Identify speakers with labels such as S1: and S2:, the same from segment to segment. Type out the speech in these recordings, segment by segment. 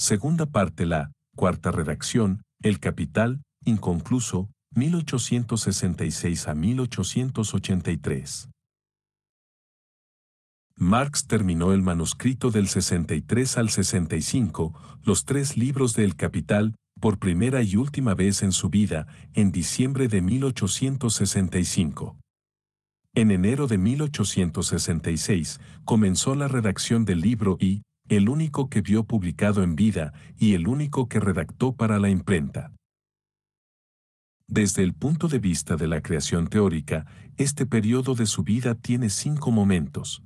S1: Segunda parte la, cuarta redacción, El Capital, inconcluso,
S2: 1866 a 1883. Marx terminó el manuscrito del 63 al 65, los tres libros de El Capital, por primera y última vez en su vida, en diciembre de 1865. En enero de 1866 comenzó la redacción del libro y, el único que vio publicado en vida y el único que redactó para la imprenta. Desde el punto de vista de la creación teórica, este periodo de su vida tiene cinco momentos.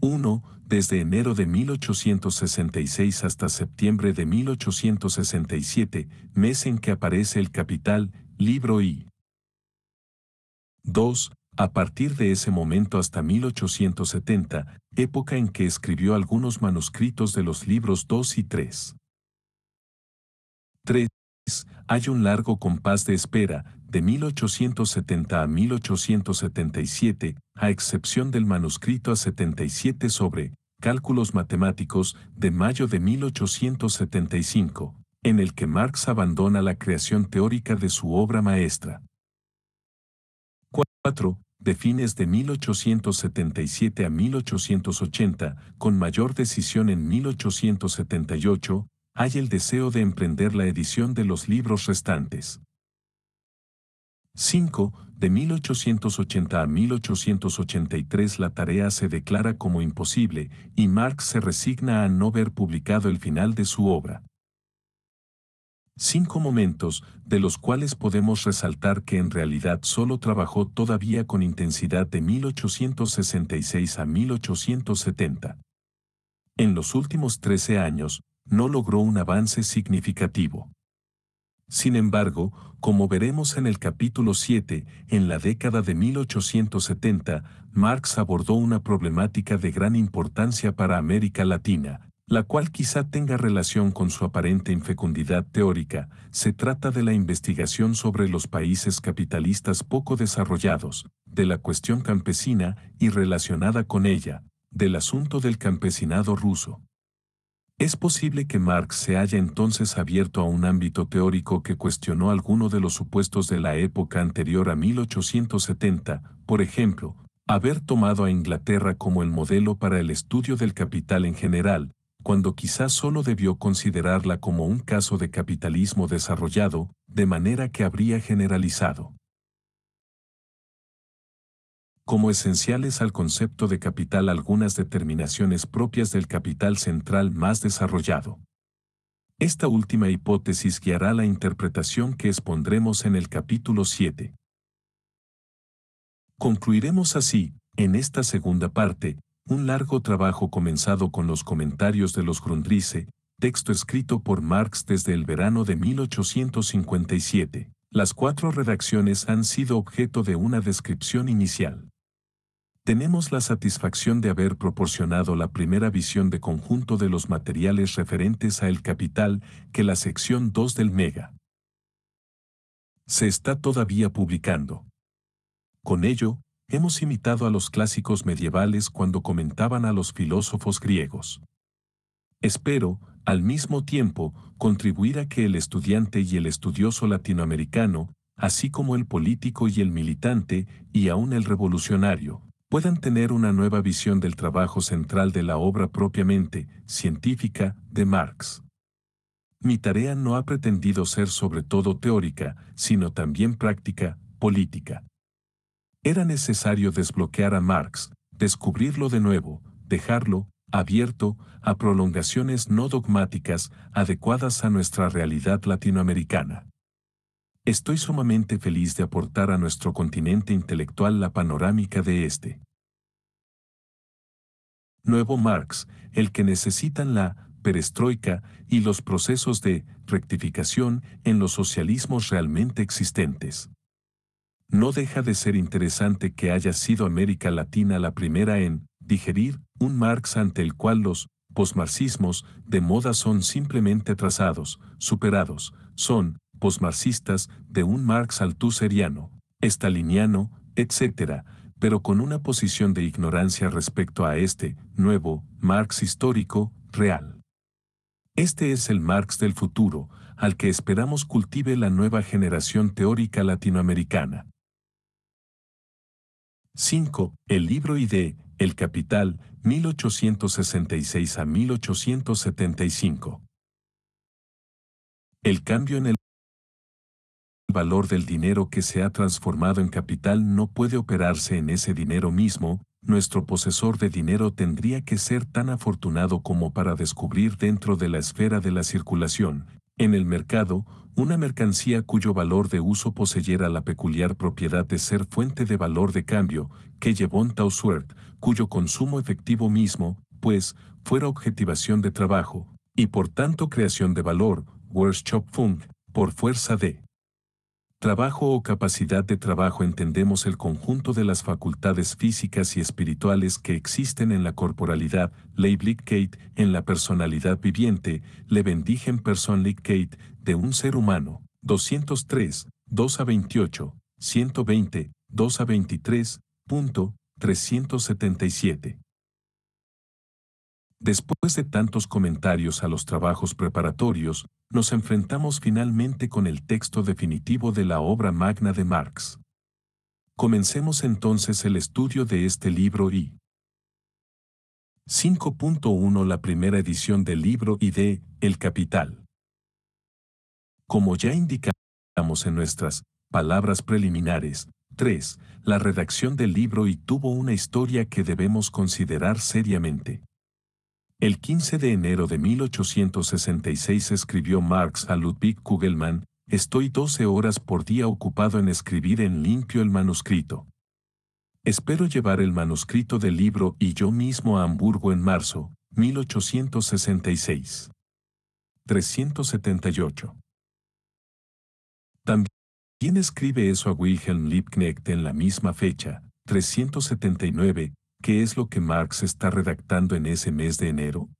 S2: 1. Desde enero de 1866 hasta septiembre de 1867, mes en que aparece el Capital, libro I. 2 a partir de ese momento hasta 1870, época en que escribió algunos manuscritos de los libros 2 y 3. 3. Hay un largo compás de espera, de 1870 a 1877, a excepción del manuscrito a 77 sobre Cálculos Matemáticos de mayo de 1875, en el que Marx abandona la creación teórica de su obra maestra. 4 de fines de 1877 a 1880, con mayor decisión en 1878, hay el deseo de emprender la edición de los libros restantes. 5. De 1880 a 1883 la tarea se declara como imposible y Marx se resigna a no ver publicado el final de su obra cinco momentos, de los cuales podemos resaltar que en realidad solo trabajó todavía con intensidad de 1866 a 1870. En los últimos 13 años, no logró un avance significativo. Sin embargo, como veremos en el capítulo 7, en la década de 1870, Marx abordó una problemática de gran importancia para América Latina, la cual quizá tenga relación con su aparente infecundidad teórica, se trata de la investigación sobre los países capitalistas poco desarrollados, de la cuestión campesina y relacionada con ella, del asunto del campesinado ruso. Es posible que Marx se haya entonces abierto a un ámbito teórico que cuestionó alguno de los supuestos de la época anterior a 1870, por ejemplo, haber tomado a Inglaterra como el modelo para el estudio del capital en general, cuando quizás solo debió considerarla como un caso de capitalismo desarrollado, de manera que habría generalizado. Como esenciales al concepto de capital algunas determinaciones propias del capital central más desarrollado. Esta última hipótesis guiará la interpretación que expondremos en el capítulo 7. Concluiremos así, en esta segunda parte, un largo trabajo comenzado con los comentarios de los Grundrisse, texto escrito por Marx desde el verano de 1857. Las cuatro redacciones han sido objeto de una descripción inicial. Tenemos la satisfacción de haber proporcionado la primera visión de conjunto de los materiales referentes a El Capital que la sección 2 del Mega se está todavía publicando. Con ello, hemos imitado a los clásicos medievales cuando comentaban a los filósofos griegos. Espero, al mismo tiempo, contribuir a que el estudiante y el estudioso latinoamericano, así como el político y el militante, y aún el revolucionario, puedan tener una nueva visión del trabajo central de la obra propiamente científica de Marx. Mi tarea no ha pretendido ser sobre todo teórica, sino también práctica, política. Era necesario desbloquear a Marx, descubrirlo de nuevo, dejarlo, abierto, a prolongaciones no dogmáticas adecuadas a nuestra realidad latinoamericana. Estoy sumamente feliz de aportar a nuestro continente intelectual la panorámica de este. Nuevo Marx, el que necesitan la perestroika y los procesos de rectificación en los socialismos realmente existentes no deja de ser interesante que haya sido América Latina la primera en digerir un Marx ante el cual los posmarxismos de moda son simplemente trazados, superados, son posmarxistas de un Marx altuseriano, estaliniano, etc., pero con una posición de ignorancia respecto a este nuevo Marx histórico real. Este es el Marx del futuro, al que esperamos cultive la nueva generación teórica latinoamericana. 5. El libro ID, El Capital, 1866 a 1875. El cambio en el valor del dinero que se ha transformado en capital no puede operarse en ese dinero mismo, nuestro posesor de dinero tendría que ser tan afortunado como para descubrir dentro de la esfera de la circulación, en el mercado, una mercancía cuyo valor de uso poseyera la peculiar propiedad de ser fuente de valor de cambio, que llevó en Tausuert, cuyo consumo efectivo mismo, pues, fuera objetivación de trabajo, y por tanto creación de valor, fung, por fuerza de Trabajo o capacidad de trabajo entendemos el conjunto de las facultades físicas y espirituales que existen en la corporalidad, Leiblichkeit, en la personalidad viviente, Bendigen Person de un ser humano, 203, 2 a 28, 120, 2 a 23, punto, 377. Después de tantos comentarios a los trabajos preparatorios, nos enfrentamos finalmente con el texto definitivo de la obra magna de Marx. Comencemos entonces el estudio de este libro y 5.1 La primera edición del libro y de El Capital. Como ya indicamos en nuestras palabras preliminares, 3. La redacción del libro y tuvo una historia que debemos considerar seriamente. El 15 de enero de 1866 escribió Marx a Ludwig Kugelmann, Estoy 12 horas por día ocupado en escribir en limpio el manuscrito. Espero llevar el manuscrito del libro y yo mismo a Hamburgo en marzo, 1866. 378. También quién escribe eso a Wilhelm Liebknecht en la misma fecha, 379, ¿qué es lo que Marx está redactando en ese mes de enero?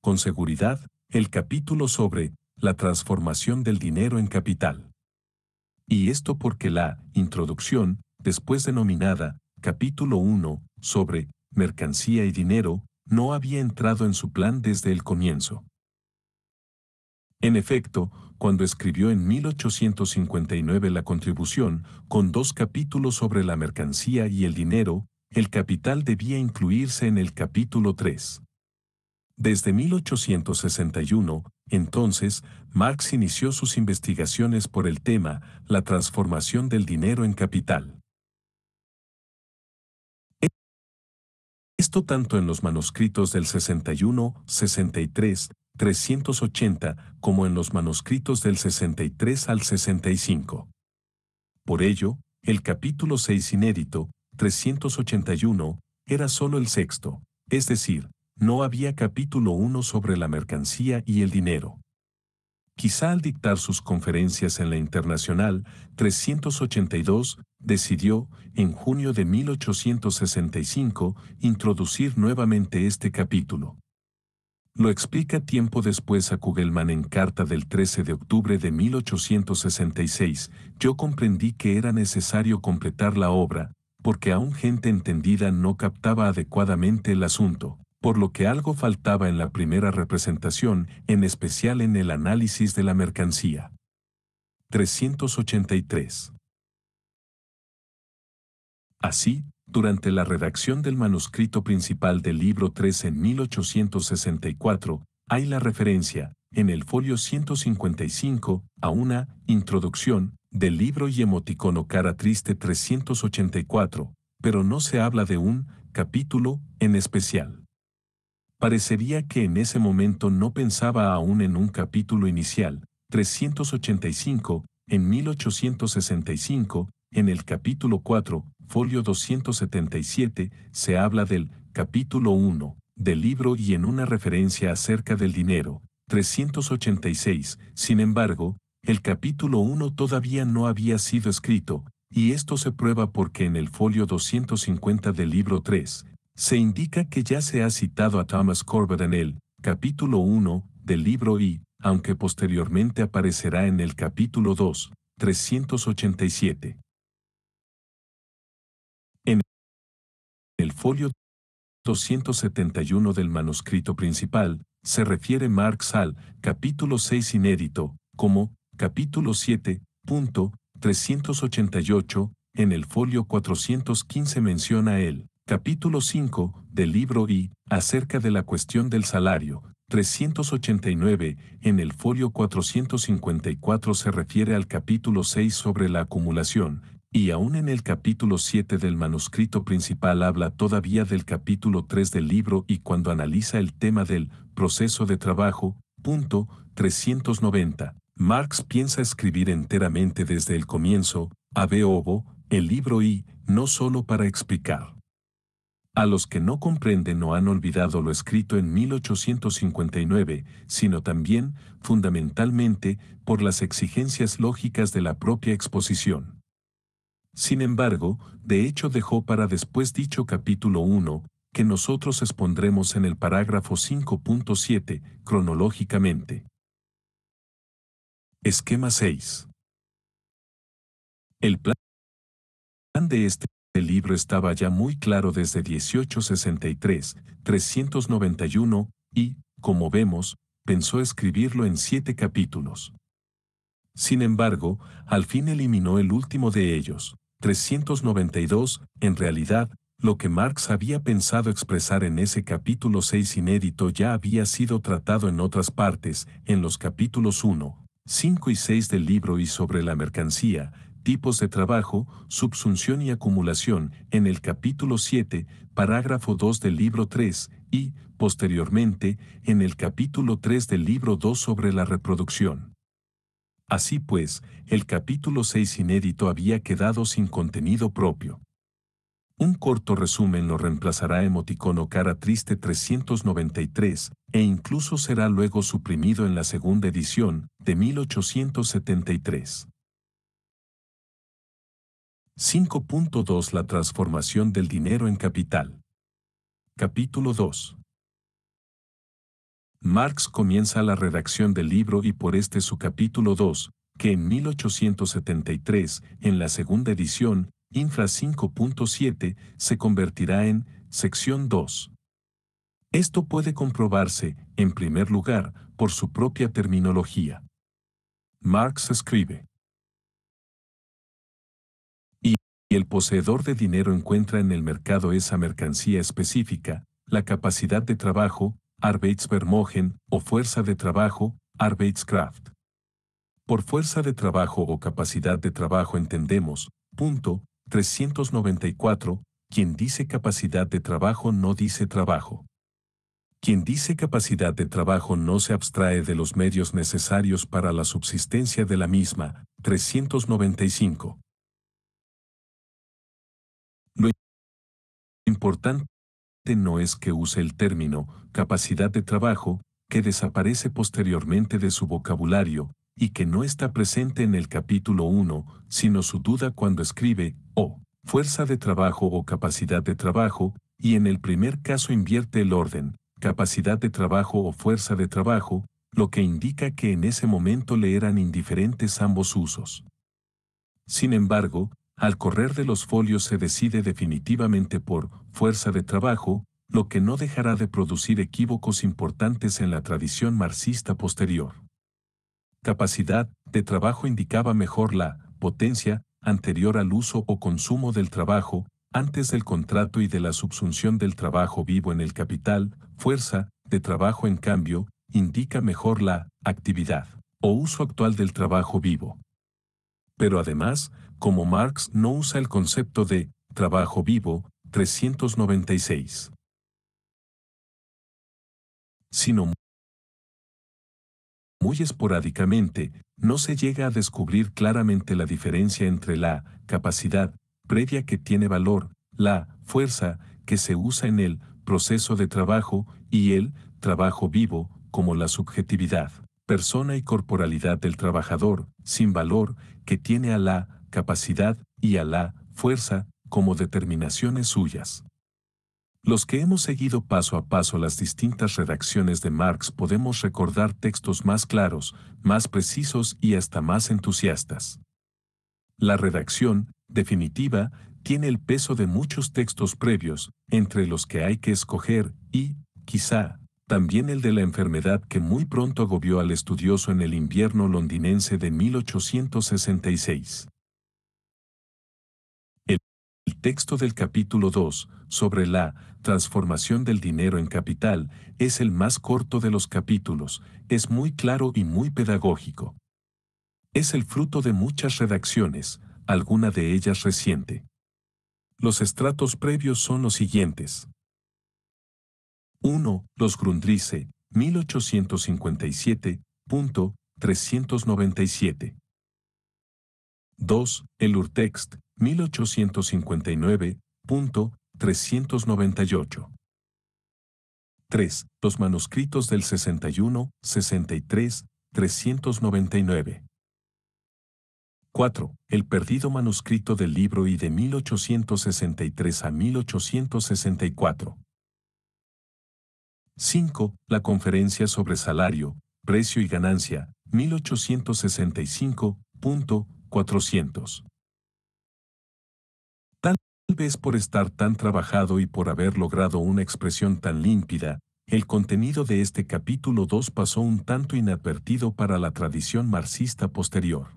S2: Con seguridad, el capítulo sobre la transformación del dinero en capital. Y esto porque la introducción, después denominada capítulo 1, sobre mercancía y dinero, no había entrado en su plan desde el comienzo. En efecto, cuando escribió en 1859 la contribución, con dos capítulos sobre la mercancía y el dinero, el capital debía incluirse en el capítulo 3. Desde 1861, entonces, Marx inició sus investigaciones por el tema, la
S1: transformación del dinero en capital. Esto tanto en los manuscritos del 61, 63,
S2: 380, como en los manuscritos del 63 al 65. Por ello, el capítulo 6 inédito, 381, era solo el sexto, es decir, no había capítulo 1 sobre la mercancía y el dinero. Quizá al dictar sus conferencias en la Internacional 382, decidió, en junio de 1865, introducir nuevamente este capítulo. Lo explica tiempo después a Kugelman en carta del 13 de octubre de 1866, yo comprendí que era necesario completar la obra, porque aún gente entendida no captaba adecuadamente el asunto, por lo que algo faltaba en la primera representación, en especial en el análisis de la mercancía. 383. Así, durante la redacción del manuscrito principal del libro 3 en 1864, hay la referencia, en el folio 155, a una introducción del libro y emoticono cara triste 384, pero no se habla de un capítulo en especial. Parecería que en ese momento no pensaba aún en un capítulo inicial, 385, en 1865, en el capítulo 4, folio 277, se habla del capítulo 1 del libro y en una referencia acerca del dinero, 386, sin embargo, el capítulo 1 todavía no había sido escrito, y esto se prueba porque en el folio 250 del libro 3, se indica que ya se ha citado a Thomas Corbett en el capítulo 1 del libro I, aunque posteriormente aparecerá en el capítulo 2,
S1: 387. En el folio 271 del manuscrito principal, se refiere
S2: Marx al capítulo 6 inédito, como capítulo 7, punto 388, en el folio 415 menciona el capítulo 5 del libro y acerca de la cuestión del salario. 389, en el folio 454 se refiere al capítulo 6 sobre la acumulación, y aún en el capítulo 7 del manuscrito principal habla todavía del capítulo 3 del libro y cuando analiza el tema del proceso de trabajo, punto 390. Marx piensa escribir enteramente desde el comienzo, a Ovo, el libro y, no solo para explicar. A los que no comprenden o han olvidado lo escrito en 1859, sino también, fundamentalmente, por las exigencias lógicas de la propia exposición. Sin embargo, de hecho dejó para después dicho capítulo 1, que nosotros expondremos en el parágrafo 5.7,
S1: cronológicamente. Esquema 6. El plan de este libro estaba ya muy claro desde
S2: 1863, 391, y, como vemos, pensó escribirlo en siete capítulos. Sin embargo, al fin eliminó el último de ellos, 392, en realidad, lo que Marx había pensado expresar en ese capítulo 6 inédito ya había sido tratado en otras partes, en los capítulos 1, 5 y 6 del libro y sobre la mercancía, tipos de trabajo, subsunción y acumulación, en el capítulo 7, parágrafo 2 del libro 3, y, posteriormente, en el capítulo 3 del libro 2 sobre la reproducción. Así pues, el capítulo 6 inédito había quedado sin contenido propio. Un corto resumen lo reemplazará emoticono cara triste 393, e incluso será luego suprimido en la segunda edición, de 1873.
S1: 5.2 La transformación del dinero en capital. Capítulo 2. Marx comienza
S2: la redacción del libro y por este su capítulo 2, que en 1873, en la segunda edición, Infra 5.7, se convertirá en sección 2. Esto puede comprobarse, en primer lugar, por su propia terminología. Marx escribe. Y el poseedor de dinero encuentra en el mercado esa mercancía específica, la capacidad de trabajo, Arbeitsvermogen, o fuerza de trabajo, Arbeitskraft. Por fuerza de trabajo o capacidad de trabajo entendemos, punto 394, quien dice capacidad de trabajo no dice trabajo. Quien dice capacidad de trabajo no se
S1: abstrae de los medios necesarios para la subsistencia de la misma, 395. Lo importante este no es que use el término capacidad de trabajo, que desaparece
S2: posteriormente de su vocabulario y que no está presente en el capítulo 1, sino su duda cuando escribe o fuerza de trabajo o capacidad de trabajo, y en el primer caso invierte el orden, capacidad de trabajo o fuerza de trabajo, lo que indica que en ese momento le eran indiferentes ambos usos. Sin embargo, al correr de los folios se decide definitivamente por fuerza de trabajo, lo que no dejará de producir equívocos importantes en la tradición marxista posterior. Capacidad de trabajo indicaba mejor la potencia anterior al uso o consumo del trabajo, antes del contrato y de la subsunción del trabajo vivo en el capital, fuerza de trabajo en cambio, indica mejor la actividad o uso actual del trabajo vivo. Pero además,
S1: como Marx no usa el concepto de trabajo vivo, 396, sino muy esporádicamente, no se llega a descubrir claramente la diferencia
S2: entre la capacidad previa que tiene valor, la fuerza que se usa en el proceso de trabajo y el trabajo vivo como la subjetividad persona y corporalidad del trabajador, sin valor, que tiene a la capacidad y a la fuerza como determinaciones suyas. Los que hemos seguido paso a paso las distintas redacciones de Marx podemos recordar textos más claros, más precisos y hasta más entusiastas. La redacción, definitiva, tiene el peso de muchos textos previos, entre los que hay que escoger y, quizá, también el de la enfermedad que muy pronto agobió al estudioso en el invierno londinense de 1866. El texto del capítulo 2, sobre la transformación del dinero en capital, es el más corto de los capítulos, es muy claro y muy pedagógico. Es el fruto de muchas redacciones, alguna de ellas reciente. Los estratos previos son los siguientes. 1. Los Grundrisse, 1857.397. 2. El Urtext, 1859.398. 3. Los manuscritos del 61, 63, 399. 4. El perdido manuscrito del libro y de 1863 a 1864. 5. La Conferencia sobre Salario, Precio y Ganancia, 1865.400. Tal vez por estar tan trabajado y por haber logrado una expresión tan límpida, el contenido de este capítulo 2 pasó un tanto inadvertido para la tradición marxista posterior.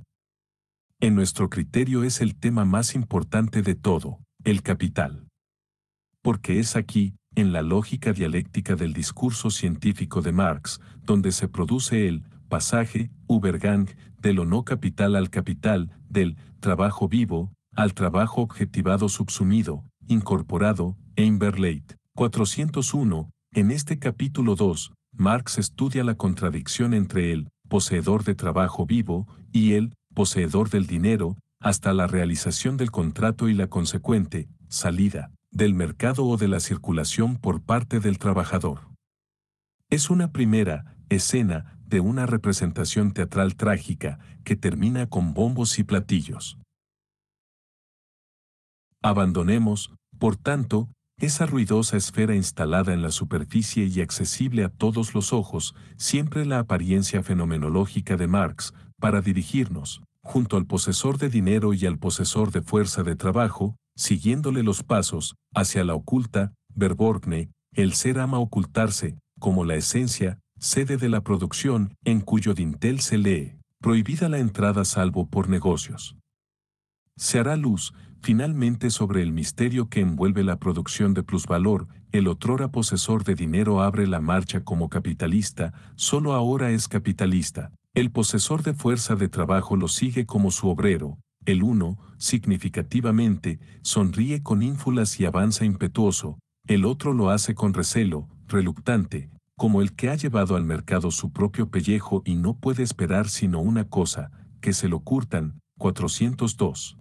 S2: En nuestro criterio es el tema más importante de todo, el capital. Porque es aquí, en la lógica dialéctica del discurso científico de Marx, donde se produce el pasaje, ubergang, de lo no capital al capital, del trabajo vivo al trabajo objetivado subsumido, incorporado, Einberleit. 401. En este capítulo 2, Marx estudia la contradicción entre el poseedor de trabajo vivo y el poseedor del dinero, hasta la realización del contrato y la consecuente salida del mercado o de la circulación por parte del trabajador. Es una primera escena de una representación teatral trágica que termina con bombos y platillos. Abandonemos, por tanto, esa ruidosa esfera instalada en la superficie y accesible a todos los ojos, siempre la apariencia fenomenológica de Marx, para dirigirnos, junto al posesor de dinero y al posesor de fuerza de trabajo, siguiéndole los pasos, hacia la oculta, verborgne, el ser ama ocultarse, como la esencia, sede de la producción, en cuyo dintel se lee, prohibida la entrada salvo por negocios. Se hará luz, finalmente, sobre el misterio que envuelve la producción de plusvalor, el otrora posesor de dinero abre la marcha como capitalista, solo ahora es capitalista, el posesor de fuerza de trabajo lo sigue como su obrero, el uno, significativamente, sonríe con ínfulas y avanza impetuoso, el otro lo hace con recelo, reluctante, como el que ha llevado al mercado su propio pellejo y no puede esperar sino una cosa, que se lo curtan. 402.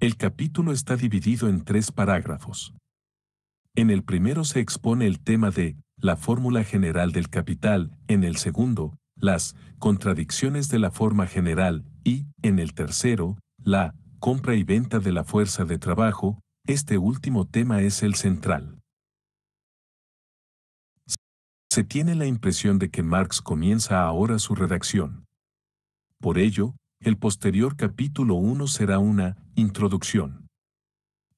S2: El capítulo está dividido en tres parágrafos. En el primero se expone el tema de la fórmula general del capital, en el segundo, las contradicciones de la forma general y, en el tercero, la compra y venta de la fuerza de trabajo, este último tema es el central. Se tiene la impresión de que Marx comienza ahora su redacción. Por ello, el posterior capítulo 1 será una introducción.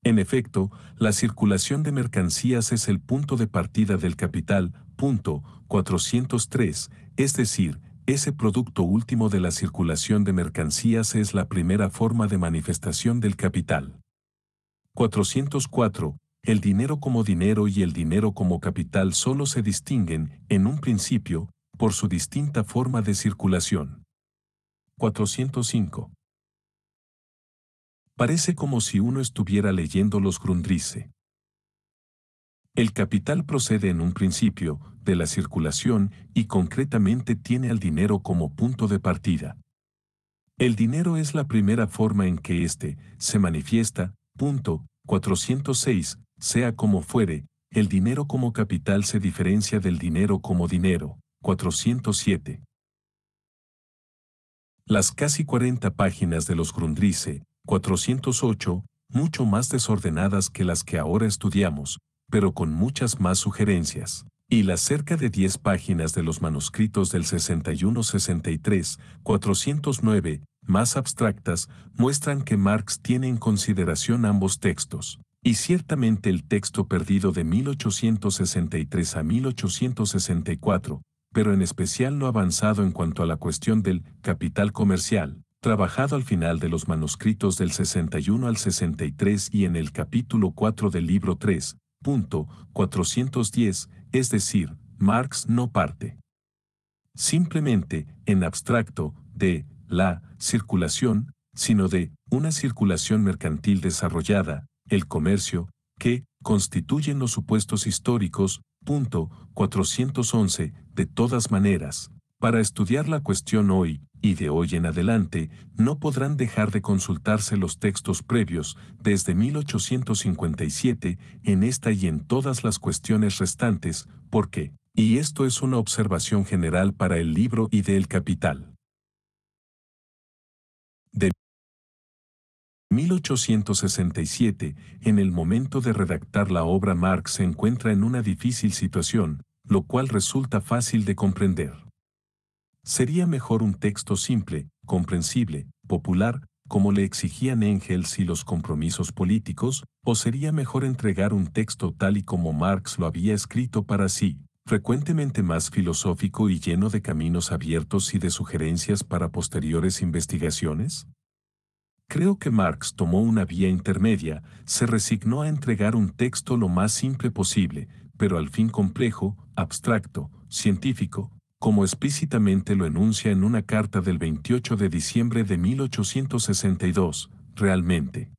S2: En efecto, la circulación de mercancías es el punto de partida del capital, punto 403, es decir, ese producto último de la circulación de mercancías es la primera forma de manifestación del capital. 404. El dinero como dinero y el dinero como capital solo se distinguen, en un principio, por su distinta forma de circulación. 405. Parece como si uno estuviera leyendo los Grundrisse. El capital procede en un principio de la circulación y concretamente tiene al dinero como punto de partida. El dinero es la primera forma en que éste se manifiesta, punto 406, sea como fuere, el dinero como capital se diferencia del dinero como dinero, 407. Las casi 40 páginas de los Grundrisse 408, mucho más desordenadas que las que ahora estudiamos, pero con muchas más sugerencias. Y las cerca de 10 páginas de los manuscritos del 61-63, 409, más abstractas, muestran que Marx tiene en consideración ambos textos. Y ciertamente el texto perdido de 1863 a 1864, pero en especial no avanzado en cuanto a la cuestión del capital comercial, trabajado al final de los manuscritos del 61 al 63 y en el capítulo 4 del libro 3, punto 410, es decir, Marx no parte simplemente, en abstracto, de la circulación, sino de una circulación mercantil desarrollada, el comercio, que constituyen los supuestos históricos, punto 411, de todas maneras. Para estudiar la cuestión hoy, y de hoy en adelante no podrán dejar de consultarse los textos previos desde 1857 en esta y en todas las cuestiones restantes, porque, y esto es una observación
S1: general para el libro y del capital. De 1867, en el momento de redactar
S2: la obra Marx se encuentra en una difícil situación, lo cual resulta fácil de comprender. Sería mejor un texto simple, comprensible, popular, como le exigían Engels y los compromisos políticos, o sería mejor entregar un texto tal y como Marx lo había escrito para sí, frecuentemente más filosófico y lleno de caminos abiertos y de sugerencias para posteriores investigaciones? Creo que Marx tomó una vía intermedia, se resignó a entregar un texto lo más simple posible, pero al fin complejo, abstracto, científico, como explícitamente lo enuncia en una carta del 28 de diciembre de 1862, realmente.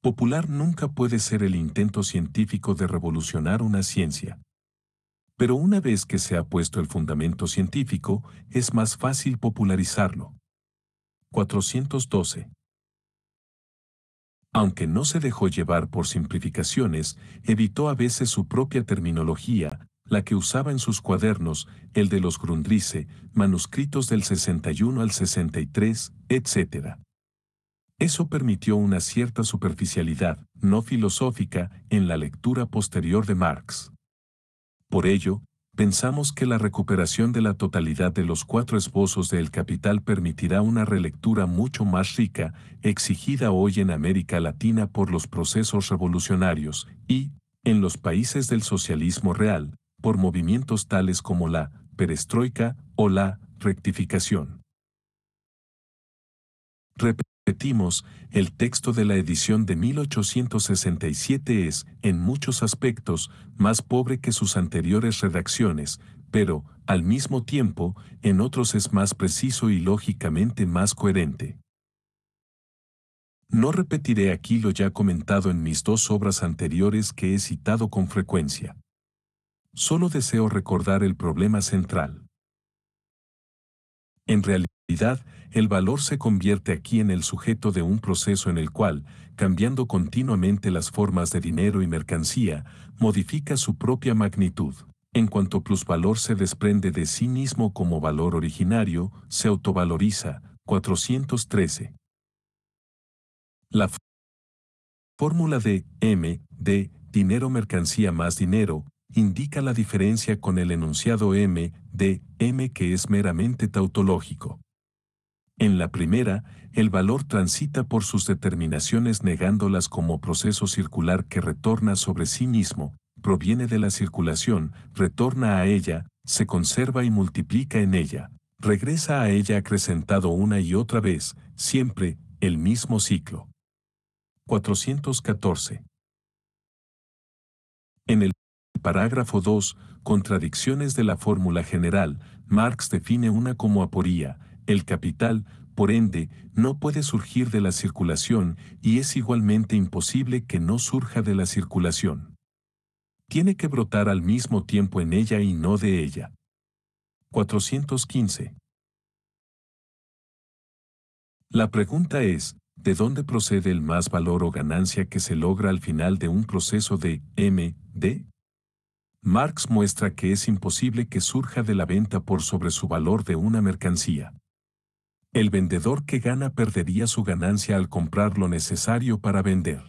S2: Popular nunca puede ser el intento científico de revolucionar una ciencia. Pero una vez que se ha puesto el fundamento científico, es más fácil popularizarlo. 412. Aunque no se dejó llevar por simplificaciones, evitó a veces su propia terminología, la que usaba en sus cuadernos, el de los Grundrisse, manuscritos del 61 al 63, etc. Eso permitió una cierta superficialidad, no filosófica, en la lectura posterior de Marx. Por ello, pensamos que la recuperación de la totalidad de los cuatro esbozos del Capital permitirá una relectura mucho más rica, exigida hoy en América Latina por los procesos revolucionarios y, en los países del socialismo real, por movimientos tales como la perestroika o la rectificación. Repetimos, el texto de la edición de 1867 es, en muchos aspectos, más pobre que sus anteriores redacciones, pero, al mismo tiempo, en otros es más preciso y lógicamente más coherente. No repetiré aquí lo ya comentado en mis dos obras anteriores que he citado con frecuencia. Solo deseo recordar el problema central. En realidad, el valor se convierte aquí en el sujeto de un proceso en el cual, cambiando continuamente las formas de dinero y mercancía, modifica su propia magnitud. En cuanto plusvalor se desprende de sí mismo como valor originario, se autovaloriza. 413. La fórmula de M, de dinero mercancía más dinero, indica la diferencia con el enunciado M de M que es meramente tautológico. En la primera, el valor transita por sus determinaciones negándolas como proceso circular que retorna sobre sí mismo, proviene de la circulación, retorna a ella, se conserva y multiplica en ella, regresa a ella acrecentado una y otra vez, siempre, el mismo ciclo. 414. En el parágrafo 2, contradicciones de la fórmula general, Marx define una como aporía, el capital, por ende, no puede surgir de la circulación y es igualmente imposible que no surja de la circulación. Tiene que brotar al mismo tiempo en ella y no de ella. 415. La pregunta es, ¿de dónde procede el más valor o ganancia que se logra al final de un proceso de M, D? Marx muestra que es imposible que surja de la venta por sobre su valor de una mercancía. El vendedor que gana perdería su ganancia al comprar lo necesario para vender.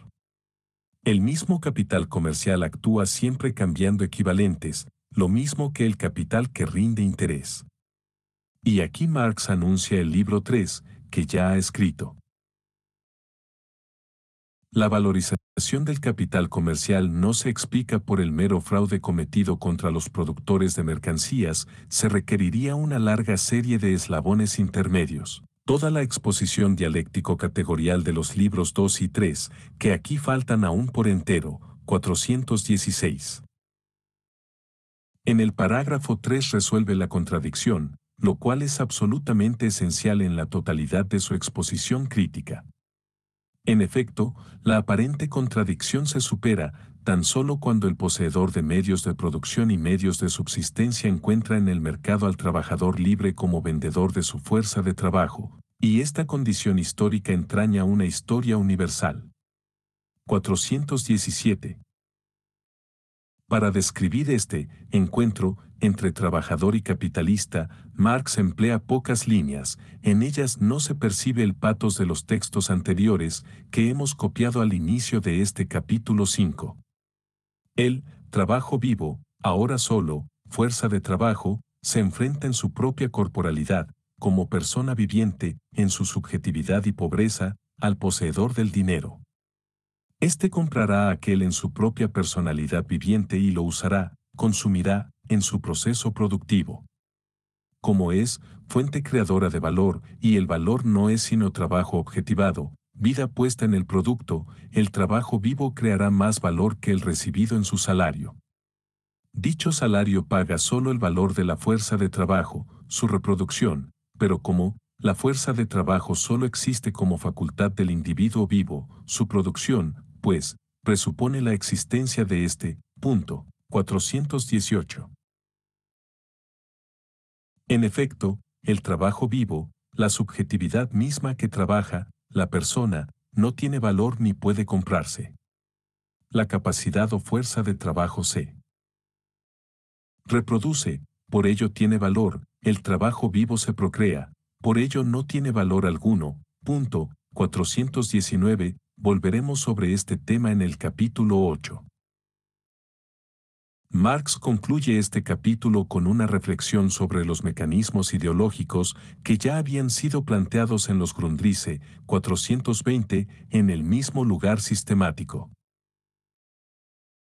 S2: El mismo capital comercial actúa siempre cambiando equivalentes, lo mismo que el capital que rinde interés. Y aquí Marx anuncia el libro 3, que ya ha escrito. La valorización del capital comercial no se explica por el mero fraude cometido contra los productores de mercancías, se requeriría una larga serie de eslabones intermedios. Toda la exposición dialéctico-categorial de los libros 2 y 3, que aquí faltan aún por entero, 416. En el parágrafo 3 resuelve la contradicción, lo cual es absolutamente esencial en la totalidad de su exposición crítica. En efecto, la aparente contradicción se supera tan solo cuando el poseedor de medios de producción y medios de subsistencia encuentra en el mercado al trabajador libre como vendedor de su fuerza de trabajo, y esta condición histórica entraña una historia universal. 417. Para describir este encuentro, entre trabajador y capitalista, Marx emplea pocas líneas, en ellas no se percibe el patos de los textos anteriores que hemos copiado al inicio de este capítulo 5. El trabajo vivo, ahora solo, fuerza de trabajo, se enfrenta en su propia corporalidad, como persona viviente, en su subjetividad y pobreza, al poseedor del dinero. Este comprará aquel en su propia personalidad viviente y lo usará, consumirá, en su proceso productivo. Como es, fuente creadora de valor, y el valor no es sino trabajo objetivado, vida puesta en el producto, el trabajo vivo creará más valor que el recibido en su salario. Dicho salario paga solo el valor de la fuerza de trabajo, su reproducción, pero como, la fuerza de trabajo solo existe como facultad del individuo vivo, su producción, pues, presupone la existencia de este, punto, 418. En efecto, el trabajo vivo, la subjetividad misma que trabaja, la persona, no tiene valor ni puede comprarse. La capacidad o fuerza de trabajo se reproduce, por ello tiene valor, el trabajo vivo se procrea, por ello no tiene valor alguno. Punto 419. Volveremos sobre este tema en el capítulo 8. Marx concluye este capítulo con una reflexión sobre los mecanismos ideológicos que ya habían sido planteados en los Grundrisse 420 en el mismo lugar sistemático.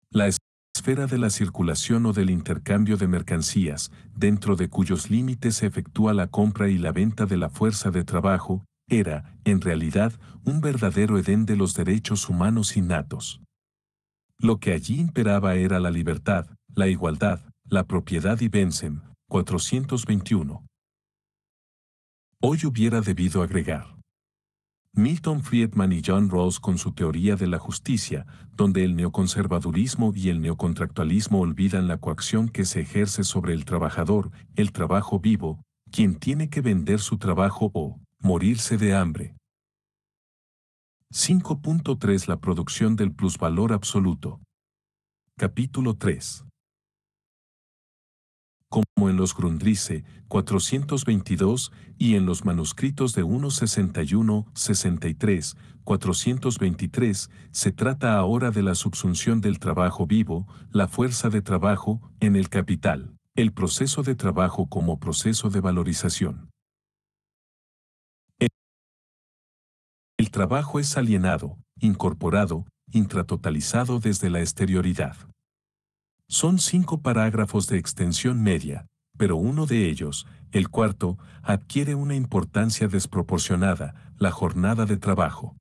S2: La esfera de la circulación o del intercambio de mercancías, dentro de cuyos límites se efectúa la compra y la venta de la fuerza de trabajo, era, en realidad, un verdadero edén de los derechos humanos innatos. Lo que allí imperaba era la libertad, la igualdad, la propiedad y Bensem, 421. Hoy hubiera debido agregar. Milton Friedman y John Rawls con su teoría de la justicia, donde el neoconservadurismo y el neocontractualismo olvidan la coacción que se ejerce sobre el trabajador, el trabajo vivo, quien tiene que vender su trabajo o morirse
S1: de hambre, 5.3 La producción del plusvalor absoluto. Capítulo 3.
S2: Como en los Grundrisse 422 y en los manuscritos de 161-63, 423, se trata ahora de la subsunción del trabajo vivo, la fuerza de trabajo, en el capital, el proceso de trabajo como proceso de valorización. El trabajo es alienado, incorporado, intratotalizado desde la exterioridad. Son cinco parágrafos de extensión media, pero uno de ellos, el cuarto, adquiere una importancia desproporcionada, la jornada de trabajo.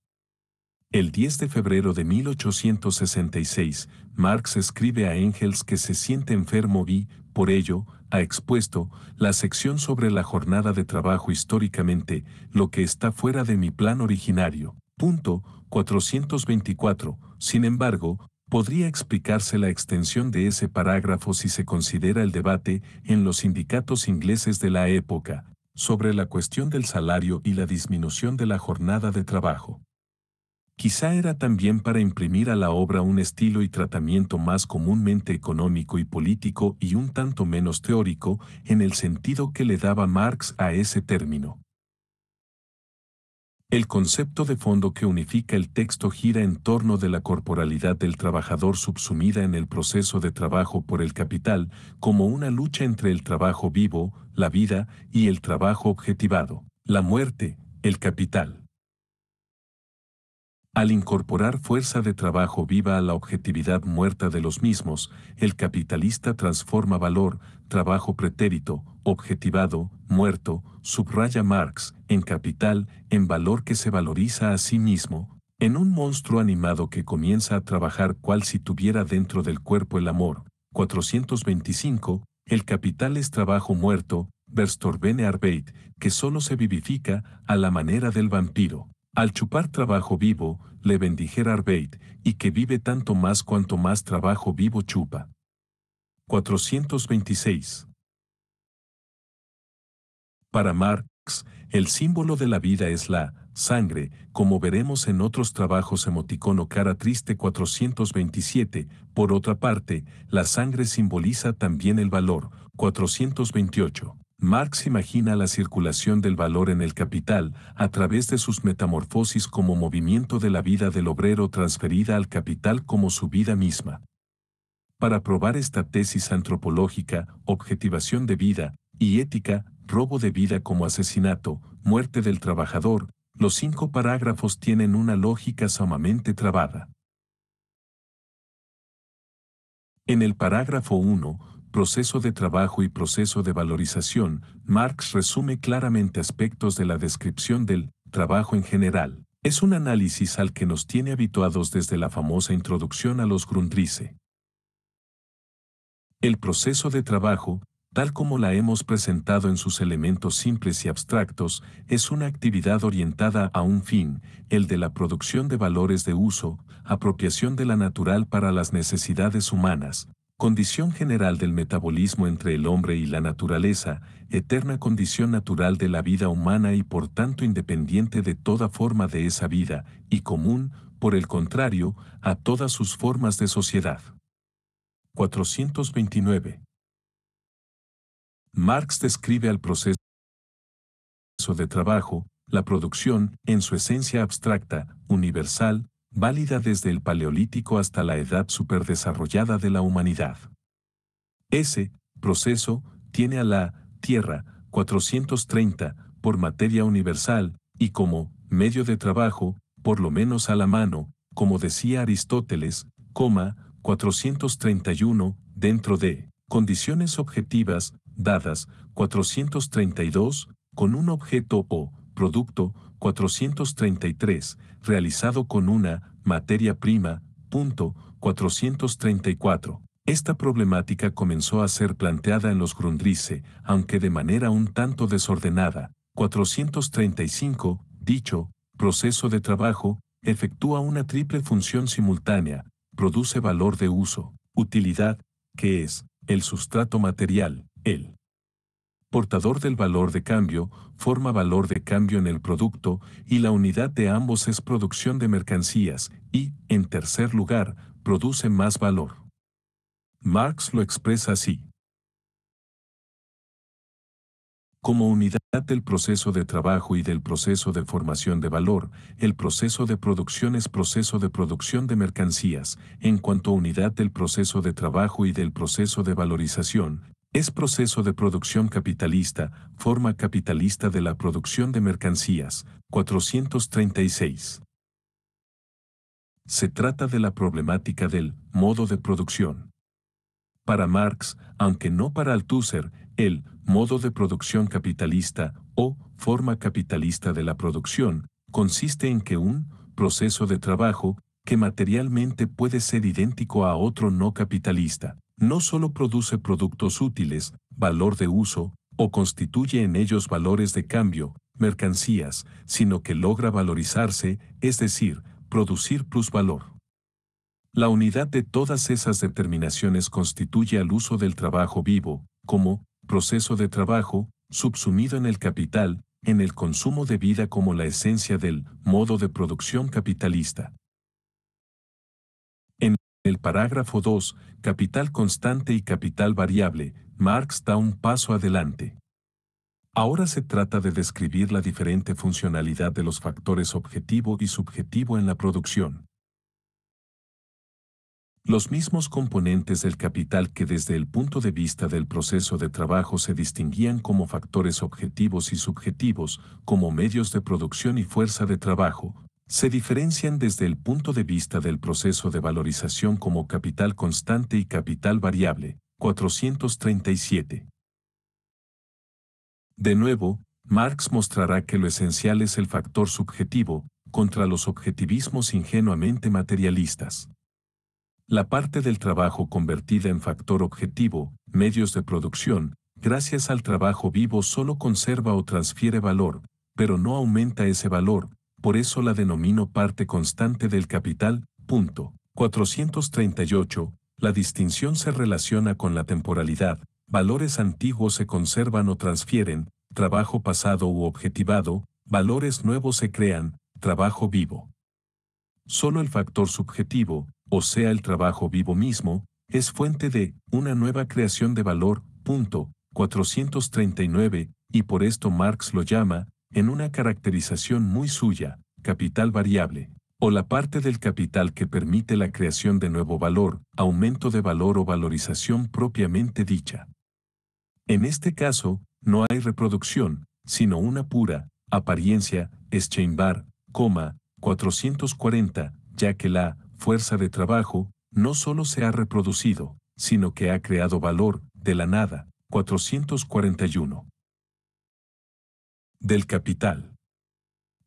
S2: El 10 de febrero de 1866, Marx escribe a Engels que se siente enfermo y, por ello, ha expuesto la sección sobre la jornada de trabajo históricamente, lo que está fuera de mi plan originario. Punto 424. Sin embargo, podría explicarse la extensión de ese parágrafo si se considera el debate en los sindicatos ingleses de la época sobre la cuestión del salario y la disminución de la jornada de trabajo. Quizá era también para imprimir a la obra un estilo y tratamiento más comúnmente económico y político y un tanto menos teórico en el sentido que le daba Marx a ese término. El concepto de fondo que unifica el texto gira en torno de la corporalidad del trabajador subsumida en el proceso de trabajo por el capital como una lucha entre el trabajo vivo, la vida, y el trabajo objetivado, la muerte, el capital. Al incorporar fuerza de trabajo viva a la objetividad muerta de los mismos, el capitalista transforma valor, trabajo pretérito, objetivado, muerto, subraya Marx, en capital, en valor que se valoriza a sí mismo, en un monstruo animado que comienza a trabajar cual si tuviera dentro del cuerpo el amor. 425, el capital es trabajo muerto, Verstorbene Arbeit, que solo se vivifica a la manera del vampiro. Al chupar trabajo vivo, le bendijera Arbeit, y que vive tanto más cuanto más trabajo vivo chupa. 426. Para Marx, el símbolo de la vida es la sangre, como veremos en otros trabajos emoticono cara triste 427. Por otra parte, la sangre simboliza también el valor 428. Marx imagina la circulación del valor en el capital a través de sus metamorfosis como movimiento de la vida del obrero transferida al capital como su vida misma. Para probar esta tesis antropológica, objetivación de vida y ética, robo de vida como asesinato, muerte del trabajador, los cinco parágrafos tienen una lógica sumamente trabada. En el parágrafo 1, proceso de trabajo y proceso de valorización, Marx resume claramente aspectos de la descripción del trabajo en general. Es un análisis al que nos tiene habituados desde la famosa introducción a los Grundrisse. El proceso de trabajo, tal como la hemos presentado en sus elementos simples y abstractos, es una actividad orientada a un fin, el de la producción de valores de uso, apropiación de la natural para las necesidades humanas, condición general del metabolismo entre el hombre y la naturaleza, eterna condición natural de la vida humana y por tanto independiente de toda forma de esa vida, y común, por el contrario, a todas sus formas de sociedad. 429. Marx describe al proceso de trabajo, la producción, en su esencia abstracta, universal, válida desde el Paleolítico hasta la edad superdesarrollada de la humanidad. Ese proceso tiene a la Tierra 430 por materia universal y como medio de trabajo, por lo menos a la mano, como decía Aristóteles, coma 431 dentro de condiciones objetivas dadas 432 con un objeto o producto 433, realizado con una materia prima, punto 434. Esta problemática comenzó a ser planteada en los Grundrisse, aunque de manera un tanto desordenada. 435, dicho, proceso de trabajo, efectúa una triple función simultánea, produce valor de uso, utilidad, que es, el sustrato material, el portador del valor de cambio, forma valor de cambio en el producto y la unidad de ambos es producción de mercancías y, en tercer lugar, produce más valor. Marx lo expresa así. Como unidad del proceso de trabajo y del proceso de formación de valor, el proceso de producción es proceso de producción de mercancías, en cuanto unidad del proceso de trabajo y del proceso de valorización, es proceso de producción capitalista, forma capitalista de la producción de mercancías, 436. Se trata de la problemática del modo de producción. Para Marx, aunque no para Althusser, el modo de producción capitalista o forma capitalista de la producción consiste en que un proceso de trabajo que materialmente puede ser idéntico a otro no capitalista, no solo produce productos útiles, valor de uso, o constituye en ellos valores de cambio, mercancías, sino que logra valorizarse, es decir, producir plusvalor. La unidad de todas esas determinaciones constituye al uso del trabajo vivo, como proceso de trabajo, subsumido en el capital, en el consumo de vida como la esencia del modo de producción capitalista el parágrafo 2, capital constante y capital variable, Marx da un paso adelante. Ahora se trata de describir la diferente funcionalidad de los factores objetivo y subjetivo en la producción. Los mismos componentes del capital que desde el punto de vista del proceso de trabajo se distinguían como factores objetivos y subjetivos, como medios de producción y fuerza de trabajo, se diferencian desde el punto de vista del proceso de valorización como capital constante y capital variable, 437. De nuevo, Marx mostrará que lo esencial es el factor subjetivo, contra los objetivismos ingenuamente materialistas. La parte del trabajo convertida en factor objetivo, medios de producción, gracias al trabajo vivo solo conserva o transfiere valor, pero no aumenta ese valor, por eso la denomino parte constante del capital. Punto. 438. La distinción se relaciona con la temporalidad. Valores antiguos se conservan o transfieren, trabajo pasado u objetivado, valores nuevos se crean, trabajo vivo. Solo el factor subjetivo, o sea el trabajo vivo mismo, es fuente de una nueva creación de valor. Punto. 439, y por esto Marx lo llama en una caracterización muy suya, capital variable, o la parte del capital que permite la creación de nuevo valor, aumento de valor o valorización propiamente dicha. En este caso, no hay reproducción, sino una pura apariencia, exchange coma, 440, ya que la fuerza de trabajo no solo se ha reproducido, sino que ha creado valor de la nada, 441 del capital.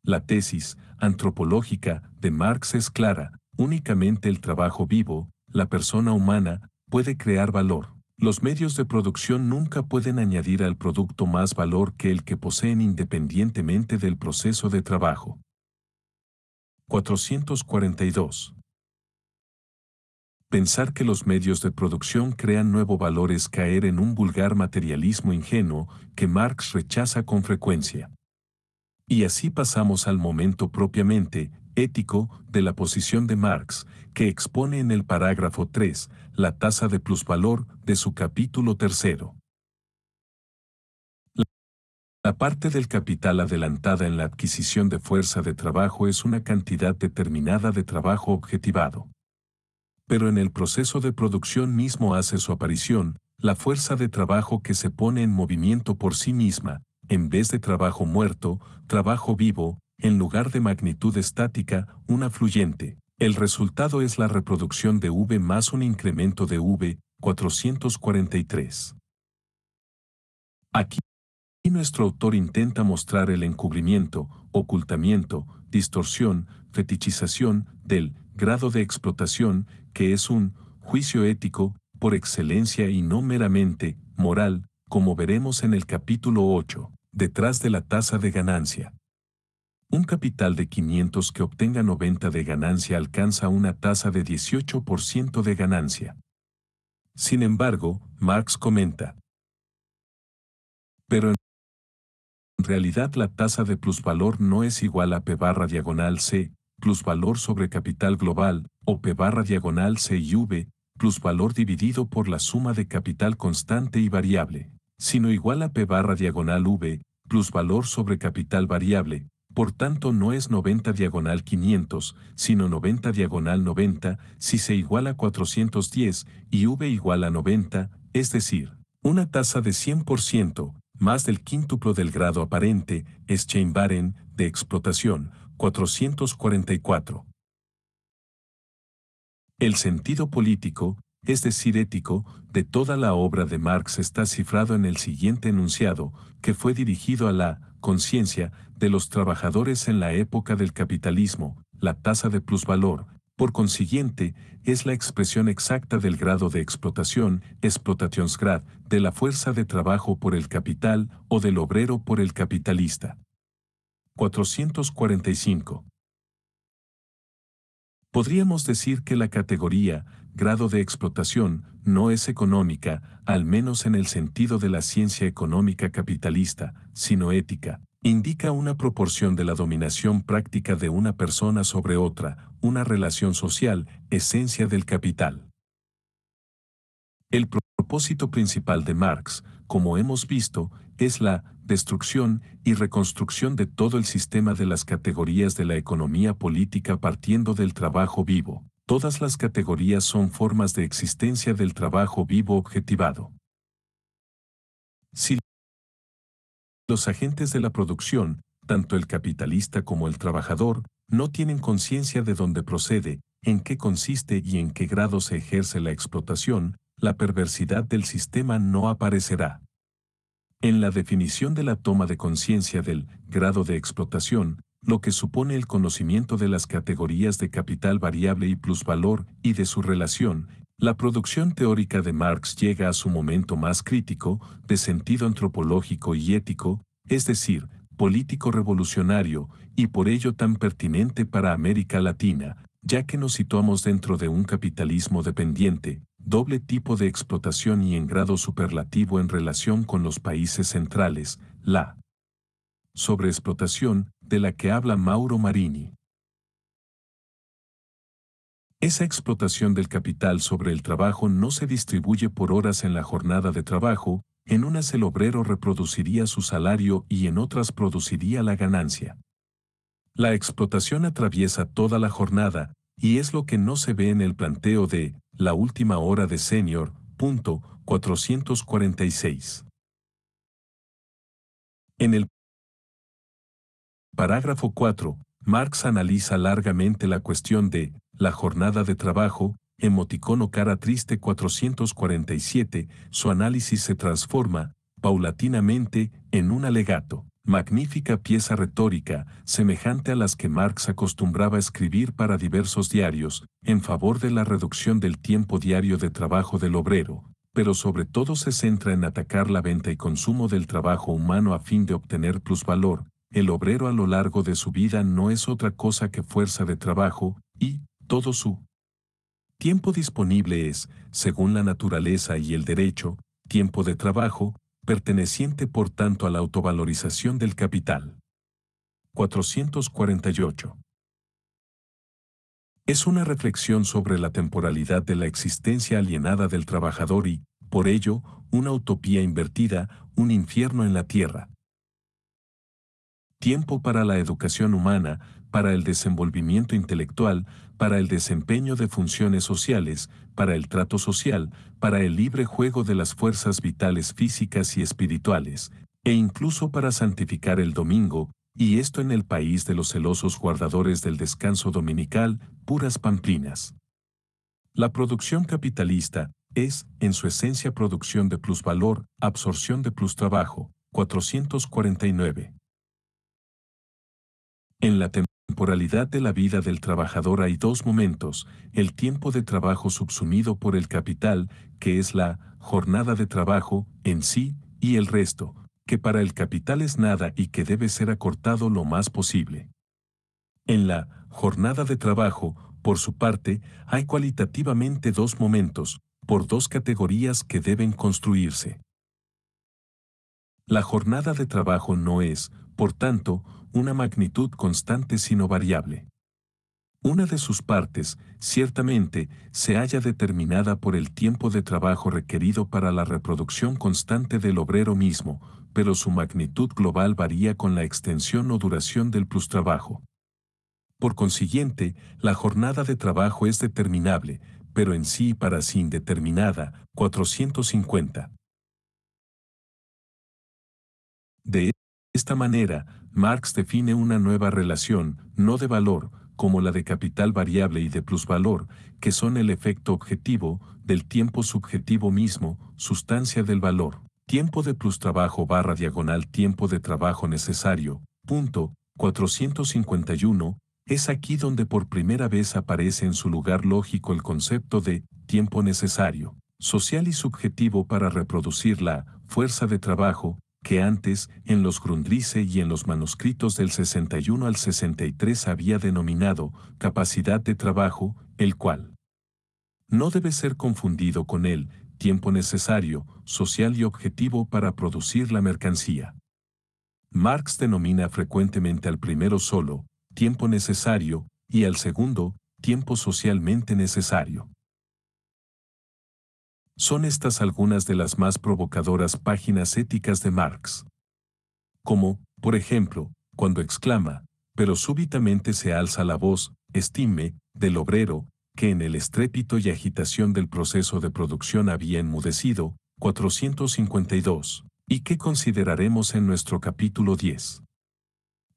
S2: La tesis antropológica de Marx es clara, únicamente el trabajo vivo, la persona humana, puede crear valor. Los medios de producción nunca pueden añadir al producto más valor que el que poseen independientemente del proceso de trabajo. 442 pensar que los medios de producción crean nuevo valor es caer en un vulgar materialismo ingenuo que Marx rechaza con frecuencia. Y así pasamos al momento propiamente ético de la posición de Marx, que expone en el parágrafo 3 la tasa de plusvalor de su capítulo tercero. La parte del capital adelantada en la adquisición de fuerza de trabajo es una cantidad determinada de trabajo objetivado pero en el proceso de producción mismo hace su aparición, la fuerza de trabajo que se pone en movimiento por sí misma, en vez de trabajo muerto, trabajo vivo, en lugar de magnitud estática, una fluyente. El resultado es la reproducción de V más un incremento de V, 443. Aquí nuestro autor intenta mostrar el encubrimiento, ocultamiento, distorsión, fetichización del grado de explotación, que es un juicio ético, por excelencia y no meramente moral, como veremos en el capítulo 8, detrás de la tasa de ganancia. Un capital de 500 que obtenga 90 de ganancia alcanza una tasa de 18% de ganancia. Sin embargo, Marx comenta, pero en realidad la tasa de plusvalor no es igual a P barra diagonal C, plus valor sobre capital global, o P barra diagonal c y v, plus valor dividido por la suma de capital constante y variable, sino igual a P barra diagonal V, plus valor sobre capital variable, por tanto no es 90 diagonal 500, sino 90 diagonal 90, si se iguala a 410 y V igual a 90, es decir, una tasa de 100%, más del quíntuplo del grado aparente, es barren de explotación, 444. El sentido político, es decir, ético, de toda la obra de Marx está cifrado en el siguiente enunciado, que fue dirigido a la conciencia de los trabajadores en la época del capitalismo, la tasa de plusvalor, por consiguiente, es la expresión exacta del grado de explotación, explotationsgrad, de la fuerza de trabajo por el capital o del obrero por el capitalista. 445. Podríamos decir que la categoría grado de explotación no es económica, al menos en el sentido de la ciencia económica capitalista, sino ética. Indica una proporción de la dominación práctica de una persona sobre otra, una relación social, esencia del capital. El propósito principal de Marx, como hemos visto, es la destrucción y reconstrucción de todo el sistema de las categorías de la economía política partiendo del trabajo vivo. Todas las categorías son formas de existencia del trabajo vivo objetivado. Si los agentes de la producción, tanto el capitalista como el trabajador, no tienen conciencia de dónde procede, en qué consiste y en qué grado se ejerce la explotación, la perversidad del sistema no aparecerá. En la definición de la toma de conciencia del grado de explotación, lo que supone el conocimiento de las categorías de capital variable y plusvalor y de su relación, la producción teórica de Marx llega a su momento más crítico, de sentido antropológico y ético, es decir, político revolucionario, y por ello tan pertinente para América Latina, ya que nos situamos dentro de un capitalismo dependiente, doble tipo de explotación y en grado superlativo en relación con los países centrales, la sobreexplotación, de la que habla Mauro Marini. Esa explotación del capital sobre el trabajo no se distribuye por horas en la jornada de trabajo, en unas el obrero reproduciría su salario y en otras produciría la ganancia. La explotación atraviesa toda la jornada, y es lo que no se ve en el planteo de
S1: la última hora de Senior, punto 446. En el parágrafo 4, Marx analiza largamente la cuestión de la jornada de trabajo,
S2: emoticono cara triste 447, su análisis se transforma, paulatinamente, en un alegato magnífica pieza retórica, semejante a las que Marx acostumbraba escribir para diversos diarios, en favor de la reducción del tiempo diario de trabajo del obrero, pero sobre todo se centra en atacar la venta y consumo del trabajo humano a fin de obtener plusvalor. El obrero a lo largo de su vida no es otra cosa que fuerza de trabajo, y, todo su tiempo disponible es, según la naturaleza y el derecho, tiempo de trabajo, perteneciente por tanto a la autovalorización del capital. 448. Es una reflexión sobre la temporalidad de la existencia alienada del trabajador y, por ello, una utopía invertida, un infierno en la tierra. Tiempo para la educación humana, para el desenvolvimiento intelectual, para el desempeño de funciones sociales, para el trato social, para el libre juego de las fuerzas vitales físicas y espirituales, e incluso para santificar el domingo, y esto en el país de los celosos guardadores del descanso dominical, puras pamplinas. La producción capitalista es, en su esencia, producción de plusvalor, absorción de trabajo. 449. En la temporalidad de la vida del trabajador hay dos momentos, el tiempo de trabajo subsumido por el capital, que es la jornada de trabajo en sí, y el resto, que para el capital es nada y que debe ser acortado lo más posible. En la jornada de trabajo, por su parte, hay cualitativamente dos momentos, por dos categorías que deben construirse. La jornada de trabajo no es, por tanto, una magnitud constante sino variable. Una de sus partes, ciertamente, se halla determinada por el tiempo de trabajo requerido para la reproducción constante del obrero mismo, pero su magnitud global varía con la extensión o duración del plus trabajo. Por consiguiente, la jornada de trabajo es determinable, pero en sí para sí indeterminada, 450. De esta manera, Marx define una nueva relación, no de valor, como la de capital variable y de plusvalor, que son el efecto objetivo del tiempo subjetivo mismo, sustancia del valor. Tiempo de plus trabajo barra diagonal tiempo de trabajo necesario, punto 451, es aquí donde por primera vez aparece en su lugar lógico el concepto de tiempo necesario, social y subjetivo para reproducir la fuerza de trabajo que antes, en los Grundrisse y en los manuscritos del 61 al 63 había denominado capacidad de trabajo, el cual no debe ser confundido con el tiempo necesario, social y objetivo para producir la mercancía. Marx denomina frecuentemente al primero solo, tiempo necesario, y al segundo, tiempo socialmente necesario. Son estas algunas de las más provocadoras páginas éticas de Marx. Como, por ejemplo, cuando exclama, pero súbitamente se alza la voz, estime, del obrero, que en el estrépito y agitación del proceso de producción había enmudecido, 452, y que consideraremos en nuestro capítulo 10.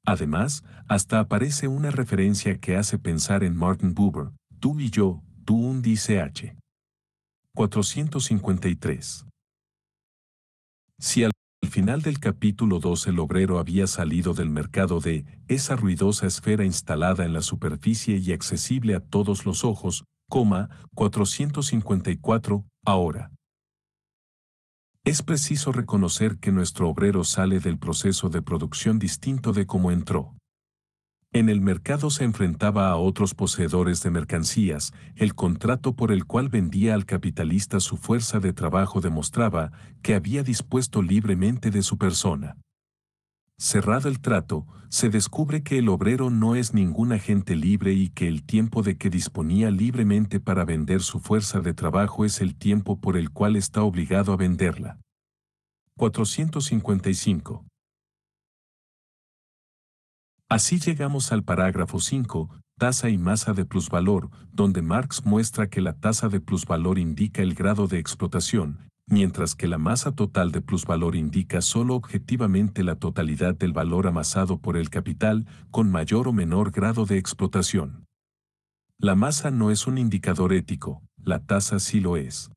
S2: Además, hasta aparece una referencia que hace pensar en Martin Buber, tú y yo, tú un dice H. 453. Si al final del capítulo 2 el obrero había salido del mercado de esa ruidosa esfera instalada en la superficie y accesible a todos los ojos, coma 454, ahora. Es preciso reconocer que nuestro obrero sale del proceso de producción distinto de cómo entró. En el mercado se enfrentaba a otros poseedores de mercancías, el contrato por el cual vendía al capitalista su fuerza de trabajo demostraba que había dispuesto libremente de su persona. Cerrado el trato, se descubre que el obrero no es ningún agente libre y que el tiempo de que disponía libremente para vender su fuerza de trabajo es el tiempo por el cual está obligado a venderla. 455. Así llegamos al parágrafo 5, tasa y masa de plusvalor, donde Marx muestra que la tasa de plusvalor indica el grado de explotación, mientras que la masa total de plusvalor indica solo objetivamente la totalidad del valor amasado por el capital con mayor o menor grado de explotación. La masa no es un indicador ético, la tasa sí lo es.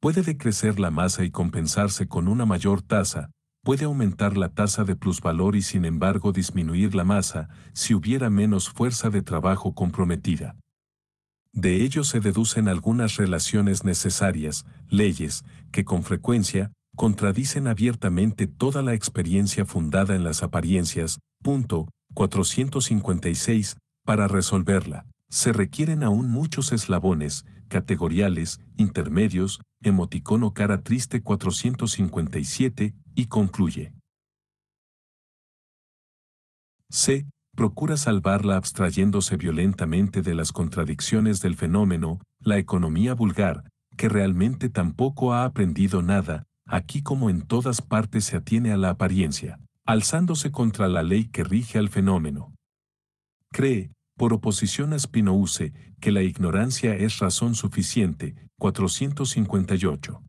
S2: Puede decrecer la masa y compensarse con una mayor tasa, puede aumentar la tasa de plusvalor y sin embargo disminuir la masa si hubiera menos fuerza de trabajo comprometida. De ello se deducen algunas relaciones necesarias, leyes, que con frecuencia contradicen abiertamente toda la experiencia fundada en las apariencias. Punto 456. Para resolverla, se requieren aún muchos eslabones, categoriales, intermedios, emoticono cara triste 457, y concluye. C. Procura salvarla abstrayéndose violentamente de las contradicciones del fenómeno, la economía vulgar, que realmente tampoco ha aprendido nada, aquí como en todas partes se atiene a la apariencia, alzándose contra la ley que rige al fenómeno. Cree, por oposición a Spinoza, que la ignorancia es razón suficiente, 458.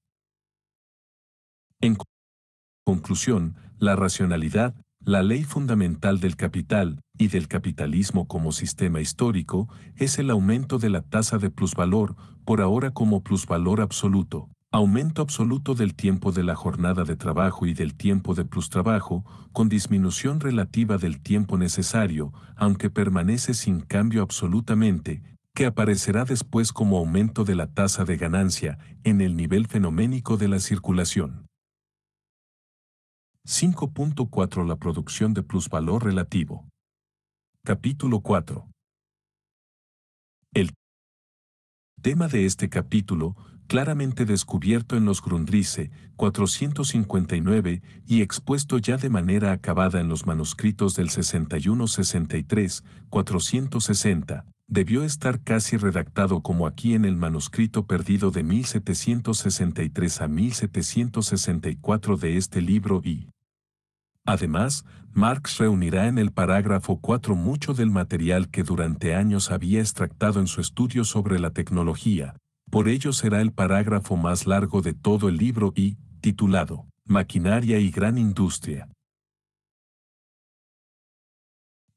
S2: En conclusión, la racionalidad, la ley fundamental del capital y del capitalismo como sistema histórico es el aumento de la tasa de plusvalor, por ahora como plusvalor absoluto, aumento absoluto del tiempo de la jornada de trabajo y del tiempo de plustrabajo, con disminución relativa del tiempo necesario, aunque permanece sin cambio absolutamente, que aparecerá después como aumento de la tasa de ganancia en el nivel fenoménico de la circulación.
S1: 5.4 La producción de plusvalor relativo. Capítulo 4. El tema de este
S2: capítulo, claramente descubierto en los Grundrisse 459 y expuesto ya de manera acabada en los manuscritos del 61-63, 460, debió estar casi redactado como aquí en el manuscrito perdido de 1763 a 1764 de este libro y, Además, Marx reunirá en el parágrafo 4 mucho del material que durante años había extractado en su estudio sobre la tecnología, por ello será el parágrafo más largo de todo el libro y, titulado, Maquinaria y Gran Industria.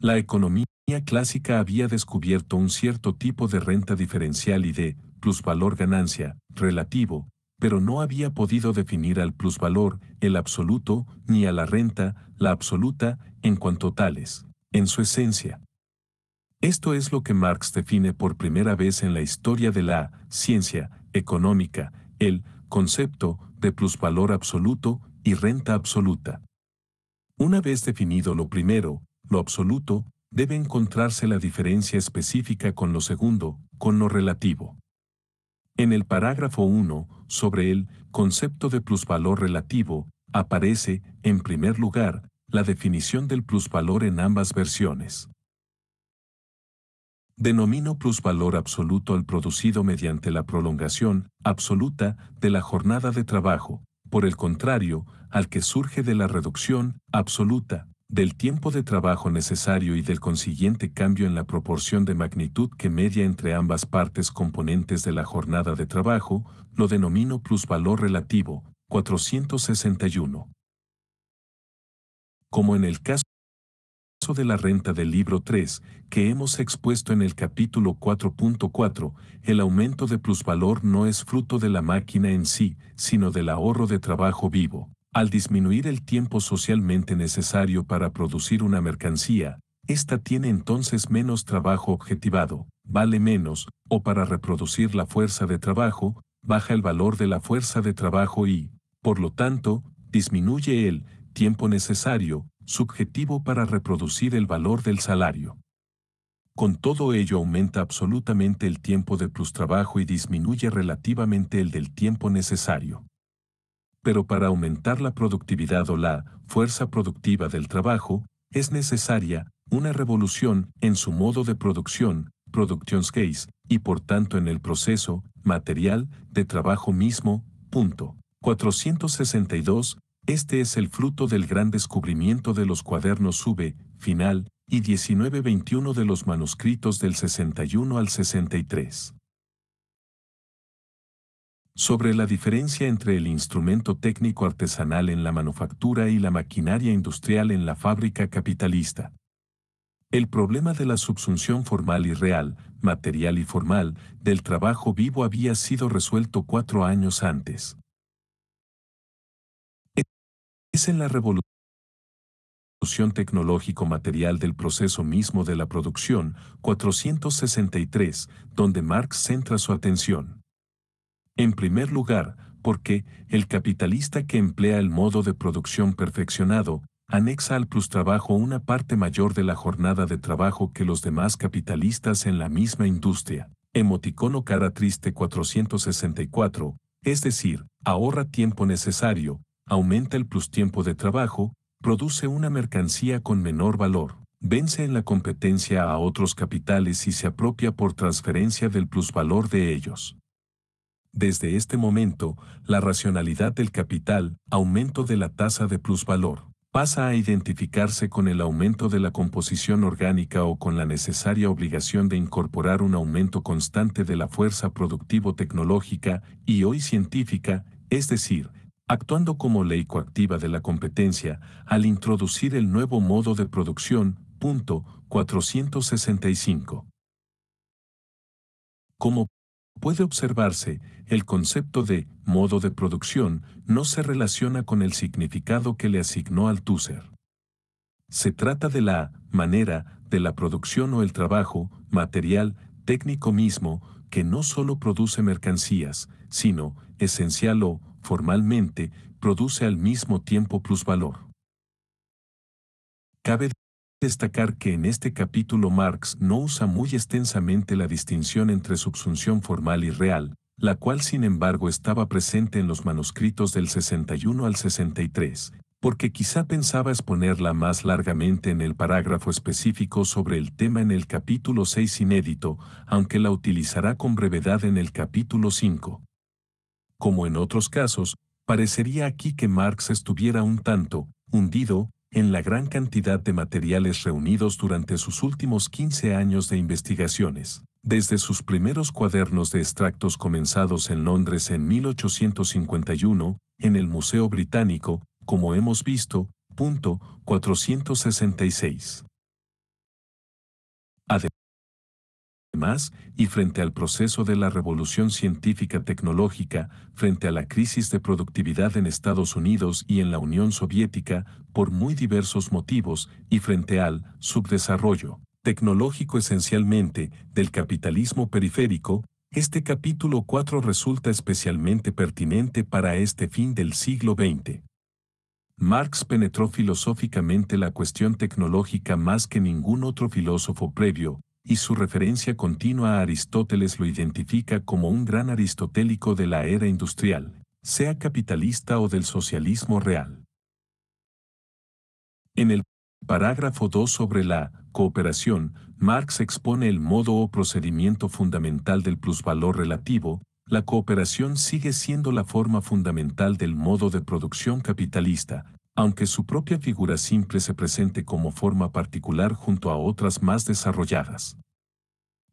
S2: La economía clásica había descubierto un cierto tipo de renta diferencial y de plusvalor ganancia relativo, pero no había podido definir al plusvalor, el absoluto, ni a la renta, la absoluta, en cuanto tales, en su esencia. Esto es lo que Marx define por primera vez en la historia de la ciencia económica, el concepto de plusvalor absoluto y renta absoluta. Una vez definido lo primero, lo absoluto, debe encontrarse la diferencia específica con lo segundo, con lo relativo. En el parágrafo 1, sobre el concepto de plusvalor relativo, aparece, en primer lugar, la definición del plusvalor en ambas versiones. Denomino plusvalor absoluto al producido mediante la prolongación absoluta de la jornada de trabajo, por el contrario, al que surge de la reducción absoluta, del tiempo de trabajo necesario y del consiguiente cambio en la proporción de magnitud que media entre ambas partes componentes de la jornada de trabajo, lo denomino plusvalor relativo, 461. Como en el caso de la renta del libro 3, que hemos expuesto en el capítulo 4.4, el aumento de plusvalor no es fruto de la máquina en sí, sino del ahorro de trabajo vivo, al disminuir el tiempo socialmente necesario para producir una mercancía, ésta tiene entonces menos trabajo objetivado, vale menos, o para reproducir la fuerza de trabajo, baja el valor de la fuerza de trabajo y, por lo tanto, disminuye el tiempo necesario, subjetivo para reproducir el valor del salario. Con todo ello aumenta absolutamente el tiempo de plus trabajo y disminuye relativamente el del tiempo necesario pero para aumentar la productividad o la fuerza productiva del trabajo, es necesaria una revolución en su modo de producción, case, y por tanto en el proceso, material, de trabajo mismo, punto. 462, este es el fruto del gran descubrimiento de los cuadernos V, final, y 1921 de los manuscritos del 61 al 63 sobre la diferencia entre el instrumento técnico artesanal en la manufactura y la maquinaria industrial en la fábrica capitalista. El problema de la subsunción formal y real, material y formal, del trabajo vivo había sido
S1: resuelto cuatro años antes. Es en la revolución tecnológico-material del proceso mismo de la
S2: producción, 463, donde Marx centra su atención. En primer lugar, porque el capitalista que emplea el modo de producción perfeccionado, anexa al plus trabajo una parte mayor de la jornada de trabajo que los demás capitalistas en la misma industria. Emoticono cara triste 464, es decir, ahorra tiempo necesario, aumenta el plus tiempo de trabajo, produce una mercancía con menor valor, vence en la competencia a otros capitales y se apropia por transferencia del plus valor de ellos desde este momento, la racionalidad del capital, aumento de la tasa de plusvalor, pasa a identificarse con el aumento de la composición orgánica o con la necesaria obligación de incorporar un aumento constante de la fuerza productivo-tecnológica y hoy científica, es decir, actuando como ley coactiva de la competencia al introducir el nuevo modo de producción, punto 465. Como puede observarse, el concepto de modo de producción no se relaciona con el significado que le asignó Althusser. Se trata de la manera de la producción o el trabajo, material, técnico mismo, que no solo produce mercancías, sino, esencial o, formalmente, produce al mismo tiempo plusvalor. Cabe destacar que en este capítulo Marx no usa muy extensamente la distinción entre subsunción formal y real, la cual sin embargo estaba presente en los manuscritos del 61 al 63, porque quizá pensaba exponerla más largamente en el parágrafo específico sobre el tema en el capítulo 6 inédito, aunque la utilizará con brevedad en el capítulo 5. Como en otros casos, parecería aquí que Marx estuviera un tanto, hundido, en la gran cantidad de materiales reunidos durante sus últimos 15 años de investigaciones, desde sus primeros cuadernos de extractos comenzados en Londres en 1851, en el Museo Británico, como hemos visto, punto 466 más, y frente al proceso de la revolución científica tecnológica, frente a la crisis de productividad en Estados Unidos y en la Unión Soviética, por muy diversos motivos, y frente al subdesarrollo tecnológico esencialmente del capitalismo periférico, este capítulo 4 resulta especialmente pertinente para este fin del siglo XX. Marx penetró filosóficamente la cuestión tecnológica más que ningún otro filósofo previo, y su referencia continua a Aristóteles lo identifica como un gran aristotélico de la era industrial, sea capitalista o del socialismo real. En el parágrafo 2 sobre la cooperación, Marx expone el modo o procedimiento fundamental del plusvalor relativo, la cooperación sigue siendo la forma fundamental del modo de producción capitalista, aunque su propia figura simple se presente como forma particular junto a otras más desarrolladas.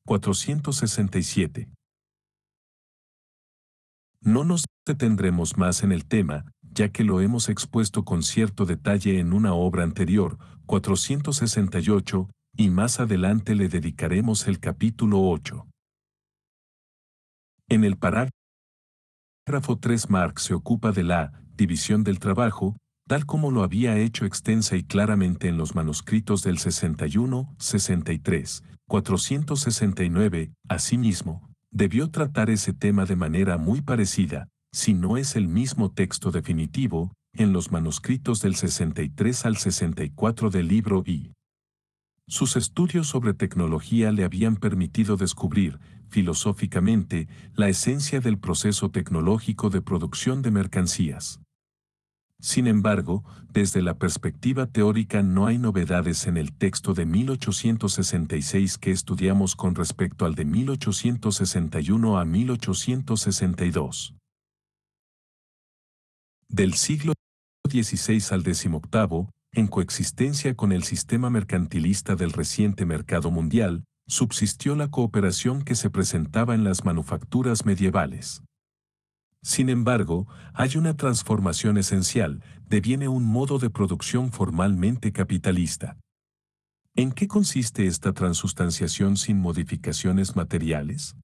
S2: 467. No nos detendremos más en el tema, ya que lo hemos expuesto con cierto detalle en una obra anterior, 468, y más adelante le dedicaremos el capítulo 8. En el parágrafo 3 Marx se ocupa de la división del trabajo, tal como lo había hecho extensa y claramente en los manuscritos del 61, 63, 469, asimismo, debió tratar ese tema de manera muy parecida, si no es el mismo texto definitivo, en los manuscritos del 63 al 64 del libro I. Sus estudios sobre tecnología le habían permitido descubrir, filosóficamente, la esencia del proceso tecnológico de producción de mercancías. Sin embargo, desde la perspectiva teórica no hay novedades en el texto de 1866 que estudiamos con respecto al de 1861 a 1862. Del siglo XVI al XVIII, en coexistencia con el sistema mercantilista del reciente mercado mundial, subsistió la cooperación que se presentaba en las manufacturas medievales. Sin embargo, hay una transformación esencial, deviene un modo de producción formalmente capitalista. ¿En qué consiste esta transustanciación sin modificaciones materiales?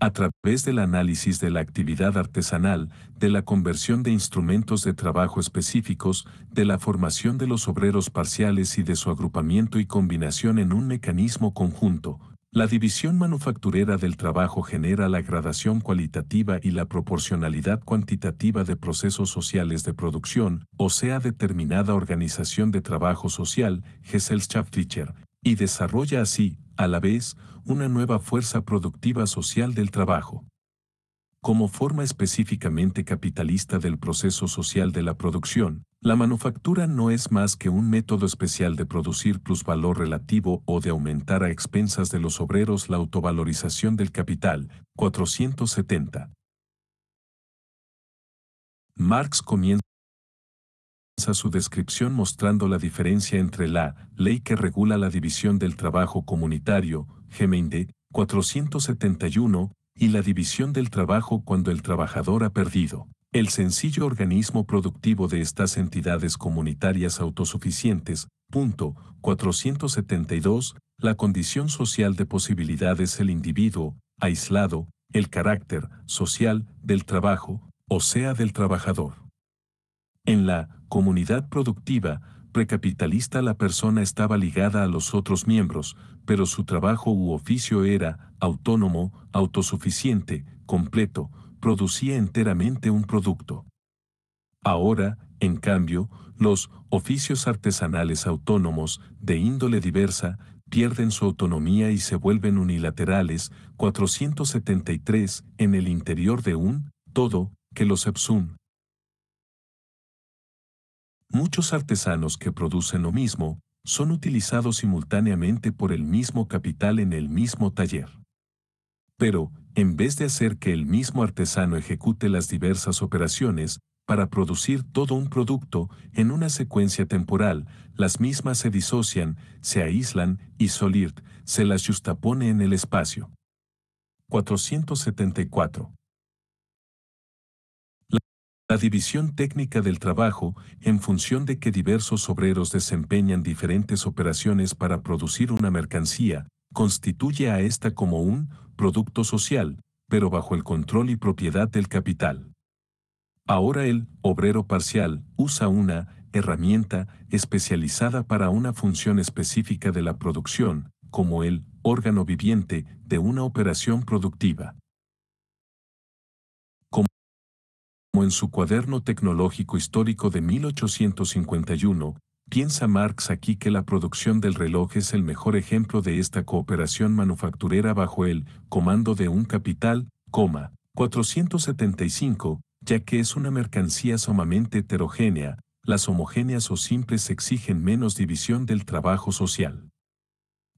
S2: A través del análisis de la actividad artesanal, de la conversión de instrumentos de trabajo específicos, de la formación de los obreros parciales y de su agrupamiento y combinación en un mecanismo conjunto, la división manufacturera del trabajo genera la gradación cualitativa y la proporcionalidad cuantitativa de procesos sociales de producción, o sea, determinada organización de trabajo social, gesellschaftlicher, y desarrolla así, a la vez, una nueva fuerza productiva social del trabajo como forma específicamente capitalista del proceso social de la producción, la manufactura no es más que un método especial de producir plusvalor relativo o de aumentar a expensas de los obreros la autovalorización del capital.
S1: 470. Marx comienza su descripción mostrando la diferencia entre la ley que
S2: regula la división del trabajo comunitario, Gemeinde, 471, y la división del trabajo cuando el trabajador ha perdido. El sencillo organismo productivo de estas entidades comunitarias autosuficientes, punto 472, la condición social de posibilidad es el individuo, aislado, el carácter social del trabajo, o sea, del trabajador. En la comunidad productiva, precapitalista la persona estaba ligada a los otros miembros, pero su trabajo u oficio era autónomo, autosuficiente, completo, producía enteramente un producto. Ahora, en cambio, los oficios artesanales autónomos, de índole diversa, pierden su autonomía y se vuelven unilaterales, 473, en el interior de un todo que los EPSUM muchos artesanos que producen lo mismo son utilizados simultáneamente por el mismo capital en el mismo taller. Pero, en vez de hacer que el mismo artesano ejecute las diversas operaciones, para producir todo un producto en una secuencia temporal, las mismas se disocian, se aíslan y Solirt se las justapone en el espacio. 474. La división técnica del trabajo, en función de que diversos obreros desempeñan diferentes operaciones para producir una mercancía, constituye a esta como un producto social, pero bajo el control y propiedad del capital. Ahora el obrero parcial usa una herramienta especializada para una función específica de la producción, como el órgano viviente de una operación productiva. en su cuaderno tecnológico histórico de 1851, piensa Marx aquí que la producción del reloj es el mejor ejemplo de esta cooperación manufacturera bajo el comando de un capital, 475, ya que es una mercancía sumamente heterogénea, las homogéneas o simples exigen menos división del trabajo social.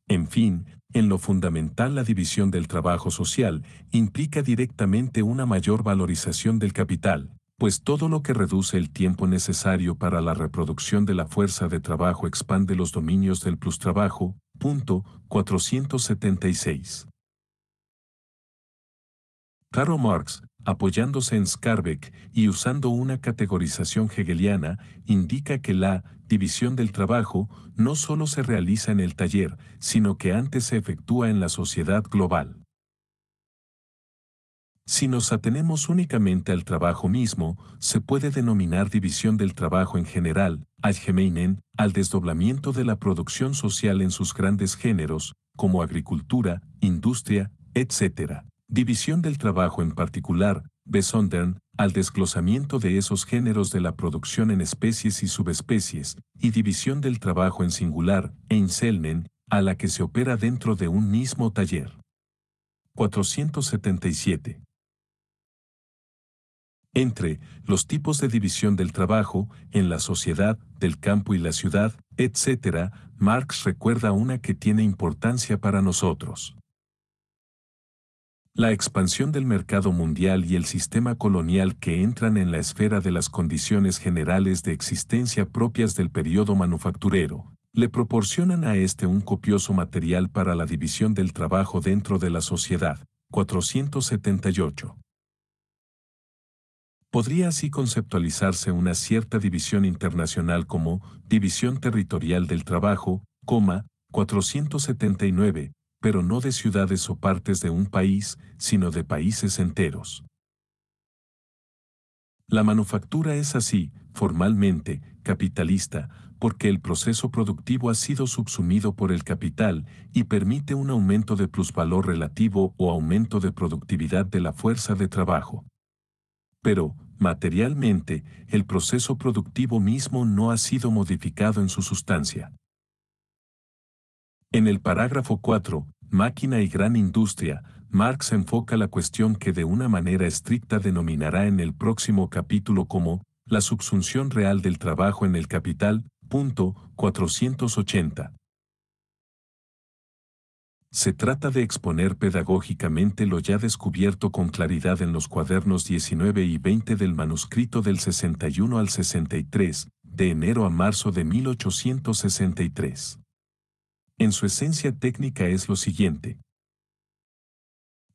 S2: En fin, en lo fundamental la división del trabajo social implica directamente una mayor valorización del capital, pues todo lo que reduce el tiempo necesario para la reproducción de la fuerza de trabajo expande los dominios del plus trabajo. Punto 476. Karl Marx apoyándose en Skarbek y usando una categorización hegeliana, indica que la división del trabajo no solo se realiza en el taller, sino que antes se efectúa en la sociedad global. Si nos atenemos únicamente al trabajo mismo, se puede denominar división del trabajo en general, Gemeinen, al desdoblamiento de la producción social en sus grandes géneros, como agricultura, industria, etc división del trabajo en particular, Besondern, al desglosamiento de esos géneros de la producción en especies y subespecies, y división del trabajo en singular, Einzelnen, a la que se opera dentro de un mismo taller. 477. Entre los tipos de división del trabajo, en la sociedad, del campo y la ciudad, etc., Marx recuerda una que tiene importancia para nosotros. La expansión del mercado mundial y el sistema colonial que entran en la esfera de las condiciones generales de existencia propias del periodo manufacturero, le proporcionan a este un copioso material para la división del trabajo dentro de la sociedad. 478. Podría así conceptualizarse una cierta división internacional como división territorial del trabajo, 479, pero no de ciudades o partes de un país, sino de países enteros. La manufactura es así, formalmente, capitalista, porque el proceso productivo ha sido subsumido por el capital y permite un aumento de plusvalor relativo o aumento de productividad de la fuerza de trabajo. Pero, materialmente, el proceso productivo mismo no ha sido modificado en su sustancia. En el parágrafo 4, Máquina y Gran Industria, Marx enfoca la cuestión que de una manera estricta denominará en el próximo capítulo como la subsunción real del trabajo en el capital, punto 480. Se trata de exponer pedagógicamente lo ya descubierto con claridad en los cuadernos 19 y 20 del manuscrito del 61 al 63, de enero a marzo de 1863 en su esencia técnica es lo siguiente.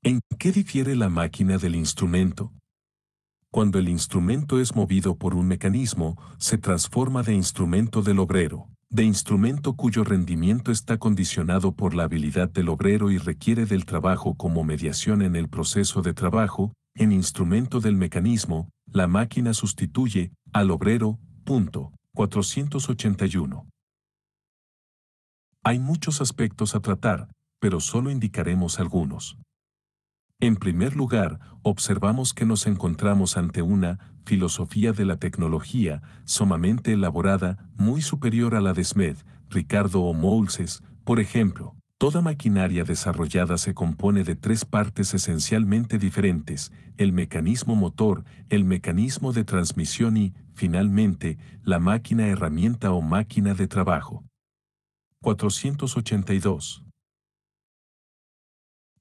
S2: ¿En qué difiere la máquina del instrumento? Cuando el instrumento es movido por un mecanismo, se transforma de instrumento del obrero, de instrumento cuyo rendimiento está condicionado por la habilidad del obrero y requiere del trabajo como mediación en el proceso de trabajo, en instrumento del mecanismo, la máquina sustituye al obrero. Punto 481. Hay muchos aspectos a tratar, pero solo indicaremos algunos. En primer lugar, observamos que nos encontramos ante una filosofía de la tecnología sumamente elaborada, muy superior a la de Smith, Ricardo o Moulses, por ejemplo. Toda maquinaria desarrollada se compone de tres partes esencialmente diferentes, el mecanismo motor, el mecanismo de transmisión y, finalmente, la máquina herramienta o máquina de trabajo. 482.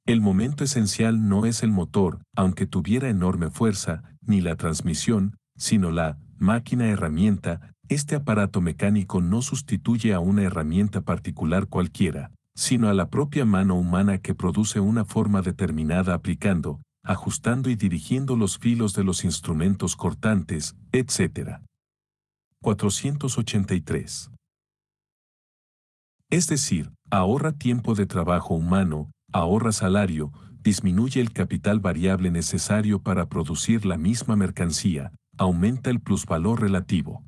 S2: El momento esencial no es el motor, aunque tuviera enorme fuerza, ni la transmisión, sino la máquina herramienta, este aparato mecánico no sustituye a una herramienta particular cualquiera, sino a la propia mano humana que produce una forma determinada aplicando, ajustando y dirigiendo los filos de los instrumentos cortantes, etc. 483. Es decir, ahorra tiempo de trabajo humano, ahorra salario, disminuye el capital variable necesario para producir la misma mercancía, aumenta el plusvalor relativo.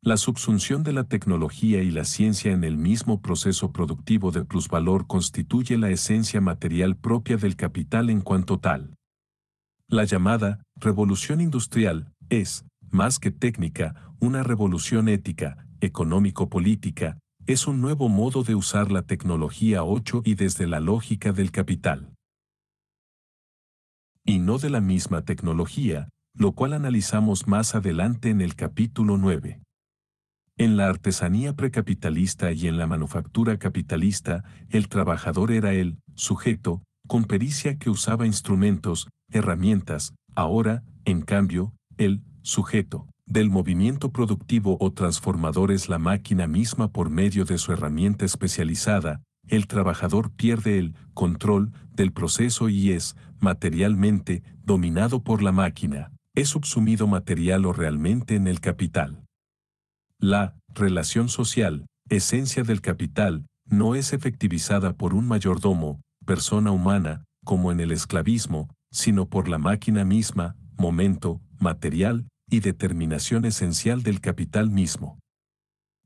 S2: La subsunción de la tecnología y la ciencia en el mismo proceso productivo de plusvalor constituye la esencia material propia del capital en cuanto tal. La llamada revolución industrial es, más que técnica, una revolución ética, económico-política, es un nuevo modo de usar la tecnología 8 y desde la lógica del capital. Y no de la misma tecnología, lo cual analizamos más adelante en el capítulo 9. En la artesanía precapitalista y en la manufactura capitalista, el trabajador era el sujeto, con pericia que usaba instrumentos, herramientas, ahora, en cambio, el sujeto del movimiento productivo o transformador es la máquina misma por medio de su herramienta especializada, el trabajador pierde el control del proceso y es, materialmente, dominado por la máquina, es subsumido material o realmente en el capital. La relación social, esencia del capital, no es efectivizada por un mayordomo, persona humana, como en el esclavismo, sino por la máquina misma, momento, material, y determinación esencial del capital mismo.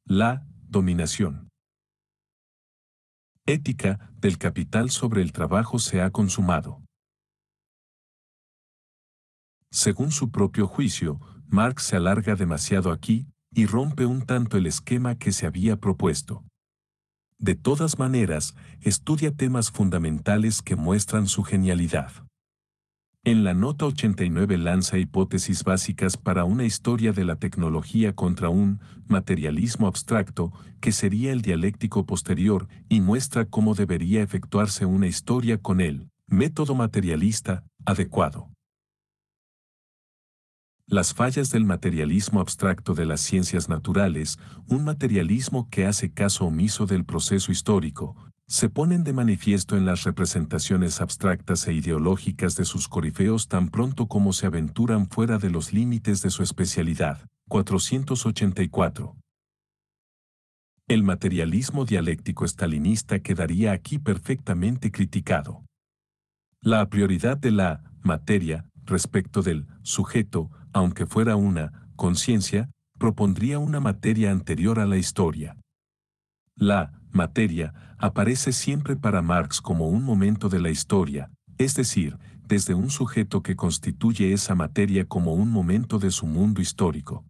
S2: La dominación
S1: ética del capital sobre el trabajo se ha consumado. Según su propio juicio, Marx se alarga
S2: demasiado aquí y rompe un tanto el esquema que se había propuesto. De todas maneras, estudia temas fundamentales que muestran su genialidad. En la nota 89 lanza hipótesis básicas para una historia de la tecnología contra un materialismo abstracto que sería el dialéctico posterior y muestra cómo debería efectuarse una historia con el método materialista adecuado. Las fallas del materialismo abstracto de las ciencias naturales, un materialismo que hace caso omiso del proceso histórico, se ponen de manifiesto en las representaciones abstractas e ideológicas de sus corifeos tan pronto como se aventuran fuera de los límites de su especialidad. 484. El materialismo dialéctico estalinista quedaría aquí perfectamente criticado. La prioridad de la materia respecto del sujeto, aunque fuera una conciencia, propondría una materia anterior a la historia. La materia, aparece siempre para Marx como un momento de la historia, es decir, desde un sujeto que constituye esa materia como un momento de su mundo histórico.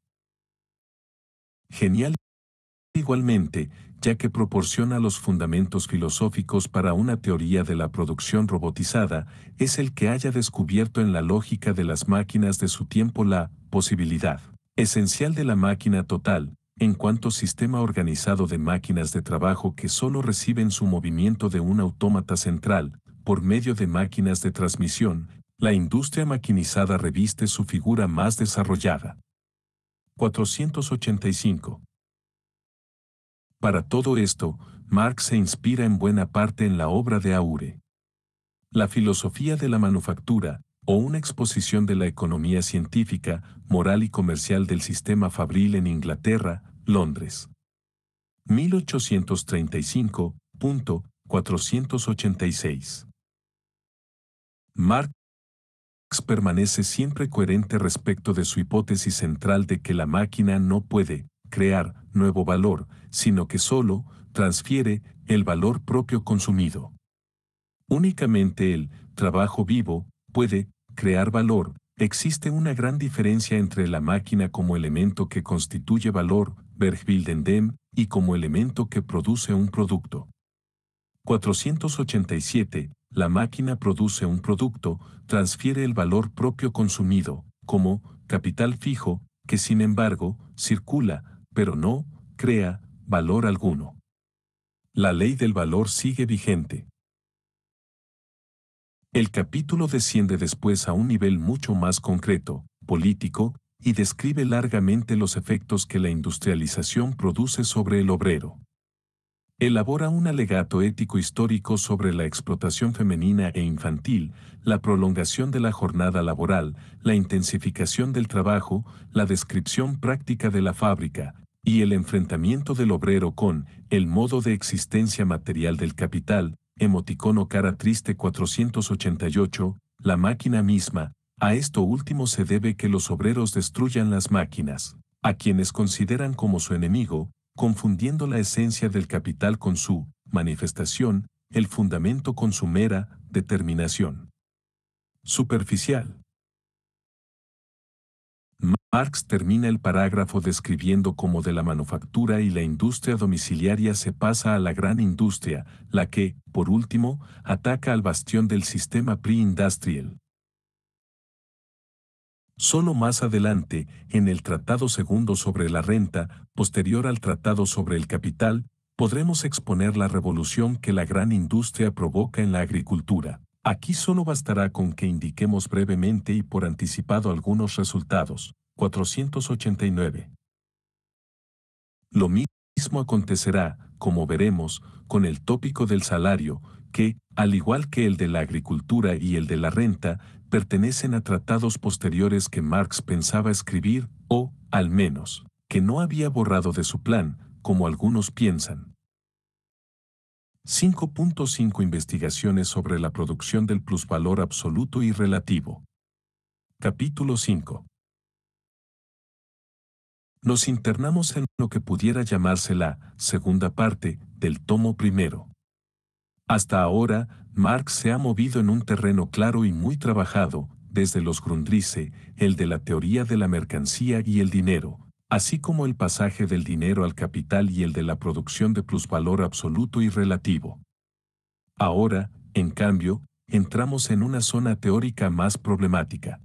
S2: Genial igualmente, ya que proporciona los fundamentos filosóficos para una teoría de la producción robotizada, es el que haya descubierto en la lógica de las máquinas de su tiempo la posibilidad esencial de la máquina total, en cuanto sistema organizado de máquinas de trabajo que solo reciben su movimiento de un autómata central, por medio de máquinas de transmisión, la industria maquinizada reviste su figura más desarrollada. 485. Para todo esto, Marx se inspira en buena parte en la obra de Aure. La filosofía de la manufactura, o una exposición de la economía científica, moral y comercial del sistema fabril en Inglaterra, Londres. 1835.486. Marx permanece siempre coherente respecto de su hipótesis central de que la máquina no puede crear nuevo valor, sino que solo transfiere el valor propio consumido. Únicamente el trabajo vivo puede crear valor. Existe una gran diferencia entre la máquina como elemento que constituye valor Bergbildendem, y como elemento que produce un producto. 487. La máquina produce un producto, transfiere el valor propio consumido, como capital fijo, que sin embargo, circula, pero no, crea, valor alguno. La ley del valor sigue vigente. El capítulo desciende después a un nivel mucho más concreto, político, y describe largamente los efectos que la industrialización produce sobre el obrero. Elabora un alegato ético histórico sobre la explotación femenina e infantil, la prolongación de la jornada laboral, la intensificación del trabajo, la descripción práctica de la fábrica, y el enfrentamiento del obrero con el modo de existencia material del capital, emoticono cara triste 488, la máquina misma, a esto último se debe que los obreros destruyan las máquinas, a quienes consideran como su enemigo, confundiendo la esencia del capital con su manifestación, el fundamento con su mera determinación. Superficial. Marx termina el parágrafo describiendo cómo de la manufactura y la industria domiciliaria se pasa a la gran industria, la que, por último, ataca al bastión del sistema pre-industrial, Solo más adelante, en el Tratado Segundo sobre la Renta, posterior al Tratado sobre el Capital, podremos exponer la revolución que la gran industria provoca en la agricultura. Aquí solo bastará con que indiquemos brevemente y por anticipado algunos resultados. 489. Lo mismo acontecerá, como veremos, con el tópico del salario, que, al igual que el de la agricultura y el de la renta, pertenecen a tratados posteriores que Marx pensaba escribir, o, al menos, que no había borrado de su plan, como algunos piensan. 5.5 Investigaciones sobre la producción del plusvalor absoluto y relativo. Capítulo 5. Nos internamos en lo que pudiera llamarse la segunda parte del tomo primero. Hasta ahora, Marx se ha movido en un terreno claro y muy trabajado, desde los Grundrisse, el de la teoría de la mercancía y el dinero, así como el pasaje del dinero al capital y el de la producción de plusvalor absoluto y relativo. Ahora, en cambio, entramos en una zona teórica más problemática.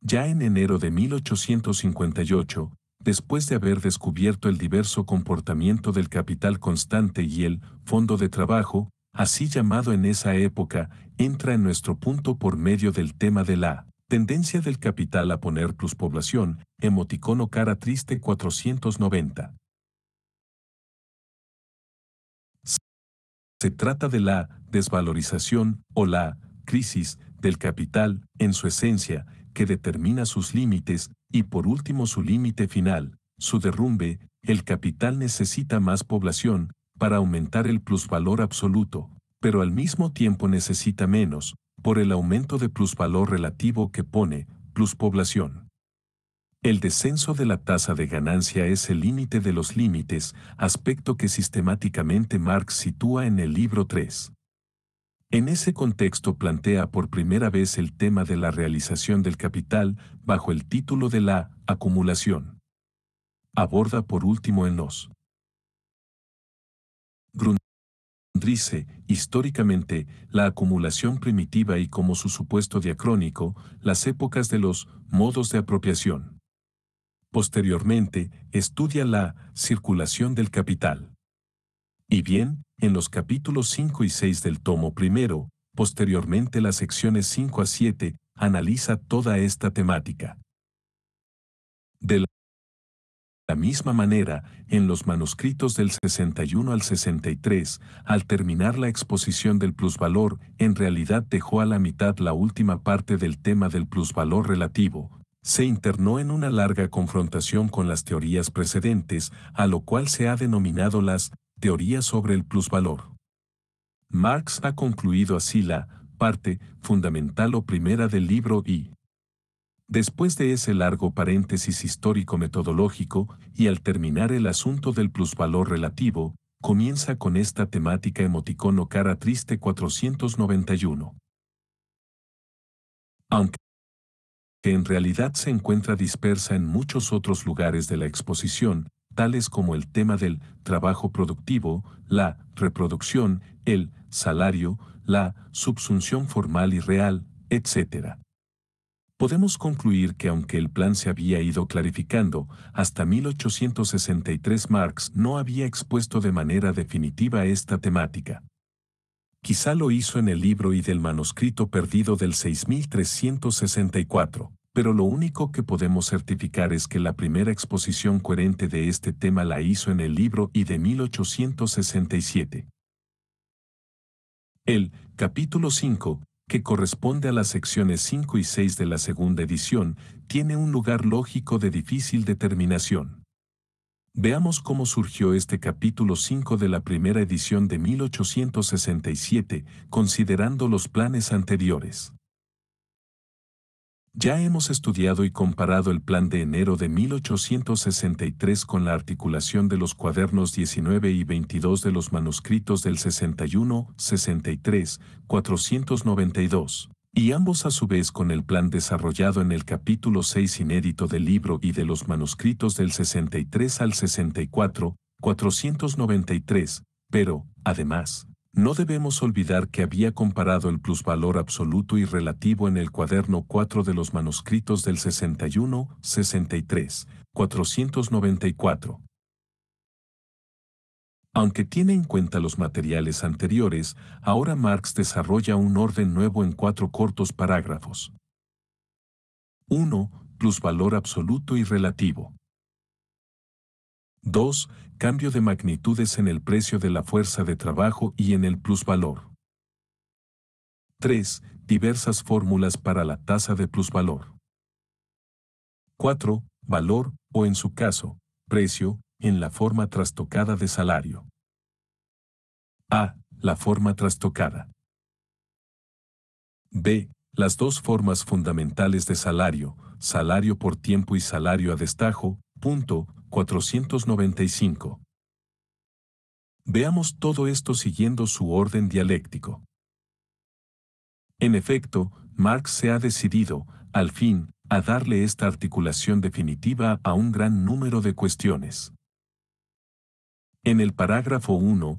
S2: Ya en enero de 1858, después de haber descubierto el diverso comportamiento del capital constante y el fondo de trabajo, así llamado en esa época, entra en nuestro punto por medio del tema de la tendencia del capital a poner plus población emoticono cara
S1: triste 490. Se trata de la desvalorización o la crisis del
S2: capital en su esencia, que determina sus límites y por último su límite final, su derrumbe, el capital necesita más población, para aumentar el plusvalor absoluto, pero al mismo tiempo necesita menos, por el aumento de plusvalor relativo que pone, plus población. El descenso de la tasa de ganancia es el límite de los límites, aspecto que sistemáticamente Marx sitúa en el libro 3. En ese contexto plantea por primera vez el tema de la realización del capital bajo el título de la acumulación. Aborda por último en los Dice históricamente, la acumulación primitiva y como su supuesto diacrónico, las épocas de los modos de apropiación. Posteriormente, estudia la circulación del capital. Y bien, en los capítulos 5 y 6 del tomo primero, posteriormente las secciones 5 a 7, analiza toda esta temática la misma manera, en los manuscritos del 61 al 63, al terminar la exposición del plusvalor, en realidad dejó a la mitad la última parte del tema del plusvalor relativo, se internó en una larga confrontación con las teorías precedentes, a lo cual se ha denominado las teorías sobre el plusvalor. Marx ha concluido así la parte fundamental o primera del libro y Después de ese largo paréntesis histórico-metodológico, y al terminar el asunto del plusvalor relativo, comienza con esta temática emoticono cara triste 491. Aunque en realidad se encuentra dispersa en muchos otros lugares de la exposición, tales como el tema del trabajo productivo, la reproducción, el salario, la subsunción formal y real, etc podemos concluir que aunque el plan se había ido clarificando, hasta 1863 Marx no había expuesto de manera definitiva esta temática. Quizá lo hizo en el libro y del manuscrito perdido del 6364, pero lo único que podemos certificar es que la primera exposición coherente de este tema la hizo en el libro y de 1867. El capítulo 5 que corresponde a las secciones 5 y 6 de la segunda edición, tiene un lugar lógico de difícil determinación. Veamos cómo surgió este capítulo 5 de la primera edición de 1867, considerando los planes anteriores. Ya hemos estudiado y comparado el plan de enero de 1863 con la articulación de los cuadernos 19 y 22 de los manuscritos del 61, 63, 492, y ambos a su vez con el plan desarrollado en el capítulo 6 inédito del libro y de los manuscritos del 63 al 64, 493, pero, además, no debemos olvidar que había comparado el plusvalor absoluto y relativo en el cuaderno 4 de los manuscritos del 61, 63, 494. Aunque tiene en cuenta los materiales anteriores, ahora Marx desarrolla un orden nuevo en cuatro cortos parágrafos. 1. Plusvalor absoluto y relativo. 2 cambio de magnitudes en el precio de la fuerza de trabajo y en el plusvalor. 3. Diversas fórmulas para la tasa de plusvalor. 4. Valor, o en su caso, precio, en la forma trastocada de salario. A. La forma trastocada. B. Las dos formas fundamentales de salario, salario por tiempo y salario a destajo, punto, 495. Veamos todo esto siguiendo su orden dialéctico. En efecto, Marx se ha decidido, al fin, a darle esta articulación definitiva a un gran número de cuestiones. En el parágrafo 1,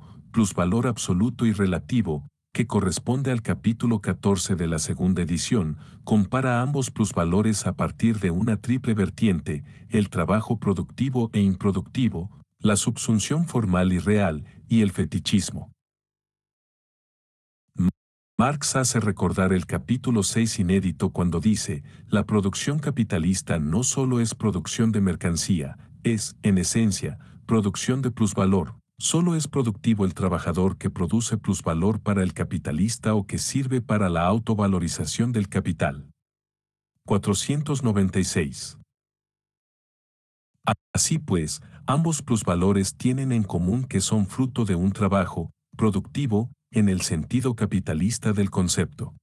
S2: valor absoluto y relativo, que corresponde al capítulo 14 de la segunda edición, compara ambos plusvalores a partir de una triple vertiente, el trabajo productivo e improductivo, la subsunción formal y real, y el fetichismo. Marx hace recordar el capítulo 6 inédito cuando dice, la producción capitalista no solo es producción de mercancía, es, en esencia, producción de plusvalor, Solo es productivo el trabajador que produce plusvalor para el capitalista o que sirve para la autovalorización del capital. 496. Así pues, ambos plusvalores tienen en común que son fruto de un trabajo, productivo, en el sentido capitalista del concepto.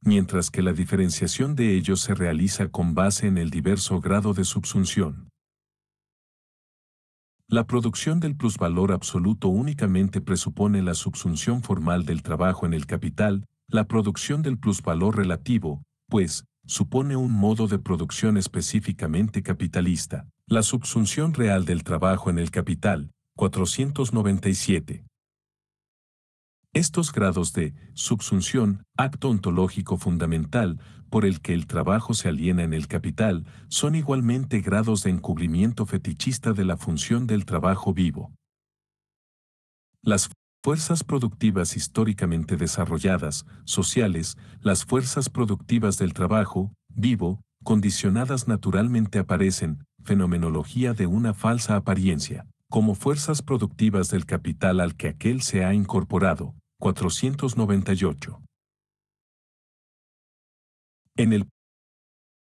S2: Mientras que la diferenciación de ellos se realiza con base en el diverso grado de subsunción. La producción del plusvalor absoluto únicamente presupone la subsunción formal del trabajo en el capital, la producción del plusvalor relativo, pues, supone un modo de producción específicamente capitalista. La subsunción real del trabajo en el capital, 497. Estos grados de subsunción, acto ontológico fundamental, por el que el trabajo se aliena en el capital, son igualmente grados de encubrimiento fetichista de la función del trabajo vivo. Las fuerzas productivas históricamente desarrolladas, sociales, las fuerzas productivas del trabajo, vivo, condicionadas naturalmente aparecen, fenomenología de una falsa apariencia, como fuerzas productivas del capital al que aquel se ha
S1: incorporado, 498. En el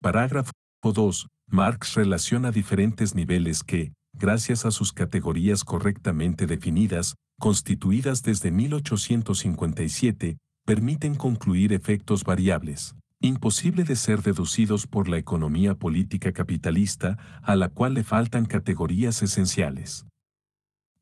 S1: parágrafo 2, Marx relaciona diferentes niveles
S2: que, gracias a sus categorías correctamente definidas, constituidas desde 1857, permiten concluir efectos variables, imposible de ser deducidos por la economía política capitalista a la cual le faltan categorías esenciales.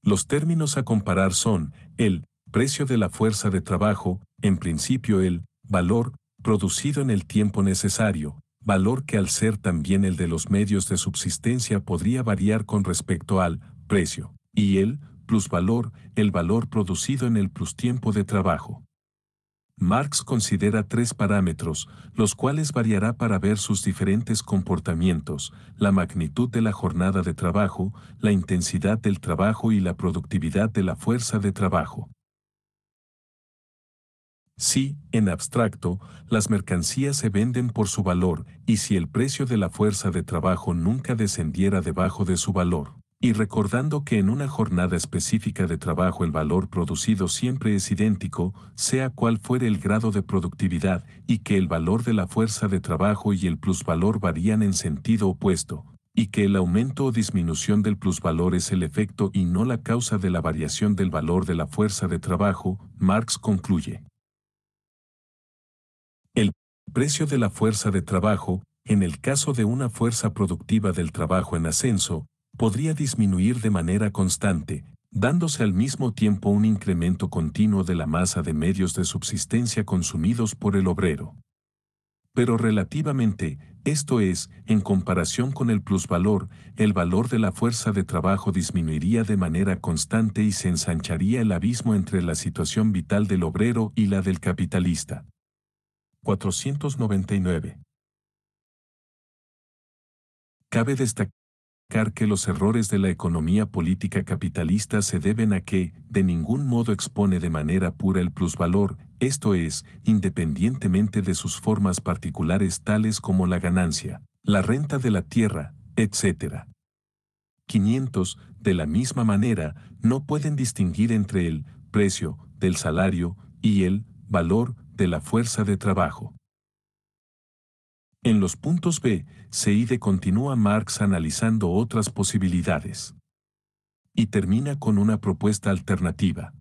S2: Los términos a comparar son el precio de la fuerza de trabajo, en principio el valor producido en el tiempo necesario, valor que al ser también el de los medios de subsistencia podría variar con respecto al precio, y el plusvalor, el valor producido en el plustiempo de trabajo. Marx considera tres parámetros, los cuales variará para ver sus diferentes comportamientos, la magnitud de la jornada de trabajo, la intensidad del trabajo y la productividad de la fuerza de trabajo. Si, en abstracto, las mercancías se venden por su valor y si el precio de la fuerza de trabajo nunca descendiera debajo de su valor, y recordando que en una jornada específica de trabajo el valor producido siempre es idéntico, sea cual fuere el grado de productividad, y que el valor de la fuerza de trabajo y el plusvalor varían en sentido opuesto, y que el aumento o disminución del plusvalor es el efecto y no la causa de la variación del valor de la fuerza de trabajo, Marx concluye. Precio de la fuerza de trabajo, en el caso de una fuerza productiva del trabajo en ascenso, podría disminuir de manera constante, dándose al mismo tiempo un incremento continuo de la masa de medios de subsistencia consumidos por el obrero. Pero relativamente, esto es, en comparación con el plusvalor, el valor de la fuerza de trabajo disminuiría de manera constante y se ensancharía el abismo entre la
S1: situación vital del obrero y la del capitalista. 499. Cabe destacar que los
S2: errores de la economía política capitalista se deben a que, de ningún modo expone de manera pura el plusvalor, esto es, independientemente de sus formas particulares tales como la ganancia, la renta de la tierra, etc. 500, de la misma manera, no pueden distinguir entre el precio del salario y el valor de la fuerza de trabajo. En los puntos B, C y D continúa Marx analizando otras posibilidades. Y termina con una propuesta alternativa.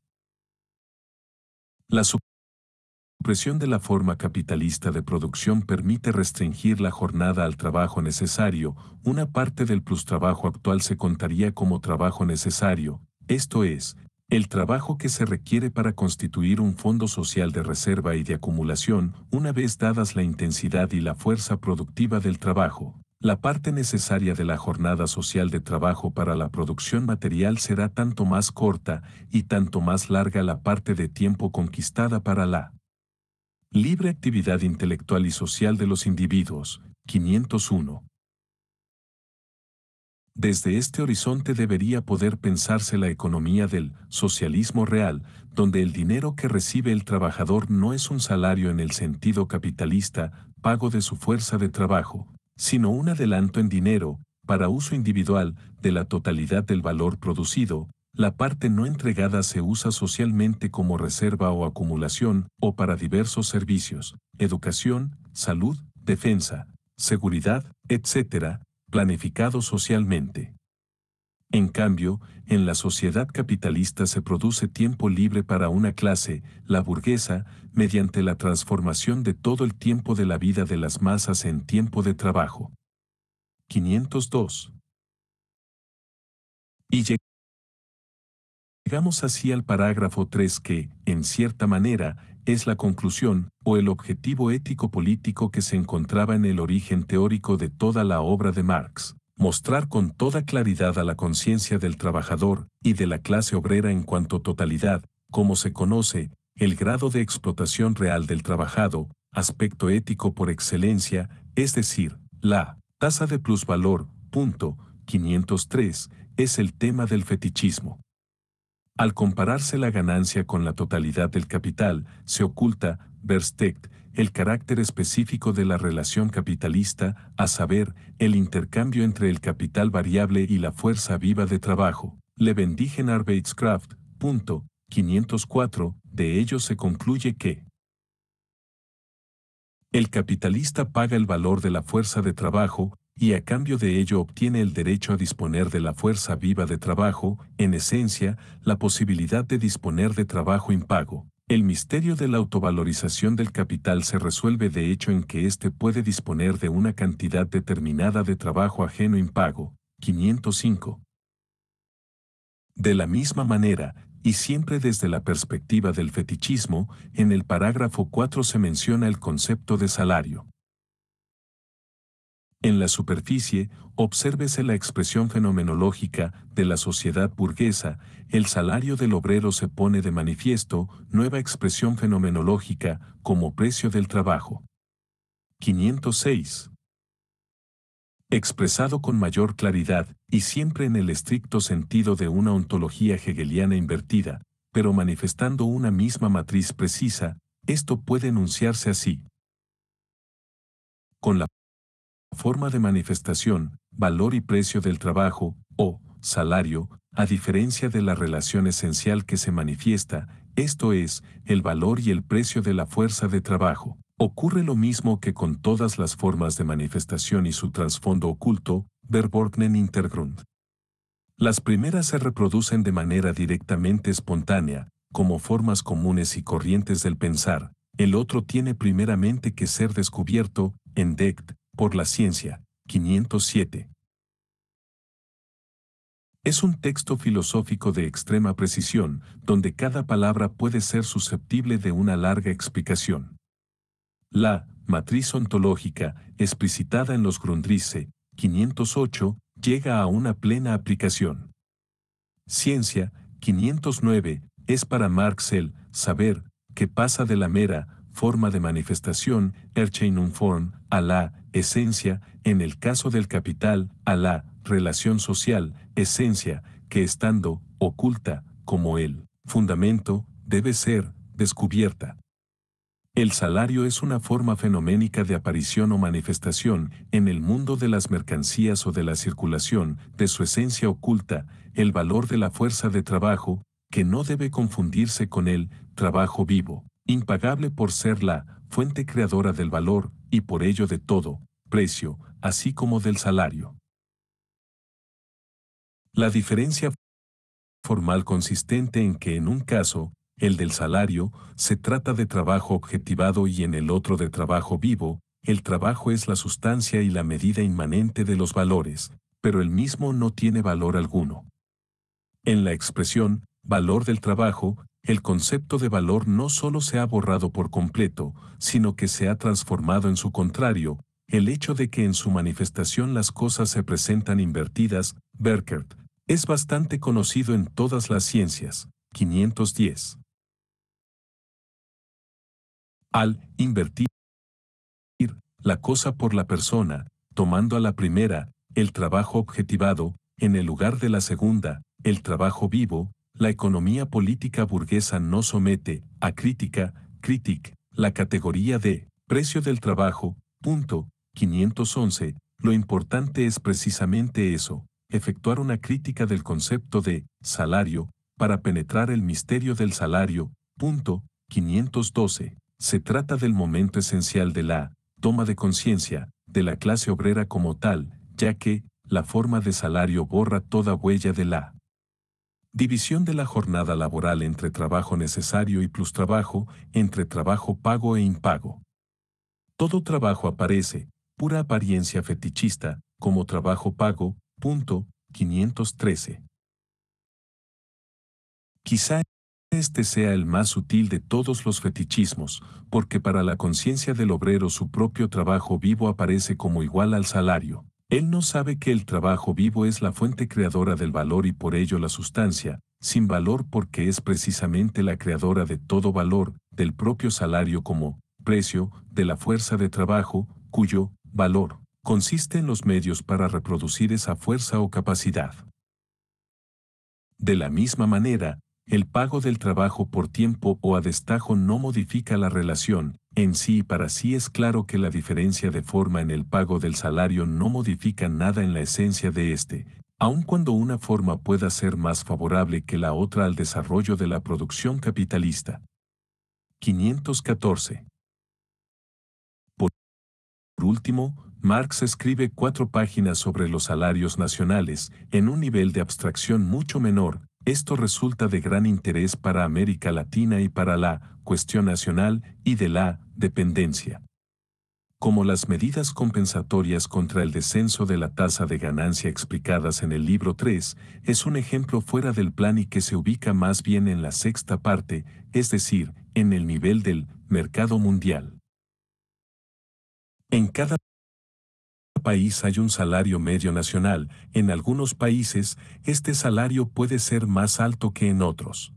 S2: La supresión de la forma capitalista de producción permite restringir la jornada al trabajo necesario, una parte del plus trabajo actual se contaría como trabajo necesario, esto es, el trabajo que se requiere para constituir un fondo social de reserva y de acumulación, una vez dadas la intensidad y la fuerza productiva del trabajo, la parte necesaria de la jornada social de trabajo para la producción material será tanto más corta y tanto más larga la parte de tiempo conquistada para la libre actividad intelectual y social de los individuos. 501. Desde este horizonte debería poder pensarse la economía del socialismo real, donde el dinero que recibe el trabajador no es un salario en el sentido capitalista, pago de su fuerza de trabajo, sino un adelanto en dinero, para uso individual, de la totalidad del valor producido, la parte no entregada se usa socialmente como reserva o acumulación, o para diversos servicios, educación, salud, defensa, seguridad, etc., planificado socialmente. En cambio, en la sociedad capitalista se produce tiempo libre para una clase, la burguesa, mediante la transformación de todo el tiempo de la vida de
S1: las masas en tiempo de trabajo. 502. Y llegamos así al parágrafo 3 que,
S2: en cierta manera, es la conclusión, o el objetivo ético-político que se encontraba en el origen teórico de toda la obra de Marx, mostrar con toda claridad a la conciencia del trabajador y de la clase obrera en cuanto totalidad, como se conoce, el grado de explotación real del trabajado, aspecto ético por excelencia, es decir, la tasa de plusvalor, punto 503, es el tema del fetichismo. Al compararse la ganancia con la totalidad del capital, se oculta, Verstecht, el carácter específico de la relación capitalista, a saber, el intercambio entre el capital variable y la fuerza viva de trabajo. Le vendigen Arbeitskraft, punto, 504, de ello se concluye que el capitalista paga el valor de la fuerza de trabajo, y a cambio de ello obtiene el derecho a disponer de la fuerza viva de trabajo, en esencia, la posibilidad de disponer de trabajo impago. El misterio de la autovalorización del capital se resuelve de hecho en que éste puede disponer de una cantidad determinada de trabajo ajeno impago, 505. De la misma manera, y siempre desde la perspectiva del fetichismo, en el parágrafo 4 se menciona el concepto de salario. En la superficie, obsérvese la expresión fenomenológica de la sociedad burguesa, el salario del obrero se pone de manifiesto, nueva expresión fenomenológica, como precio del trabajo. 506. Expresado con mayor claridad, y siempre en el estricto sentido de una ontología hegeliana invertida, pero manifestando una misma matriz precisa, esto puede enunciarse así. Con la forma de manifestación, valor y precio del trabajo, o salario, a diferencia de la relación esencial que se manifiesta, esto es, el valor y el precio de la fuerza de trabajo. Ocurre lo mismo que con todas las formas de manifestación y su trasfondo oculto, Verborgnen Intergrund. Las primeras se reproducen de manera directamente espontánea, como formas comunes y corrientes del pensar, el otro tiene primeramente que ser descubierto, entdeckt, por la ciencia, 507. Es un texto filosófico de extrema precisión, donde cada palabra puede ser susceptible de una larga explicación. La matriz ontológica, explicitada en los Grundrisse, 508, llega a una plena aplicación. Ciencia, 509, es para Marx el saber que pasa de la mera forma de manifestación, Form, a la esencia, en el caso del capital, a la relación social, esencia, que estando oculta como el fundamento, debe ser descubierta. El salario es una forma fenoménica de aparición o manifestación en el mundo de las mercancías o de la circulación, de su esencia oculta, el valor de la fuerza de trabajo, que no debe confundirse con el trabajo vivo, impagable por ser la fuente creadora del valor, y por ello de todo, precio, así como del salario. La diferencia formal consistente en que en un caso, el del salario, se trata de trabajo objetivado y en el otro de trabajo vivo, el trabajo es la sustancia y la medida inmanente de los valores, pero el mismo no tiene valor alguno. En la expresión, valor del trabajo, el concepto de valor no solo se ha borrado por completo, sino que se ha transformado en su contrario, el hecho de que en su manifestación las cosas se presentan invertidas, Berkert,
S1: es bastante conocido en todas las ciencias. 510. Al invertir la cosa por la persona, tomando a la primera, el trabajo objetivado, en el
S2: lugar de la segunda, el trabajo vivo, la economía política burguesa no somete a crítica, crítica, la categoría de precio del trabajo, punto 511. Lo importante es precisamente eso, efectuar una crítica del concepto de salario para penetrar el misterio del salario, punto 512. Se trata del momento esencial de la toma de conciencia de la clase obrera como tal, ya que la forma de salario borra toda huella de la División de la jornada laboral entre trabajo necesario y plus trabajo, entre trabajo pago e impago. Todo trabajo aparece, pura apariencia fetichista, como trabajo pago, punto 513. Quizá este sea el más sutil de todos los fetichismos, porque para la conciencia del obrero su propio trabajo vivo aparece como igual al salario. Él no sabe que el trabajo vivo es la fuente creadora del valor y por ello la sustancia, sin valor porque es precisamente la creadora de todo valor, del propio salario como precio, de la fuerza de trabajo, cuyo valor consiste en los medios para reproducir esa fuerza o capacidad. De la misma manera, el pago del trabajo por tiempo o a destajo no modifica la relación, en sí y para sí es claro que la diferencia de forma en el pago del salario no modifica nada en la esencia de éste, aun cuando una forma pueda ser más favorable que la otra al desarrollo de la producción capitalista. 514. Por último, Marx escribe cuatro páginas sobre los salarios nacionales, en un nivel de abstracción mucho menor, esto resulta de gran interés para América Latina y para la cuestión nacional y de la dependencia. Como las medidas compensatorias contra el descenso de la tasa de ganancia explicadas en el libro 3, es un ejemplo fuera del plan y que se ubica más bien en la sexta parte, es decir, en el nivel del mercado mundial. En cada país hay un salario medio nacional, en algunos países este salario puede ser más alto que en otros.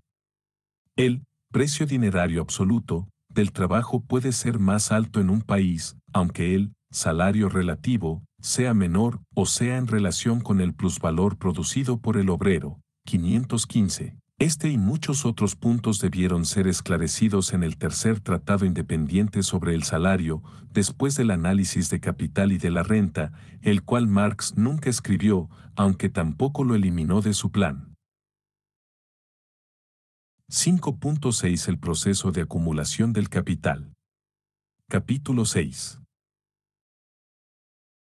S2: El precio dinerario absoluto del trabajo puede ser más alto en un país, aunque el salario relativo sea menor o sea en relación con el plusvalor producido por el obrero. 515. Este y muchos otros puntos debieron ser esclarecidos en el tercer tratado independiente sobre el salario, después del análisis de capital y de la renta, el cual Marx nunca escribió, aunque tampoco lo eliminó de su plan. 5.6 El proceso de acumulación del capital. Capítulo 6.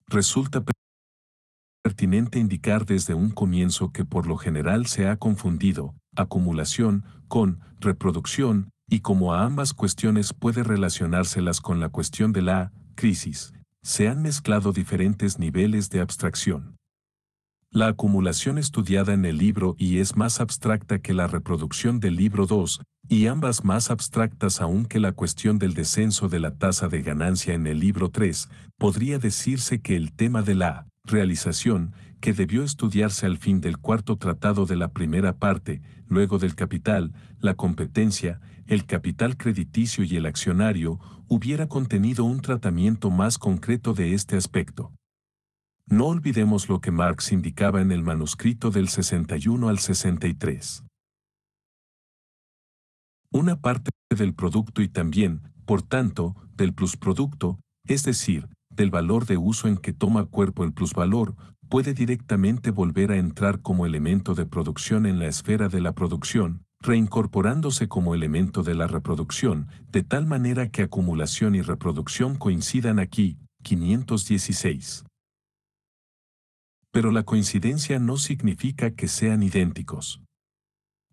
S2: Resulta pertinente indicar desde un comienzo que por lo general se ha confundido acumulación con reproducción y como a ambas cuestiones puede relacionárselas con la cuestión de la crisis, se han mezclado diferentes niveles de abstracción. La acumulación estudiada en el libro y es más abstracta que la reproducción del libro 2, y ambas más abstractas aún que la cuestión del descenso de la tasa de ganancia en el libro 3, podría decirse que el tema de la realización, que debió estudiarse al fin del cuarto tratado de la primera parte, luego del capital, la competencia, el capital crediticio y el accionario, hubiera contenido un tratamiento más concreto de este aspecto. No olvidemos lo que Marx indicaba en el manuscrito del 61 al 63. Una parte del producto y también, por tanto, del plusproducto, es decir, el valor de uso en que toma cuerpo el plusvalor, puede directamente volver a entrar como elemento de producción en la esfera de la producción, reincorporándose como elemento de la reproducción, de tal manera que acumulación y reproducción coincidan aquí, 516. Pero la coincidencia no significa que sean idénticos.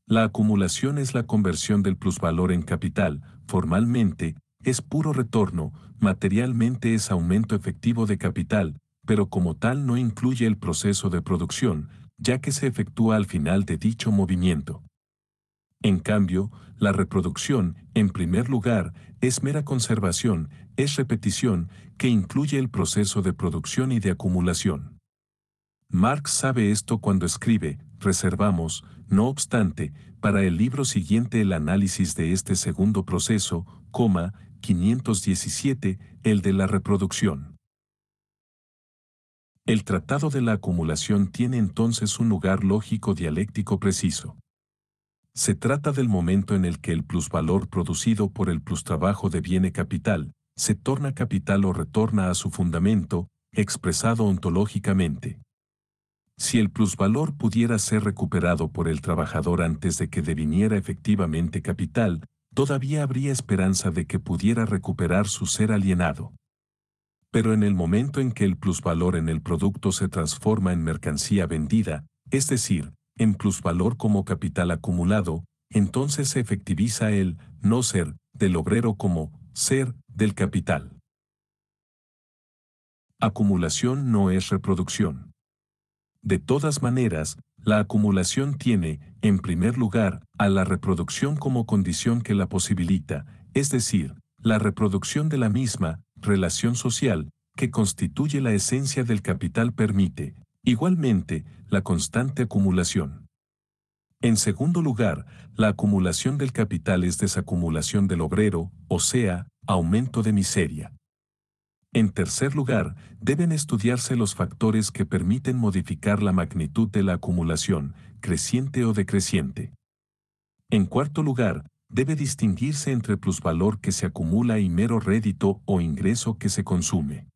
S2: La acumulación es la conversión del plusvalor en capital, formalmente, es puro retorno, materialmente es aumento efectivo de capital, pero como tal no incluye el proceso de producción, ya que se efectúa al final de dicho movimiento. En cambio, la reproducción, en primer lugar, es mera conservación, es repetición, que incluye el proceso de producción y de acumulación. Marx sabe esto cuando escribe, reservamos, no obstante, para el libro siguiente el análisis de este segundo proceso, coma, 517, el de la reproducción. El tratado de la acumulación tiene entonces un lugar lógico dialéctico preciso. Se trata del momento en el que el plusvalor producido por el plustrabajo deviene capital, se torna capital o retorna a su fundamento, expresado ontológicamente. Si el plusvalor pudiera ser recuperado por el trabajador antes de que deviniera efectivamente capital, todavía habría esperanza de que pudiera recuperar su ser alienado. Pero en el momento en que el plusvalor en el producto se transforma en mercancía vendida, es decir, en plusvalor como capital acumulado, entonces se efectiviza el no ser del obrero como ser del capital. Acumulación no es reproducción. De todas maneras, la acumulación tiene, en primer lugar, a la reproducción como condición que la posibilita, es decir, la reproducción de la misma relación social que constituye la esencia del capital permite, igualmente, la constante acumulación. En segundo lugar, la acumulación del capital es desacumulación del obrero, o sea, aumento de miseria. En tercer lugar, deben estudiarse los factores que permiten modificar la magnitud de la acumulación, creciente o decreciente. En cuarto lugar, debe distinguirse entre plusvalor que se acumula y mero rédito o ingreso que se consume.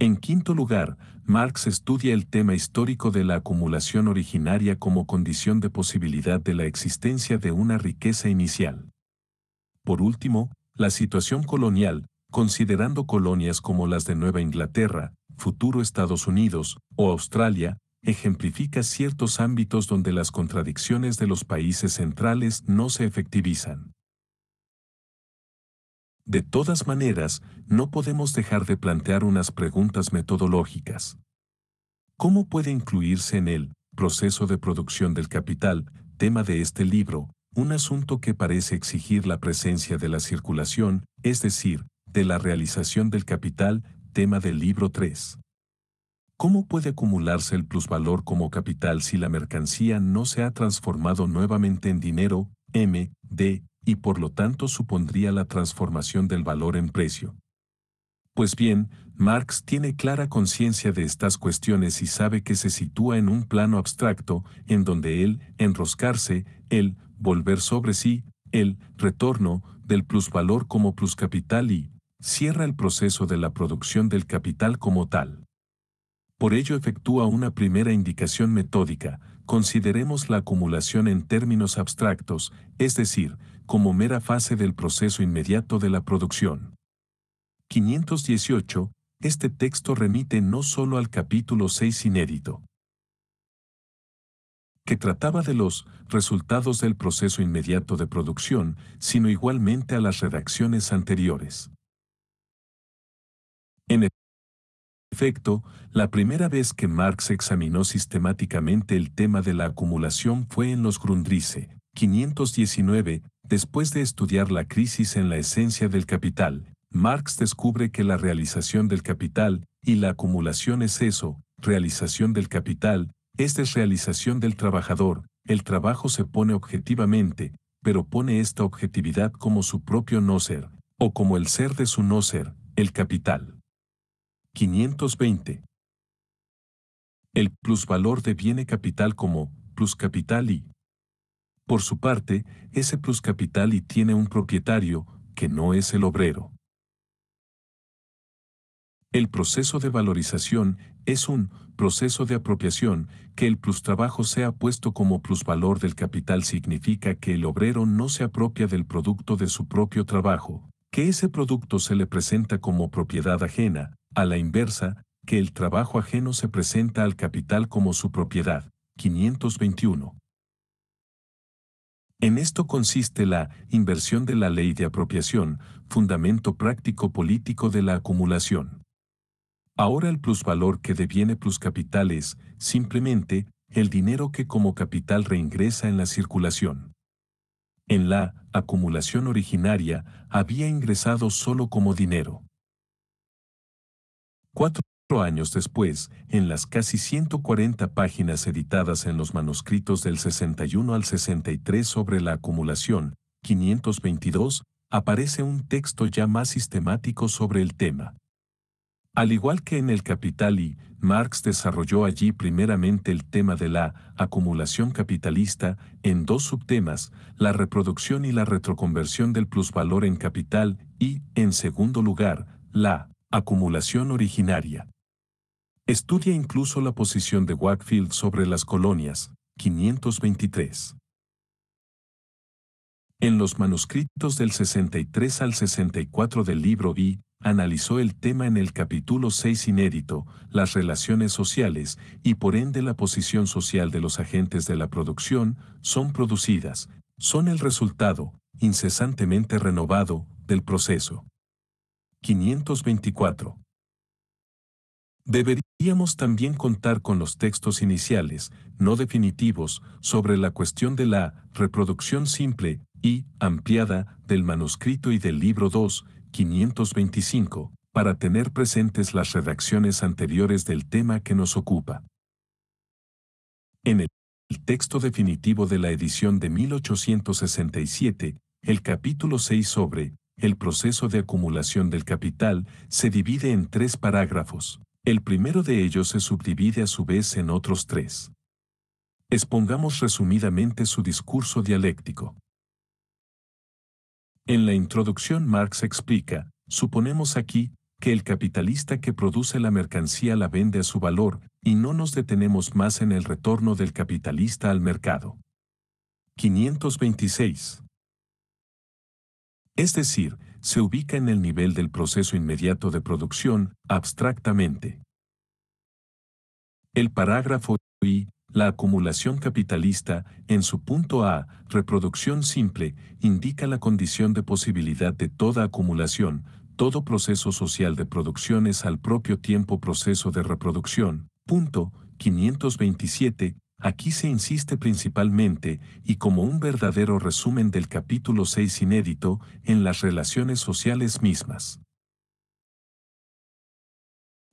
S2: En quinto lugar, Marx estudia el tema histórico de la acumulación originaria como condición de posibilidad de la existencia de una riqueza inicial. Por último, la situación colonial, considerando colonias como las de Nueva Inglaterra, futuro Estados Unidos o Australia, ejemplifica ciertos ámbitos donde las contradicciones de los países centrales no se efectivizan. De todas maneras, no podemos dejar de plantear unas preguntas metodológicas. ¿Cómo puede incluirse en el proceso de producción del capital, tema de este libro, un asunto que parece exigir la presencia de la circulación, es decir, de la realización del capital, tema del libro 3. ¿Cómo puede acumularse el plusvalor como capital si la mercancía no se ha transformado nuevamente en dinero, M, D, y por lo tanto supondría la transformación del valor en precio? Pues bien, Marx tiene clara conciencia de estas cuestiones y sabe que se sitúa en un plano abstracto, en donde el enroscarse, el volver sobre sí, el retorno del plusvalor como pluscapital y, cierra el proceso de la producción del capital como tal. Por ello efectúa una primera indicación metódica, consideremos la acumulación en términos abstractos, es decir, como mera fase del proceso inmediato de la producción. 518. Este texto remite no solo al capítulo 6 inédito, que trataba de los resultados del proceso inmediato de producción, sino igualmente a las redacciones anteriores. En efecto, la primera vez que Marx examinó sistemáticamente el tema de la acumulación fue en los Grundrisse, 519, después de estudiar la crisis en la esencia del capital. Marx descubre que la realización del capital y la acumulación es eso, realización del capital, es desrealización del trabajador, el trabajo se pone objetivamente, pero pone esta objetividad como su propio no ser, o como el ser de su no ser, el capital. 520. El plusvalor deviene capital como pluscapital y. Por su parte, ese pluscapital y tiene un propietario, que no es el obrero. El proceso de valorización es un proceso de apropiación, que el plus trabajo sea puesto como plusvalor del capital significa que el obrero no se apropia del producto de su propio trabajo, que ese producto se le presenta como propiedad ajena, a la inversa, que el trabajo ajeno se presenta al capital como su propiedad. 521. En esto consiste la inversión de la ley de apropiación, fundamento práctico político de la acumulación. Ahora el plusvalor que deviene pluscapital es, simplemente, el dinero que como capital reingresa en la circulación. En la acumulación originaria había ingresado solo como dinero. Cuatro años después, en las casi 140 páginas editadas en los manuscritos del 61 al 63 sobre la acumulación, 522, aparece un texto ya más sistemático sobre el tema. Al igual que en el Capital y, Marx desarrolló allí primeramente el tema de la acumulación capitalista en dos subtemas, la reproducción y la retroconversión del plusvalor en capital y, en segundo lugar, la Acumulación originaria. Estudia incluso la posición de Wackfield sobre las colonias, 523. En los manuscritos del 63 al 64 del libro I, analizó el tema en el capítulo 6 inédito, las relaciones sociales y por ende la posición social de los agentes de la producción, son producidas, son el resultado, incesantemente renovado, del proceso. 524. Deberíamos también contar con los textos iniciales, no definitivos, sobre la cuestión de la reproducción simple y ampliada del manuscrito y del libro 2, 525, para tener presentes las redacciones anteriores del tema que nos ocupa. En el texto definitivo de la edición de 1867, el capítulo 6 sobre el proceso de acumulación del capital se divide en tres parágrafos. El primero de ellos se subdivide a su vez en otros tres. Expongamos resumidamente su discurso dialéctico. En la introducción Marx explica, suponemos aquí, que el capitalista que produce la mercancía la vende a su valor, y no nos detenemos más en el retorno del capitalista al mercado. 526 es decir, se ubica en el nivel del proceso inmediato de producción, abstractamente. El parágrafo I, la acumulación capitalista, en su punto A, reproducción simple, indica la condición de posibilidad de toda acumulación, todo proceso social de producción es al propio tiempo proceso de reproducción. Punto 527, Aquí se insiste principalmente, y como un verdadero resumen del capítulo 6 inédito, en las relaciones sociales mismas.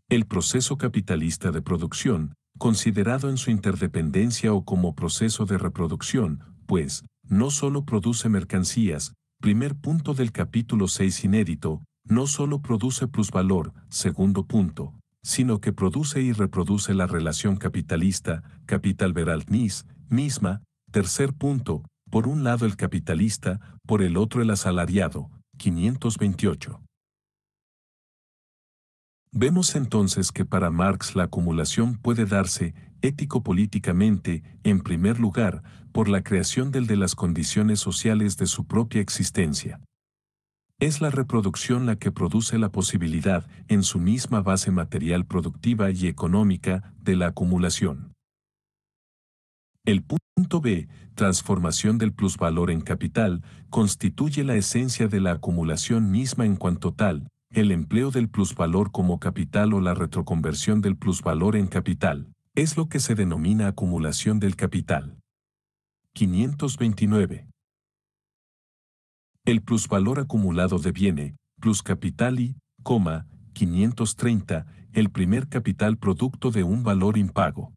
S2: El proceso capitalista de producción, considerado en su interdependencia o como proceso de reproducción, pues, no solo produce mercancías, primer punto del capítulo 6 inédito, no solo produce plusvalor, segundo punto, sino que produce y reproduce la relación capitalista, capital veraltnis, misma, tercer punto, por un lado el capitalista, por el otro el asalariado, 528. Vemos entonces que para Marx la acumulación puede darse, ético-políticamente, en primer lugar, por la creación del de las condiciones sociales de su propia existencia. Es la reproducción la que produce la posibilidad, en su misma base material productiva y económica, de la acumulación. El punto B, transformación del plusvalor en capital, constituye la esencia de la acumulación misma en cuanto tal, el empleo del plusvalor como capital o la retroconversión del plusvalor en capital, es lo que se denomina acumulación del capital. 529. El plusvalor acumulado deviene, plus capitali, 530, el primer capital producto de un valor impago.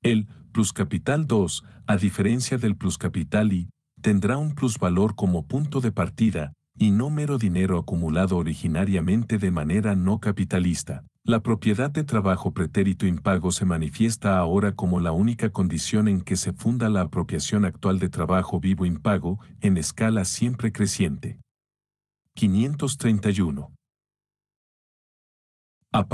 S2: El capital 2, a diferencia del pluscapitali, tendrá un plusvalor como punto de partida y no mero dinero acumulado originariamente de manera no capitalista. La propiedad de trabajo pretérito impago se manifiesta ahora como la única condición en que se funda la apropiación actual de trabajo vivo impago en escala siempre creciente. 531. A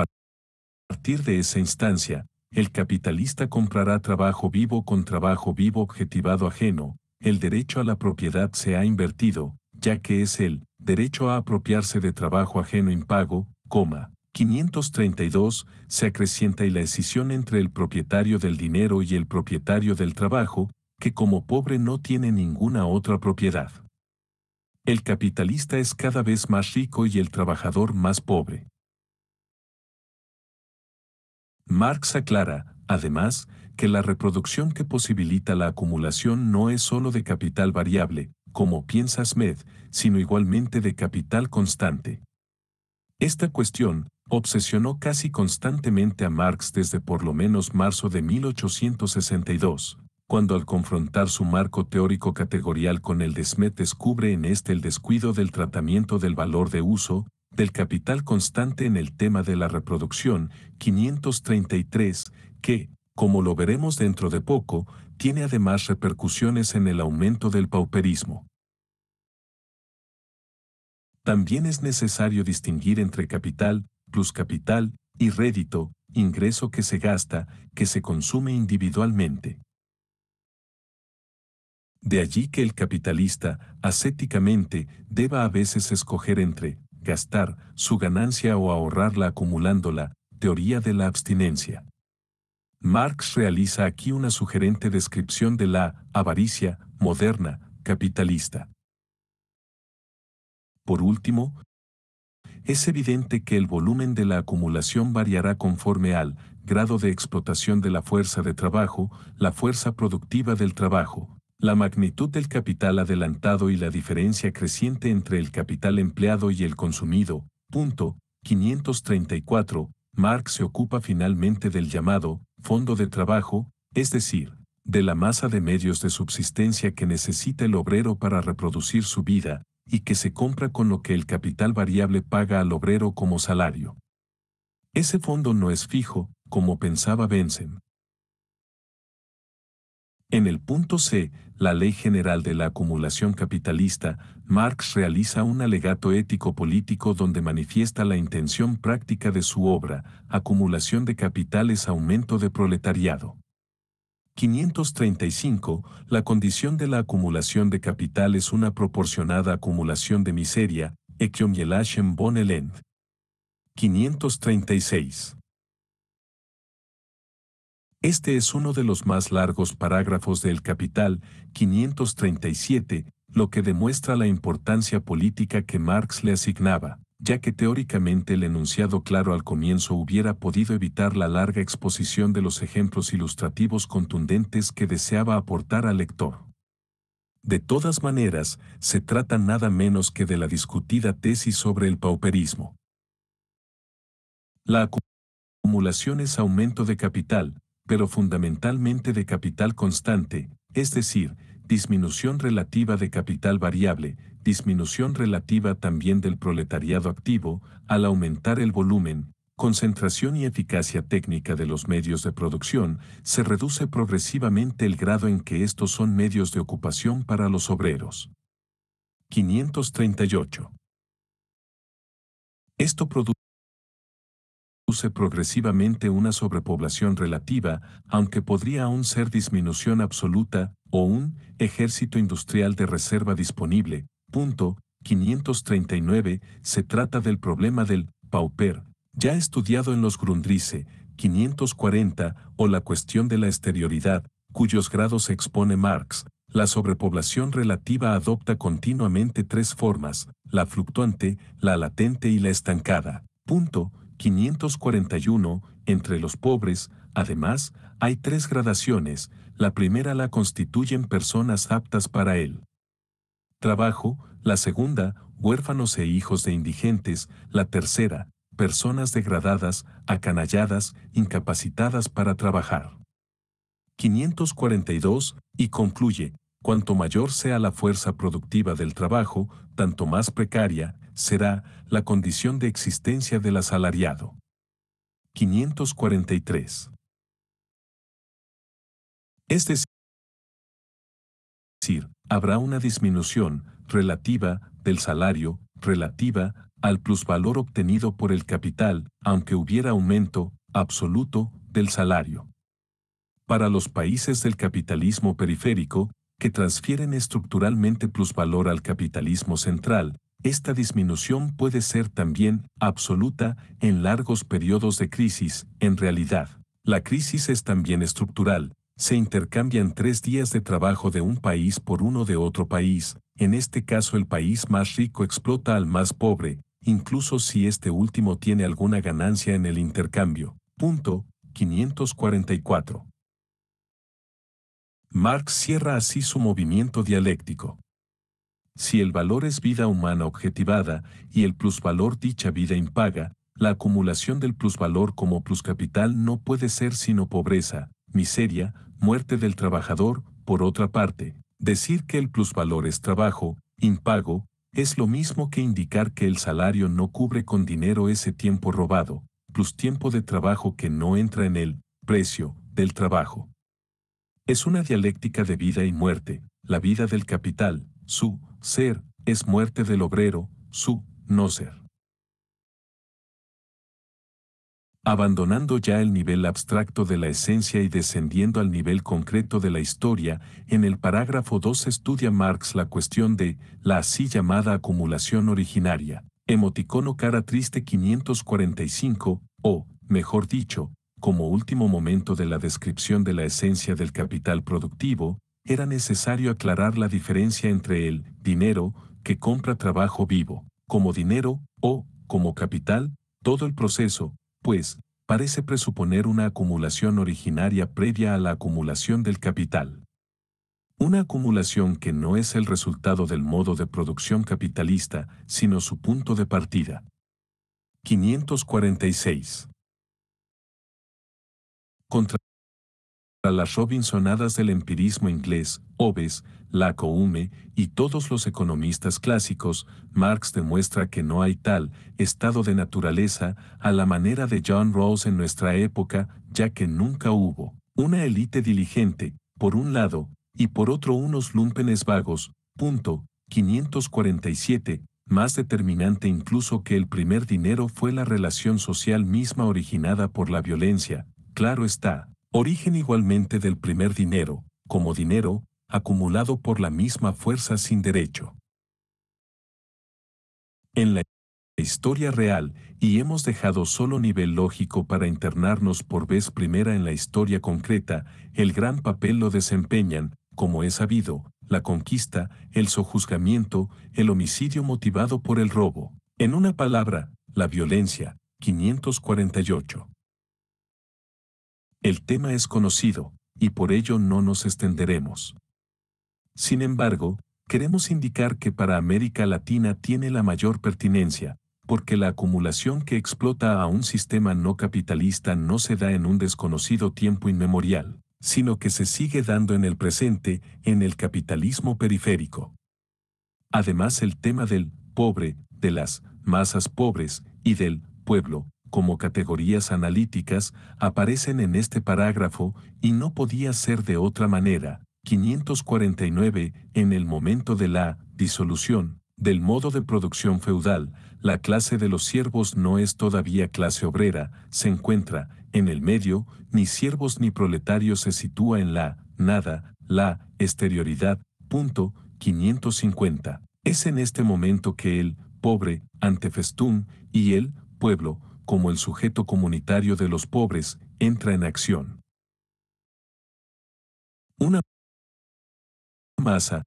S2: partir de esa instancia, el capitalista comprará trabajo vivo con trabajo vivo objetivado ajeno, el derecho a la propiedad se ha invertido, ya que es el derecho a apropiarse de trabajo ajeno impago, coma, 532 se acrecienta y la escisión entre el propietario del dinero y el propietario del trabajo, que como pobre no tiene ninguna otra propiedad. El capitalista es cada vez más rico y el trabajador más pobre. Marx aclara, además, que la reproducción que posibilita la acumulación no es sólo de capital variable, como piensa Smith, sino igualmente de capital constante. Esta cuestión, obsesionó casi constantemente a Marx desde por lo menos marzo de 1862, cuando al confrontar su marco teórico categorial con el de Smith descubre en este el descuido del tratamiento del valor de uso, del capital constante en el tema de la reproducción, 533, que, como lo veremos dentro de poco, tiene además repercusiones en el aumento del pauperismo. También es necesario distinguir entre capital, capital y rédito, ingreso que se gasta, que se consume individualmente. De allí que el capitalista, ascéticamente, deba a veces escoger entre gastar su ganancia o ahorrarla acumulándola, teoría de la abstinencia. Marx realiza aquí una sugerente descripción de la avaricia moderna, capitalista. Por último, es evidente que el volumen de la acumulación variará conforme al grado de explotación de la fuerza de trabajo, la fuerza productiva del trabajo, la magnitud del capital adelantado y la diferencia creciente entre el capital empleado y el consumido. Punto 534. Marx se ocupa finalmente del llamado fondo de trabajo, es decir, de la masa de medios de subsistencia que necesita el obrero para reproducir su vida, y que se compra con lo que el capital variable paga al obrero como salario. Ese fondo no es fijo, como pensaba Benson. En el punto C, la ley general de la acumulación capitalista, Marx realiza un alegato ético-político donde manifiesta la intención práctica de su obra, acumulación de capitales, aumento de proletariado. 535, la condición de la acumulación de capital es una proporcionada acumulación de miseria, Ekiomielashem Bonelend. 536. Este es uno de los más largos parágrafos del Capital, 537, lo que demuestra la importancia política que Marx le asignaba ya que teóricamente el enunciado claro al comienzo hubiera podido evitar la larga exposición de los ejemplos ilustrativos contundentes que deseaba aportar al lector. De todas maneras, se trata nada menos que de la discutida tesis sobre el pauperismo. La acumulación es aumento de capital, pero fundamentalmente de capital constante, es decir, disminución relativa de capital variable, disminución relativa también del proletariado activo al aumentar el volumen, concentración y eficacia técnica de los medios de producción, se reduce progresivamente el
S1: grado en que estos son medios de ocupación para los obreros. 538. Esto produce
S2: progresivamente una sobrepoblación relativa, aunque podría aún ser disminución absoluta o un ejército industrial de reserva disponible, Punto 539 se trata del problema del pauper, ya estudiado en los Grundrisse 540 o la cuestión de la exterioridad, cuyos grados expone Marx. La sobrepoblación relativa adopta continuamente tres formas, la fluctuante, la latente y la estancada. Punto 541. Entre los pobres, además, hay tres gradaciones. La primera la constituyen personas aptas para él trabajo, la segunda, huérfanos e hijos de indigentes, la tercera, personas degradadas, acanalladas, incapacitadas para trabajar. 542, y concluye, cuanto mayor sea la fuerza productiva del trabajo, tanto más precaria será la condición de existencia del asalariado.
S1: 543. Es decir, habrá una disminución relativa del
S2: salario relativa al plusvalor obtenido por el capital, aunque hubiera aumento absoluto del salario. Para los países del capitalismo periférico, que transfieren estructuralmente plusvalor al capitalismo central, esta disminución puede ser también absoluta en largos periodos de crisis. En realidad, la crisis es también estructural, se intercambian tres días de trabajo de un país por uno de otro país, en este caso el país más rico explota al más pobre, incluso si este último tiene alguna ganancia en el intercambio. Punto 544. Marx cierra así su movimiento dialéctico. Si el valor es vida humana objetivada y el plusvalor dicha vida impaga, la acumulación del plusvalor como pluscapital no puede ser sino pobreza, miseria, muerte del trabajador, por otra parte, decir que el plusvalor es trabajo, impago, es lo mismo que indicar que el salario no cubre con dinero ese tiempo robado, plus tiempo de trabajo que no entra en el precio del trabajo. Es una
S1: dialéctica de vida y muerte, la vida del capital, su ser, es muerte del obrero, su no ser.
S2: abandonando ya el nivel abstracto de la esencia y descendiendo al nivel concreto de la historia, en el parágrafo 2 estudia Marx la cuestión de la así llamada acumulación originaria, emoticono cara triste 545, o, mejor dicho, como último momento de la descripción de la esencia del capital productivo, era necesario aclarar la diferencia entre el dinero que compra trabajo vivo, como dinero, o, como capital, todo el proceso, pues, parece presuponer una acumulación originaria previa a la acumulación del capital. Una acumulación que no es el resultado del modo de producción capitalista, sino su punto de partida. 546. Contra las Robinsonadas del empirismo inglés, Oves, Lacoume y todos los economistas clásicos, Marx demuestra que no hay tal estado de naturaleza a la manera de John Rawls en nuestra época, ya que nunca hubo una élite diligente, por un lado, y por otro unos lumpenes vagos, punto 547, más determinante incluso que el primer dinero fue la relación social misma originada por la violencia, claro está, origen igualmente del primer dinero, como dinero, acumulado por la misma fuerza sin derecho. En la historia real, y hemos dejado solo nivel lógico para internarnos por vez primera en la historia concreta, el gran papel lo desempeñan, como es sabido, la conquista, el sojuzgamiento, el homicidio motivado por el robo. En una palabra, la violencia, 548. El tema es conocido, y por ello no nos extenderemos. Sin embargo, queremos indicar que para América Latina tiene la mayor pertinencia, porque la acumulación que explota a un sistema no capitalista no se da en un desconocido tiempo inmemorial, sino que se sigue dando en el presente, en el capitalismo periférico. Además, el tema del pobre, de las masas pobres y del pueblo, como categorías analíticas, aparecen en este parágrafo y no podía ser de otra manera, 549, en el momento de la disolución del modo de producción feudal, la clase de los siervos no es todavía clase obrera, se encuentra en el medio, ni siervos ni proletarios se sitúa en la nada, la exterioridad. Punto 550. Es en este momento que el pobre, ante Festún, y el pueblo, como el sujeto comunitario
S1: de los pobres, entra en acción. Una masa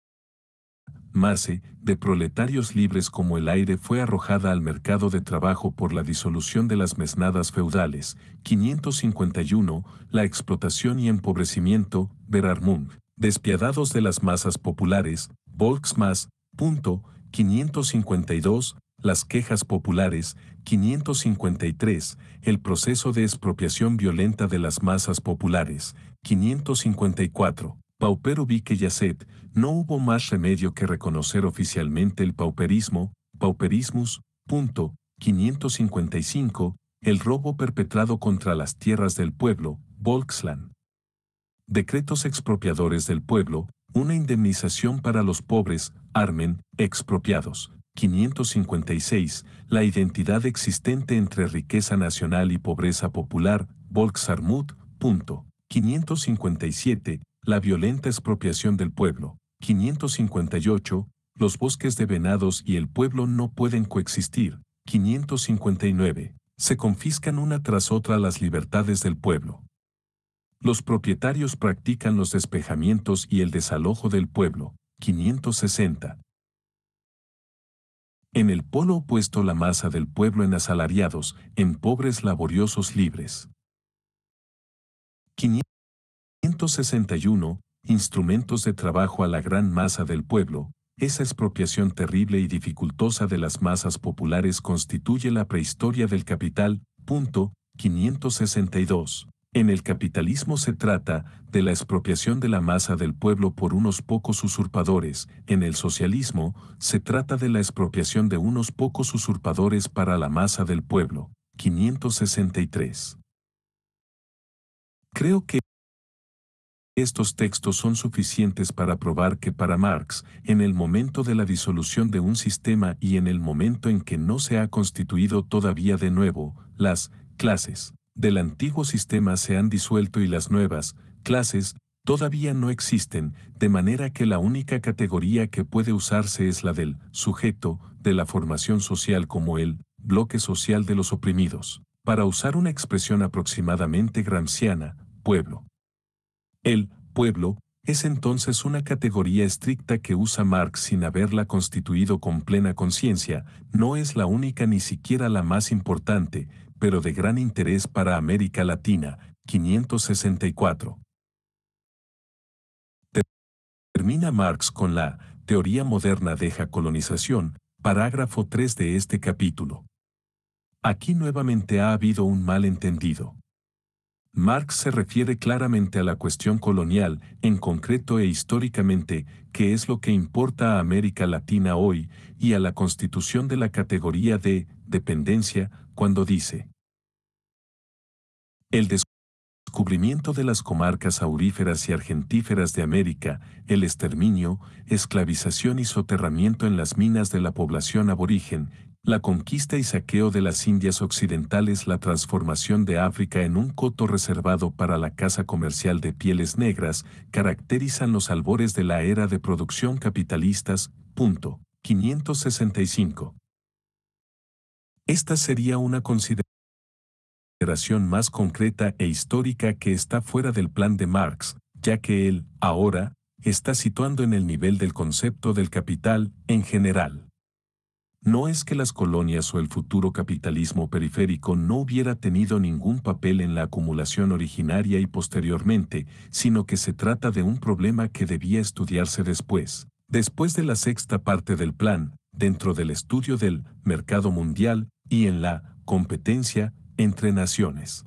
S1: mase, de proletarios libres
S2: como el aire fue arrojada al mercado de trabajo por la disolución de las mesnadas feudales, 551, la explotación y empobrecimiento, Berarmung, despiadados de las masas populares, Volksmas, punto, 552, las quejas populares, 553, el proceso de expropiación violenta de las masas populares, 554. Paupero vi que no hubo más remedio que reconocer oficialmente el pauperismo, pauperismus, punto, 555, el robo perpetrado contra las tierras del pueblo, Volksland. Decretos expropiadores del pueblo, una indemnización para los pobres, Armen, expropiados. 556. La identidad existente entre riqueza nacional y pobreza popular, Volksarmut, 557 la violenta expropiación del pueblo, 558, los bosques de venados y el pueblo no pueden coexistir, 559, se confiscan una tras otra las libertades del pueblo. Los propietarios practican los despejamientos y el desalojo del pueblo, 560. En el polo opuesto la masa del pueblo en asalariados, en pobres laboriosos libres. 500 161. Instrumentos de trabajo a la gran masa del pueblo. Esa expropiación terrible y dificultosa de las masas populares constituye la prehistoria del capital. 562. En el capitalismo se trata de la expropiación de la masa del pueblo por unos pocos usurpadores, en el socialismo se trata de la expropiación de unos pocos usurpadores para la masa del pueblo. 563. Creo que estos textos son suficientes para probar que para Marx, en el momento de la disolución de un sistema y en el momento en que no se ha constituido todavía de nuevo, las clases del antiguo sistema se han disuelto y las nuevas clases todavía no existen, de manera que la única categoría que puede usarse es la del sujeto de la formación social como el bloque social de los oprimidos. Para usar una expresión aproximadamente gramsciana, pueblo el pueblo es entonces una categoría estricta que usa Marx sin haberla constituido con plena conciencia, no es la única ni siquiera la más importante, pero de gran interés para América Latina, 564. Termina Marx con la Teoría moderna deja colonización, parágrafo 3 de este capítulo. Aquí nuevamente ha habido un malentendido. Marx se refiere claramente a la cuestión colonial, en concreto e históricamente, que es lo que importa a América Latina hoy, y a la constitución de la categoría de dependencia, cuando dice, el descubrimiento de las comarcas auríferas y argentíferas de América, el exterminio, esclavización y soterramiento en las minas de la población aborigen, la conquista y saqueo de las Indias Occidentales, la transformación de África en un coto reservado para la caza comercial de pieles negras, caracterizan los albores de la era de producción capitalistas. 565. Esta sería una consideración más concreta e histórica que está fuera del plan de Marx, ya que él, ahora, está situando en el nivel del concepto del capital en general no es que las colonias o el futuro capitalismo periférico no hubiera tenido ningún papel en la acumulación originaria y posteriormente, sino que se trata de un problema que debía estudiarse después. Después de la sexta parte del plan, dentro del estudio del mercado mundial y en la competencia entre naciones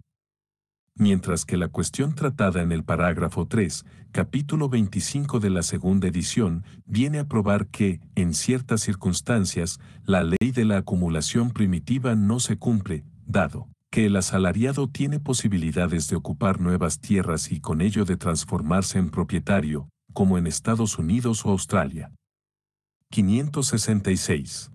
S2: mientras que la cuestión tratada en el parágrafo 3, capítulo 25 de la segunda edición, viene a probar que, en ciertas circunstancias, la ley de la acumulación primitiva no se cumple, dado que el asalariado tiene posibilidades de ocupar nuevas tierras y con ello de transformarse en propietario, como en Estados Unidos o Australia. 566.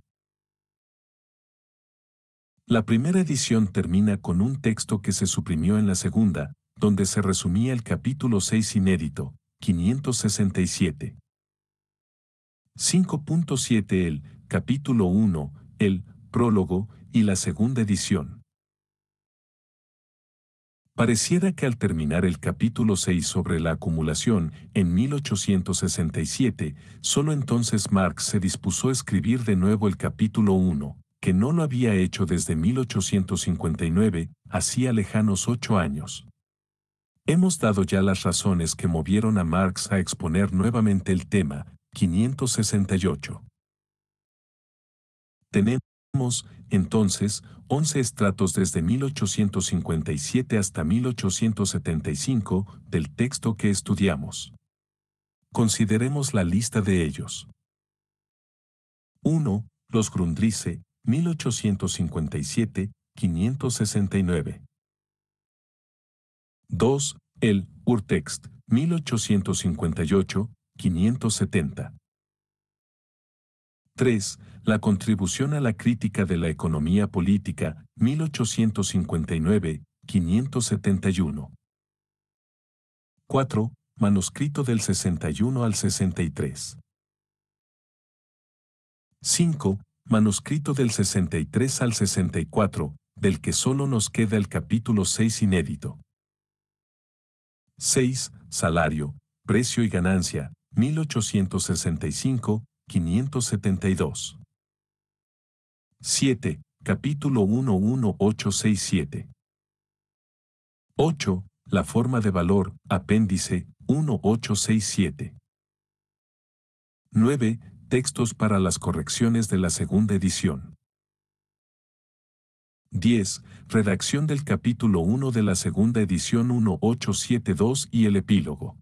S2: La primera edición termina con un texto que se suprimió en la segunda, donde se resumía el capítulo 6 inédito, 567. 5.7 El, capítulo 1, el, prólogo, y la segunda edición. Pareciera que al terminar el capítulo 6 sobre la acumulación, en 1867, solo entonces Marx se dispuso a escribir de nuevo el capítulo 1, que no lo había hecho desde 1859, hacía lejanos ocho años. Hemos dado ya las razones que movieron a Marx a exponer nuevamente el tema, 568. Tenemos, entonces, 11 estratos desde 1857 hasta 1875 del texto que estudiamos. Consideremos la lista de ellos. 1. Los Grundrisse, 1857-569. 2. El Urtext, 1858-570. 3. La contribución a la crítica de la economía política, 1859-571.
S1: 4. Manuscrito del 61 al 63. 5
S2: manuscrito del 63 al 64, del que solo nos queda el capítulo 6 inédito. 6. Salario, precio y ganancia, 1865-572. 7. Capítulo 11867. 8. La forma de valor, apéndice, 1867. 9. Textos para las correcciones de la segunda edición. 10. Redacción del capítulo 1 de la segunda edición 1872 y el epílogo.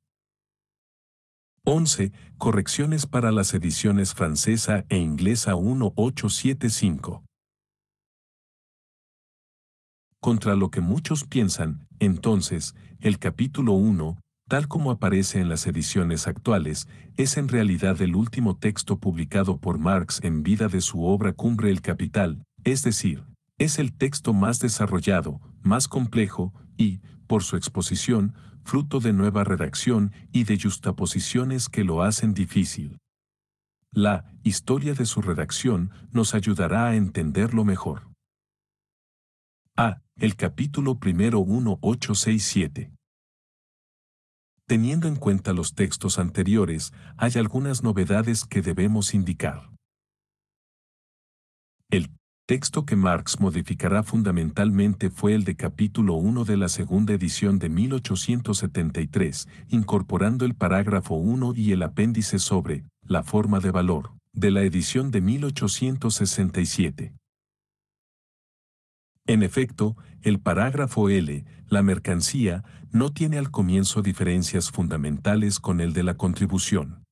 S2: 11. Correcciones para las ediciones francesa e inglesa 1875. Contra lo que muchos piensan, entonces, el capítulo 1, tal como aparece en las ediciones actuales, es en realidad el último texto publicado por Marx en vida de su obra Cumbre el Capital, es decir, es el texto más desarrollado, más complejo y, por su exposición, fruto de nueva redacción y de justaposiciones que lo hacen difícil. La historia de su redacción nos ayudará a entenderlo mejor. A. El capítulo primero 1867. Teniendo en cuenta los textos anteriores, hay algunas novedades que debemos indicar. El texto que Marx modificará fundamentalmente fue el de capítulo 1 de la segunda edición de 1873, incorporando el parágrafo 1 y el apéndice sobre la forma de valor de la edición de 1867. En efecto, el parágrafo L la mercancía no tiene al comienzo diferencias fundamentales con el de la contribución.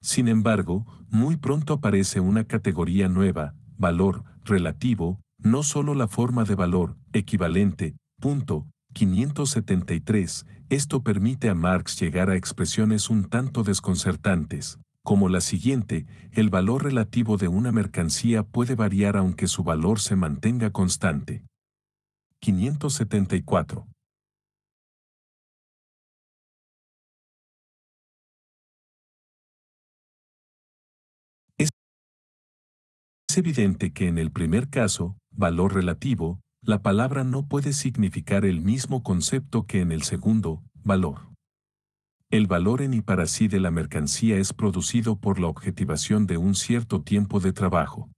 S2: Sin embargo, muy pronto aparece una categoría nueva, valor, relativo, no solo la forma de valor, equivalente, punto, 573, esto permite a Marx llegar a expresiones un tanto desconcertantes, como la siguiente, el valor relativo de una mercancía puede
S1: variar aunque su valor se mantenga constante. 574. Es evidente que en el primer caso, valor relativo, la palabra no puede significar el
S2: mismo concepto que en el segundo, valor. El valor en y para sí de la mercancía es producido por la objetivación de un cierto tiempo de trabajo.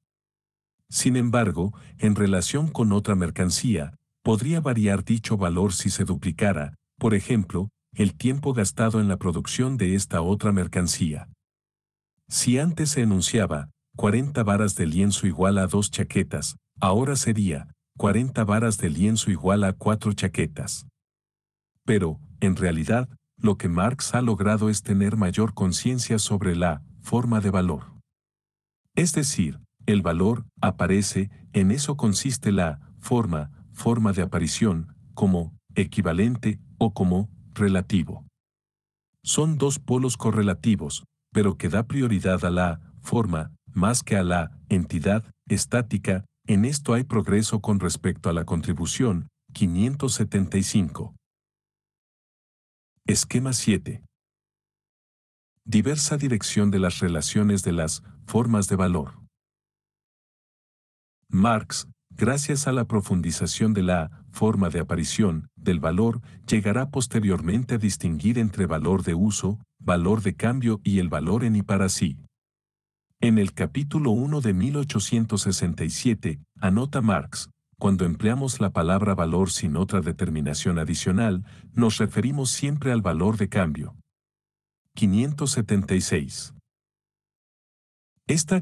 S2: Sin embargo, en relación con otra mercancía, podría variar dicho valor si se duplicara, por ejemplo, el tiempo gastado en la producción de esta otra mercancía. Si antes se enunciaba, 40 varas de lienzo igual a dos chaquetas, ahora sería, 40 varas de lienzo igual a cuatro chaquetas. Pero, en realidad, lo que Marx ha logrado es tener mayor conciencia sobre la forma de valor. Es decir, el valor aparece, en eso consiste la forma, forma de aparición, como equivalente o como relativo. Son dos polos correlativos, pero que da prioridad a la forma más que a la entidad estática. En esto hay progreso con respecto a la contribución 575. Esquema 7. Diversa dirección de las relaciones de las formas de valor. Marx gracias a la profundización de la forma de aparición del valor, llegará posteriormente a distinguir entre valor de uso, valor de cambio y el valor en y para sí. En el capítulo 1 de 1867, anota Marx, cuando empleamos la palabra valor sin otra determinación adicional, nos referimos siempre al valor de cambio. 576. Esta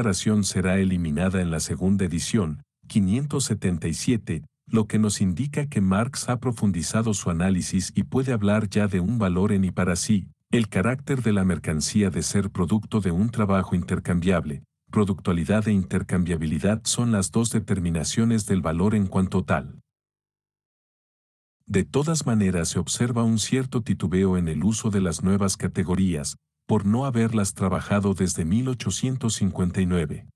S2: ración será eliminada en la segunda edición, 577, lo que nos indica que Marx ha profundizado su análisis y puede hablar ya de un valor en y para sí, el carácter de la mercancía de ser producto de un trabajo intercambiable. Productualidad e intercambiabilidad son las dos determinaciones del valor en cuanto tal. De todas maneras se observa un cierto titubeo en el uso de las nuevas categorías, por no haberlas trabajado desde 1859.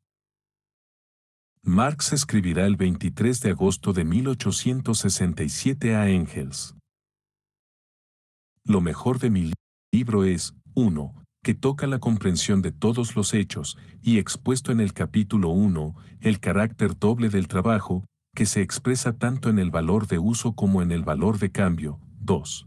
S2: Marx escribirá el 23 de agosto de 1867 a Engels. Lo mejor de mi libro es, uno, que toca la comprensión de todos los hechos, y expuesto en el capítulo 1, el carácter doble del trabajo, que se expresa tanto en el valor de uso como en el valor de cambio. 2.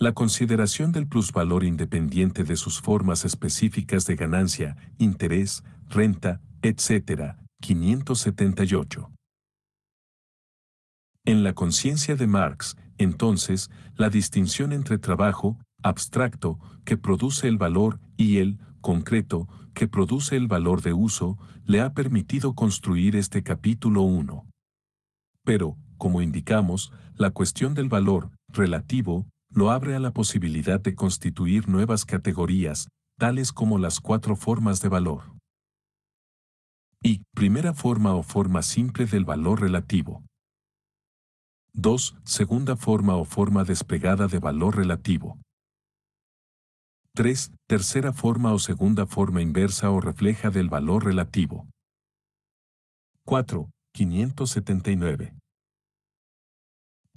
S2: La consideración del plusvalor independiente de sus formas específicas de ganancia, interés, renta, etc. 578. En la conciencia de Marx, entonces, la distinción entre trabajo, abstracto, que produce el valor, y el, concreto, que produce el valor de uso, le ha permitido construir este capítulo 1. Pero, como indicamos, la cuestión del valor, relativo, lo abre a la posibilidad de constituir nuevas categorías, tales como las cuatro formas de valor. Y, primera forma o forma simple del valor relativo. 2. Segunda forma o forma despegada de valor relativo. 3. Tercera forma o segunda forma inversa o refleja del valor relativo. 4. 579.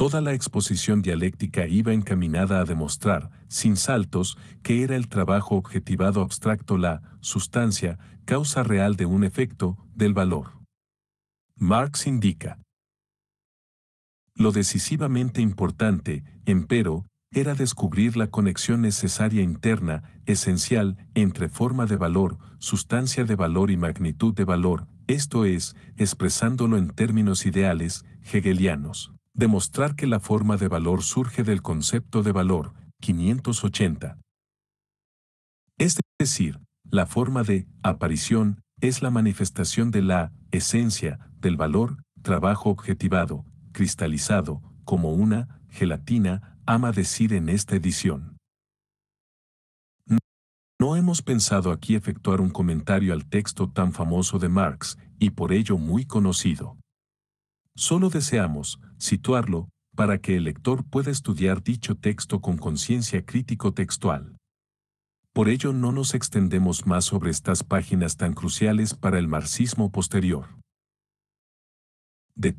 S2: Toda la exposición dialéctica iba encaminada a demostrar, sin saltos, que era el trabajo objetivado abstracto la sustancia, causa real de un efecto, del valor. Marx indica. Lo decisivamente importante, empero, era descubrir la conexión necesaria interna, esencial, entre forma de valor, sustancia de valor y magnitud de valor, esto es, expresándolo en términos ideales, hegelianos. Demostrar que la forma de valor surge del concepto de valor, 580. Es decir, la forma de aparición es la manifestación de la esencia del valor, trabajo objetivado, cristalizado, como una gelatina, ama decir en esta edición. No hemos pensado aquí efectuar un comentario al texto tan famoso de Marx y por ello muy conocido. Solo deseamos situarlo para que el lector pueda estudiar dicho texto con conciencia crítico-textual. Por ello no nos extendemos más sobre estas páginas tan cruciales para el marxismo posterior. De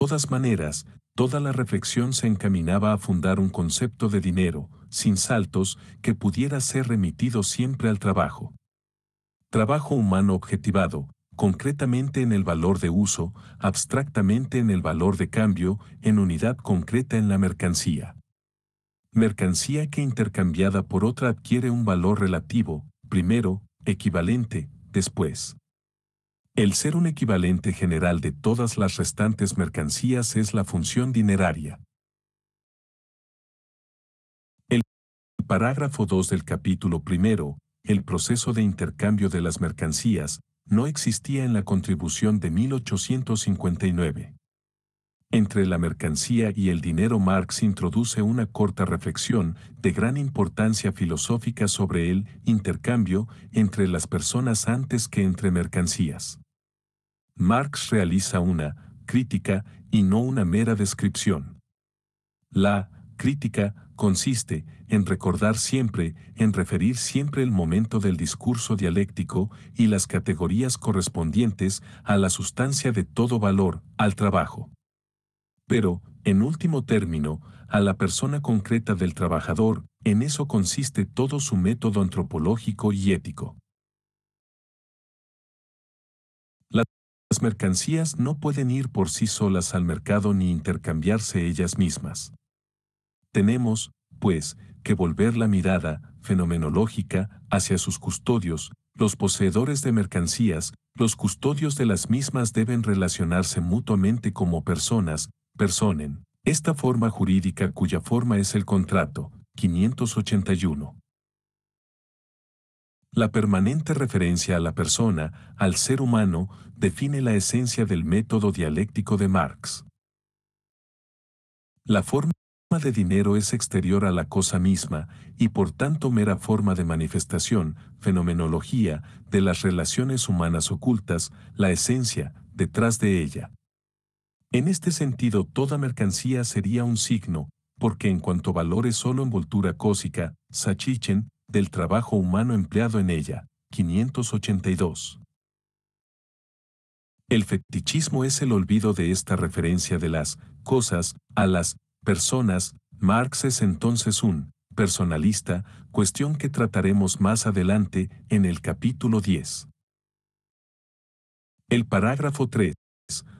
S2: todas maneras, toda la reflexión se encaminaba a fundar un concepto de dinero, sin saltos, que pudiera ser remitido siempre al trabajo. Trabajo humano objetivado, concretamente en el valor de uso, abstractamente en el valor de cambio, en unidad concreta en la mercancía. Mercancía que intercambiada por otra adquiere un valor relativo, primero, equivalente, después. El ser un equivalente general de todas las restantes mercancías es la función dineraria. El parágrafo 2 del capítulo primero, el proceso de intercambio de las mercancías, no existía en la contribución de 1859. Entre la mercancía y el dinero Marx introduce una corta reflexión de gran importancia filosófica sobre el intercambio entre las personas antes que entre mercancías. Marx realiza una crítica y no una mera descripción. La crítica consiste en recordar siempre, en referir siempre el momento del discurso dialéctico y las categorías correspondientes a la sustancia de todo valor, al trabajo. Pero, en último término, a la persona concreta del trabajador, en eso consiste todo su método antropológico y ético. Las mercancías no pueden ir por sí solas al mercado ni intercambiarse ellas mismas. Tenemos, pues, que volver la mirada fenomenológica hacia sus custodios, los poseedores de mercancías, los custodios de las mismas deben relacionarse mutuamente como personas, personen. Esta forma jurídica cuya forma es el contrato, 581. La permanente referencia a la persona, al ser humano, define la esencia del método dialéctico de Marx. La forma de dinero es exterior a la cosa misma y por tanto mera forma de manifestación, fenomenología, de las relaciones humanas ocultas, la esencia, detrás de ella. En este sentido toda mercancía sería un signo, porque en cuanto valores solo envoltura cósica, sachichen, del trabajo humano empleado en ella, 582. El fetichismo es el olvido de esta referencia de las cosas a las personas, Marx es entonces un personalista, cuestión que trataremos más adelante en el capítulo 10. El parágrafo 3,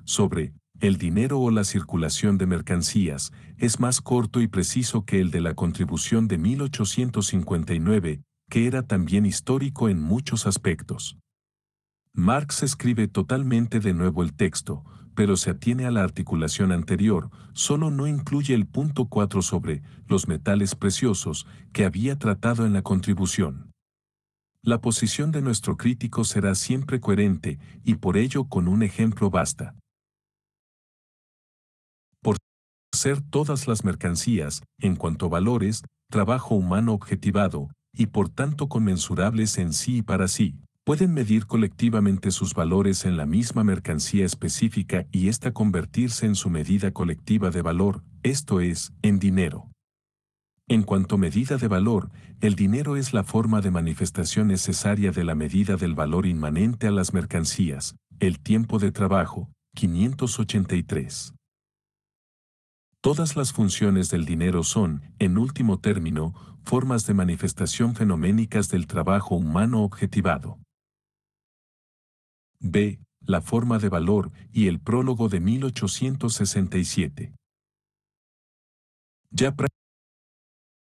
S2: sobre el dinero o la circulación de mercancías, es más corto y preciso que el de la contribución de 1859, que era también histórico en muchos aspectos. Marx escribe totalmente de nuevo el texto, pero se atiene a la articulación anterior, solo no incluye el punto 4 sobre los metales preciosos que había tratado en la contribución. La posición de nuestro crítico será siempre coherente y por ello con un ejemplo basta. Por ser todas las mercancías, en cuanto a valores, trabajo humano objetivado, y por tanto conmensurables en sí y para sí, pueden medir colectivamente sus valores en la misma mercancía específica y ésta convertirse en su medida colectiva de valor, esto es, en dinero. En cuanto medida de valor, el dinero es la forma de manifestación necesaria de la medida del valor inmanente a las mercancías, el tiempo de trabajo, 583. Todas las funciones del dinero son, en último término, formas de manifestación fenoménicas del trabajo humano objetivado. B. La forma de valor y el prólogo de 1867. Ya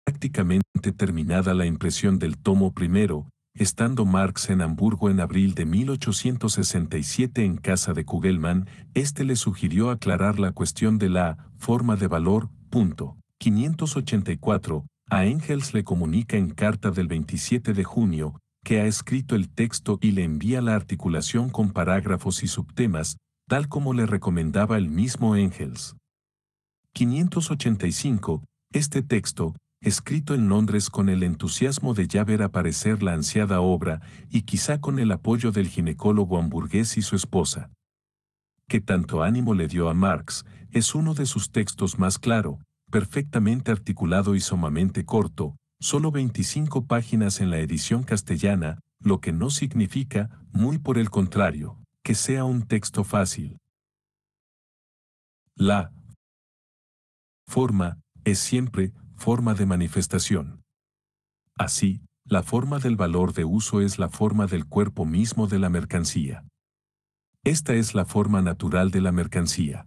S2: prácticamente terminada la impresión del tomo primero, estando Marx en Hamburgo en abril de 1867 en casa de Kugelmann, este le sugirió aclarar la cuestión de la forma de valor, punto. 584, a Engels le comunica en carta del 27 de junio, que ha escrito el texto y le envía la articulación con parágrafos y subtemas, tal como le recomendaba el mismo Engels. 585. Este texto, escrito en Londres con el entusiasmo de ya ver aparecer la ansiada obra y quizá con el apoyo del ginecólogo hamburgués y su esposa, que tanto ánimo le dio a Marx, es uno de sus textos más claro, perfectamente articulado y sumamente corto, solo 25 páginas en la edición castellana, lo que no significa, muy por el contrario,
S1: que sea un texto fácil. La forma es siempre forma de manifestación.
S2: Así, la forma del valor de uso es la forma del cuerpo mismo de la mercancía. Esta es la forma natural de la mercancía.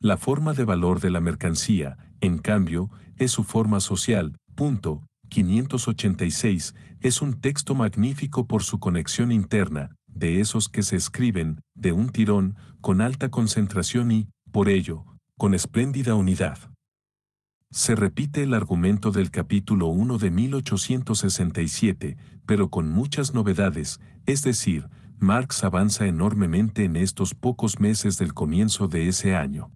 S2: La forma de valor de la mercancía, en cambio, es su forma social, Punto 586 es un texto magnífico por su conexión interna, de esos que se escriben, de un tirón, con alta concentración y, por ello, con espléndida unidad. Se repite el argumento del capítulo 1 de 1867, pero con muchas novedades, es decir, Marx
S1: avanza enormemente en estos pocos meses del comienzo de ese año.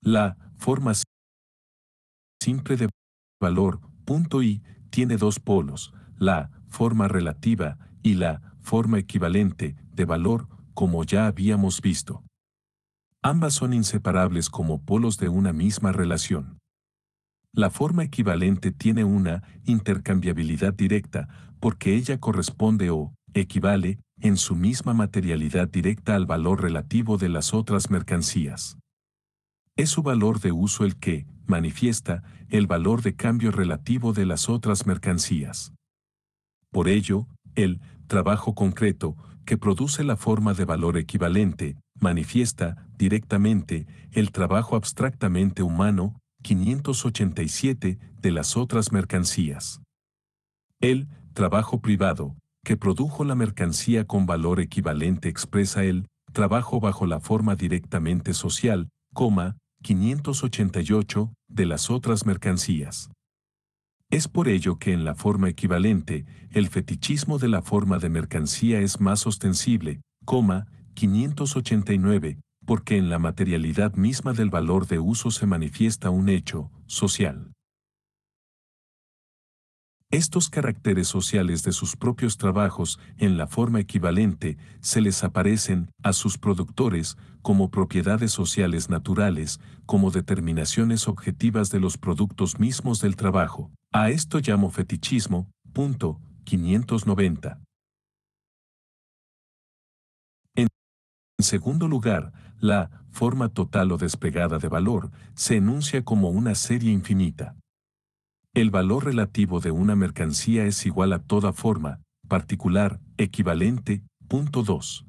S1: La formación simple de valor, punto y tiene dos polos, la forma relativa y la
S2: forma equivalente de valor, como ya habíamos visto. Ambas son inseparables como polos de una misma relación. La forma equivalente tiene una intercambiabilidad directa porque ella corresponde o equivale en su misma materialidad directa al valor relativo de las otras mercancías. Es su valor de uso el que, manifiesta el valor de cambio relativo de las otras mercancías. Por ello, el trabajo concreto que produce la forma de valor equivalente manifiesta directamente el trabajo abstractamente humano 587 de las otras mercancías. El trabajo privado que produjo la mercancía con valor equivalente expresa el trabajo bajo la forma directamente social, coma, 588 de las otras mercancías. Es por ello que en la forma equivalente, el fetichismo de la forma de mercancía es más ostensible, 589, porque en la materialidad misma del valor de uso se manifiesta un hecho social. Estos caracteres sociales de sus propios trabajos, en la forma equivalente, se les aparecen a sus productores como propiedades sociales naturales, como determinaciones objetivas de los productos mismos del trabajo.
S1: A esto llamo fetichismo. Punto 590. En segundo lugar, la forma
S2: total o despegada de valor se enuncia como una serie infinita. El valor relativo de una mercancía es igual a toda forma, particular, equivalente, punto 2.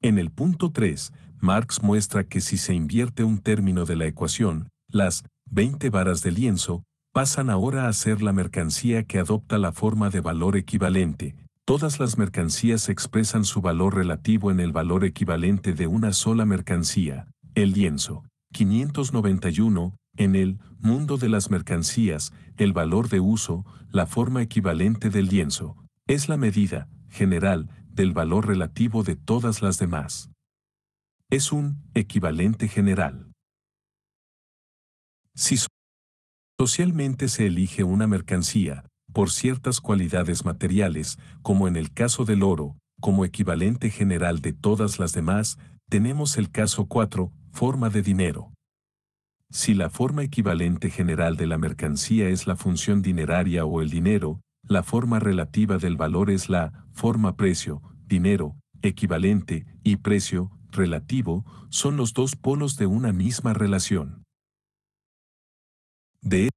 S2: En el punto 3, Marx muestra que si se invierte un término de la ecuación, las 20 varas de lienzo pasan ahora a ser la mercancía que adopta la forma de valor equivalente. Todas las mercancías expresan su valor relativo en el valor equivalente de una sola mercancía, el lienzo. 591. En el mundo de las mercancías, el valor de uso, la forma equivalente del lienzo, es la medida, general, del valor relativo de todas las demás es un equivalente general. Si socialmente se elige una mercancía, por ciertas cualidades materiales, como en el caso del oro, como equivalente general de todas las demás, tenemos el caso 4, forma de dinero. Si la forma equivalente general de la mercancía es la función dineraria o el dinero, la forma relativa del valor es la forma precio, dinero, equivalente, y precio, relativo son los dos polos de una misma relación. De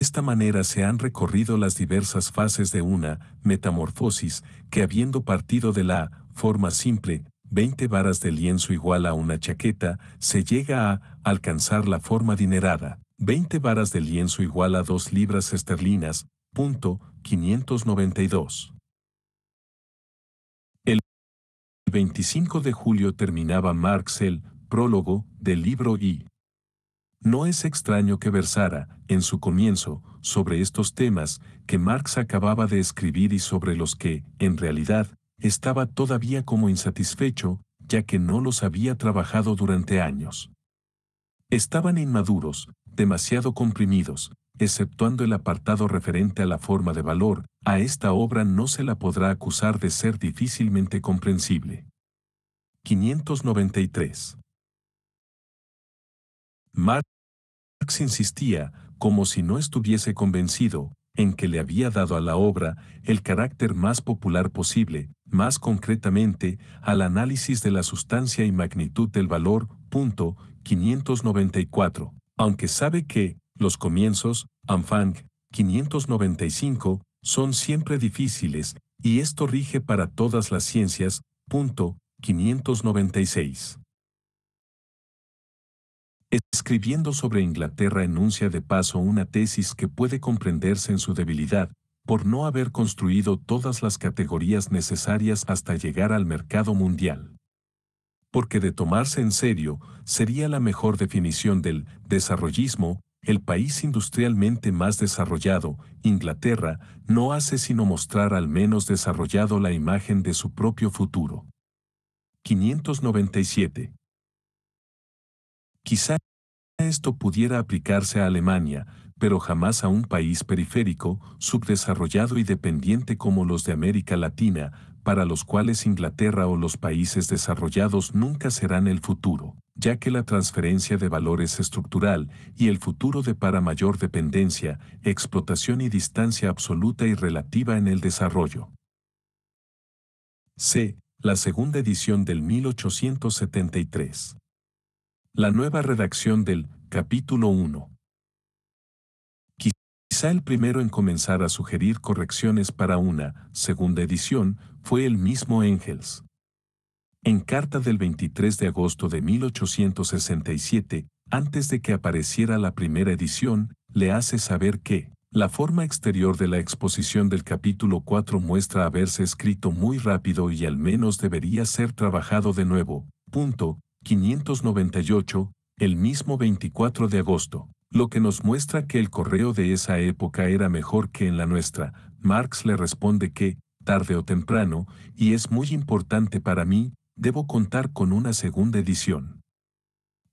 S2: esta manera se han recorrido las diversas fases de una metamorfosis que habiendo partido de la forma simple, 20 varas de lienzo igual a una chaqueta, se llega a alcanzar la forma dinerada, 20 varas de lienzo igual a 2 libras esterlinas, punto 592. 25 de julio terminaba Marx el prólogo del libro y no es extraño que versara, en su comienzo, sobre estos temas que Marx acababa de escribir y sobre los que, en realidad, estaba todavía como insatisfecho, ya que no los había trabajado durante años. Estaban inmaduros, demasiado comprimidos, exceptuando el apartado referente a la forma de valor, a esta obra no se la podrá acusar de ser difícilmente comprensible. 593. Marx insistía, como si no estuviese convencido, en que le había dado a la obra el carácter más popular posible, más concretamente, al análisis de la sustancia y magnitud del valor, 594, aunque sabe que, los comienzos, Anfang 595, son siempre difíciles, y esto rige para todas las ciencias. Punto 596. Escribiendo sobre Inglaterra enuncia de paso una tesis que puede comprenderse en su debilidad, por no haber construido todas las categorías necesarias hasta llegar al mercado mundial. Porque de tomarse en serio, sería la mejor definición del desarrollismo, el país industrialmente más desarrollado, Inglaterra, no hace sino mostrar al menos desarrollado la imagen de su propio futuro. 597. Quizá esto pudiera aplicarse a Alemania, pero jamás a un país periférico, subdesarrollado y dependiente como los de América Latina, para los cuales Inglaterra o los países desarrollados nunca serán el futuro ya que la transferencia de valores es estructural y el futuro depara mayor dependencia, explotación y distancia absoluta y relativa en el desarrollo. C. La segunda edición del 1873. La nueva redacción del capítulo 1. Quizá el primero en comenzar a sugerir correcciones para una segunda edición fue el mismo Engels en carta del 23 de agosto de 1867, antes de que apareciera la primera edición, le hace saber que la forma exterior de la exposición del capítulo 4 muestra haberse escrito muy rápido y al menos debería ser trabajado de nuevo. Punto 598, el mismo 24 de agosto, lo que nos muestra que el correo de esa época era mejor que en la nuestra. Marx le responde que, tarde o temprano, y es muy importante para mí, debo contar con una segunda edición.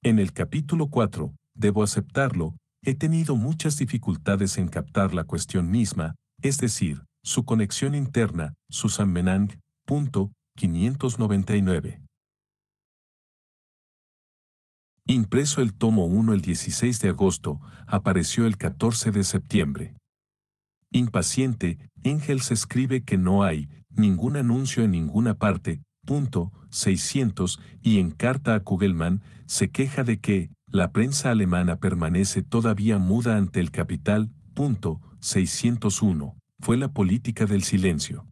S2: En el capítulo 4, debo aceptarlo, he tenido muchas dificultades en captar la cuestión misma, es decir, su conexión interna, Susan Menang, punto 599. Impreso el tomo 1 el 16 de agosto, apareció el 14 de septiembre. Impaciente, Engels escribe que no hay ningún anuncio en ninguna parte, punto, 600 y en carta a Kugelmann se queja de que la prensa alemana permanece todavía muda ante el capital. 601. Fue la política del silencio.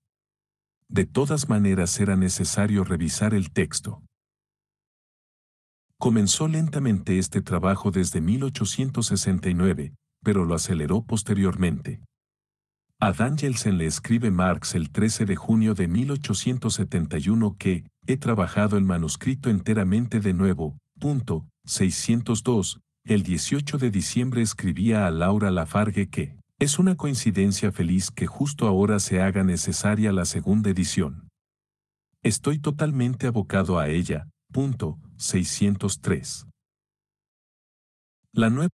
S2: De todas maneras era necesario revisar el texto. Comenzó lentamente este trabajo desde 1869, pero lo aceleró posteriormente. A Danielsen le escribe Marx el 13 de junio de 1871 que he trabajado el manuscrito enteramente de nuevo. Punto 602. El 18 de diciembre escribía a Laura Lafargue que es una coincidencia feliz que justo ahora se haga necesaria la segunda edición. Estoy totalmente abocado a ella. Punto 603. La nueva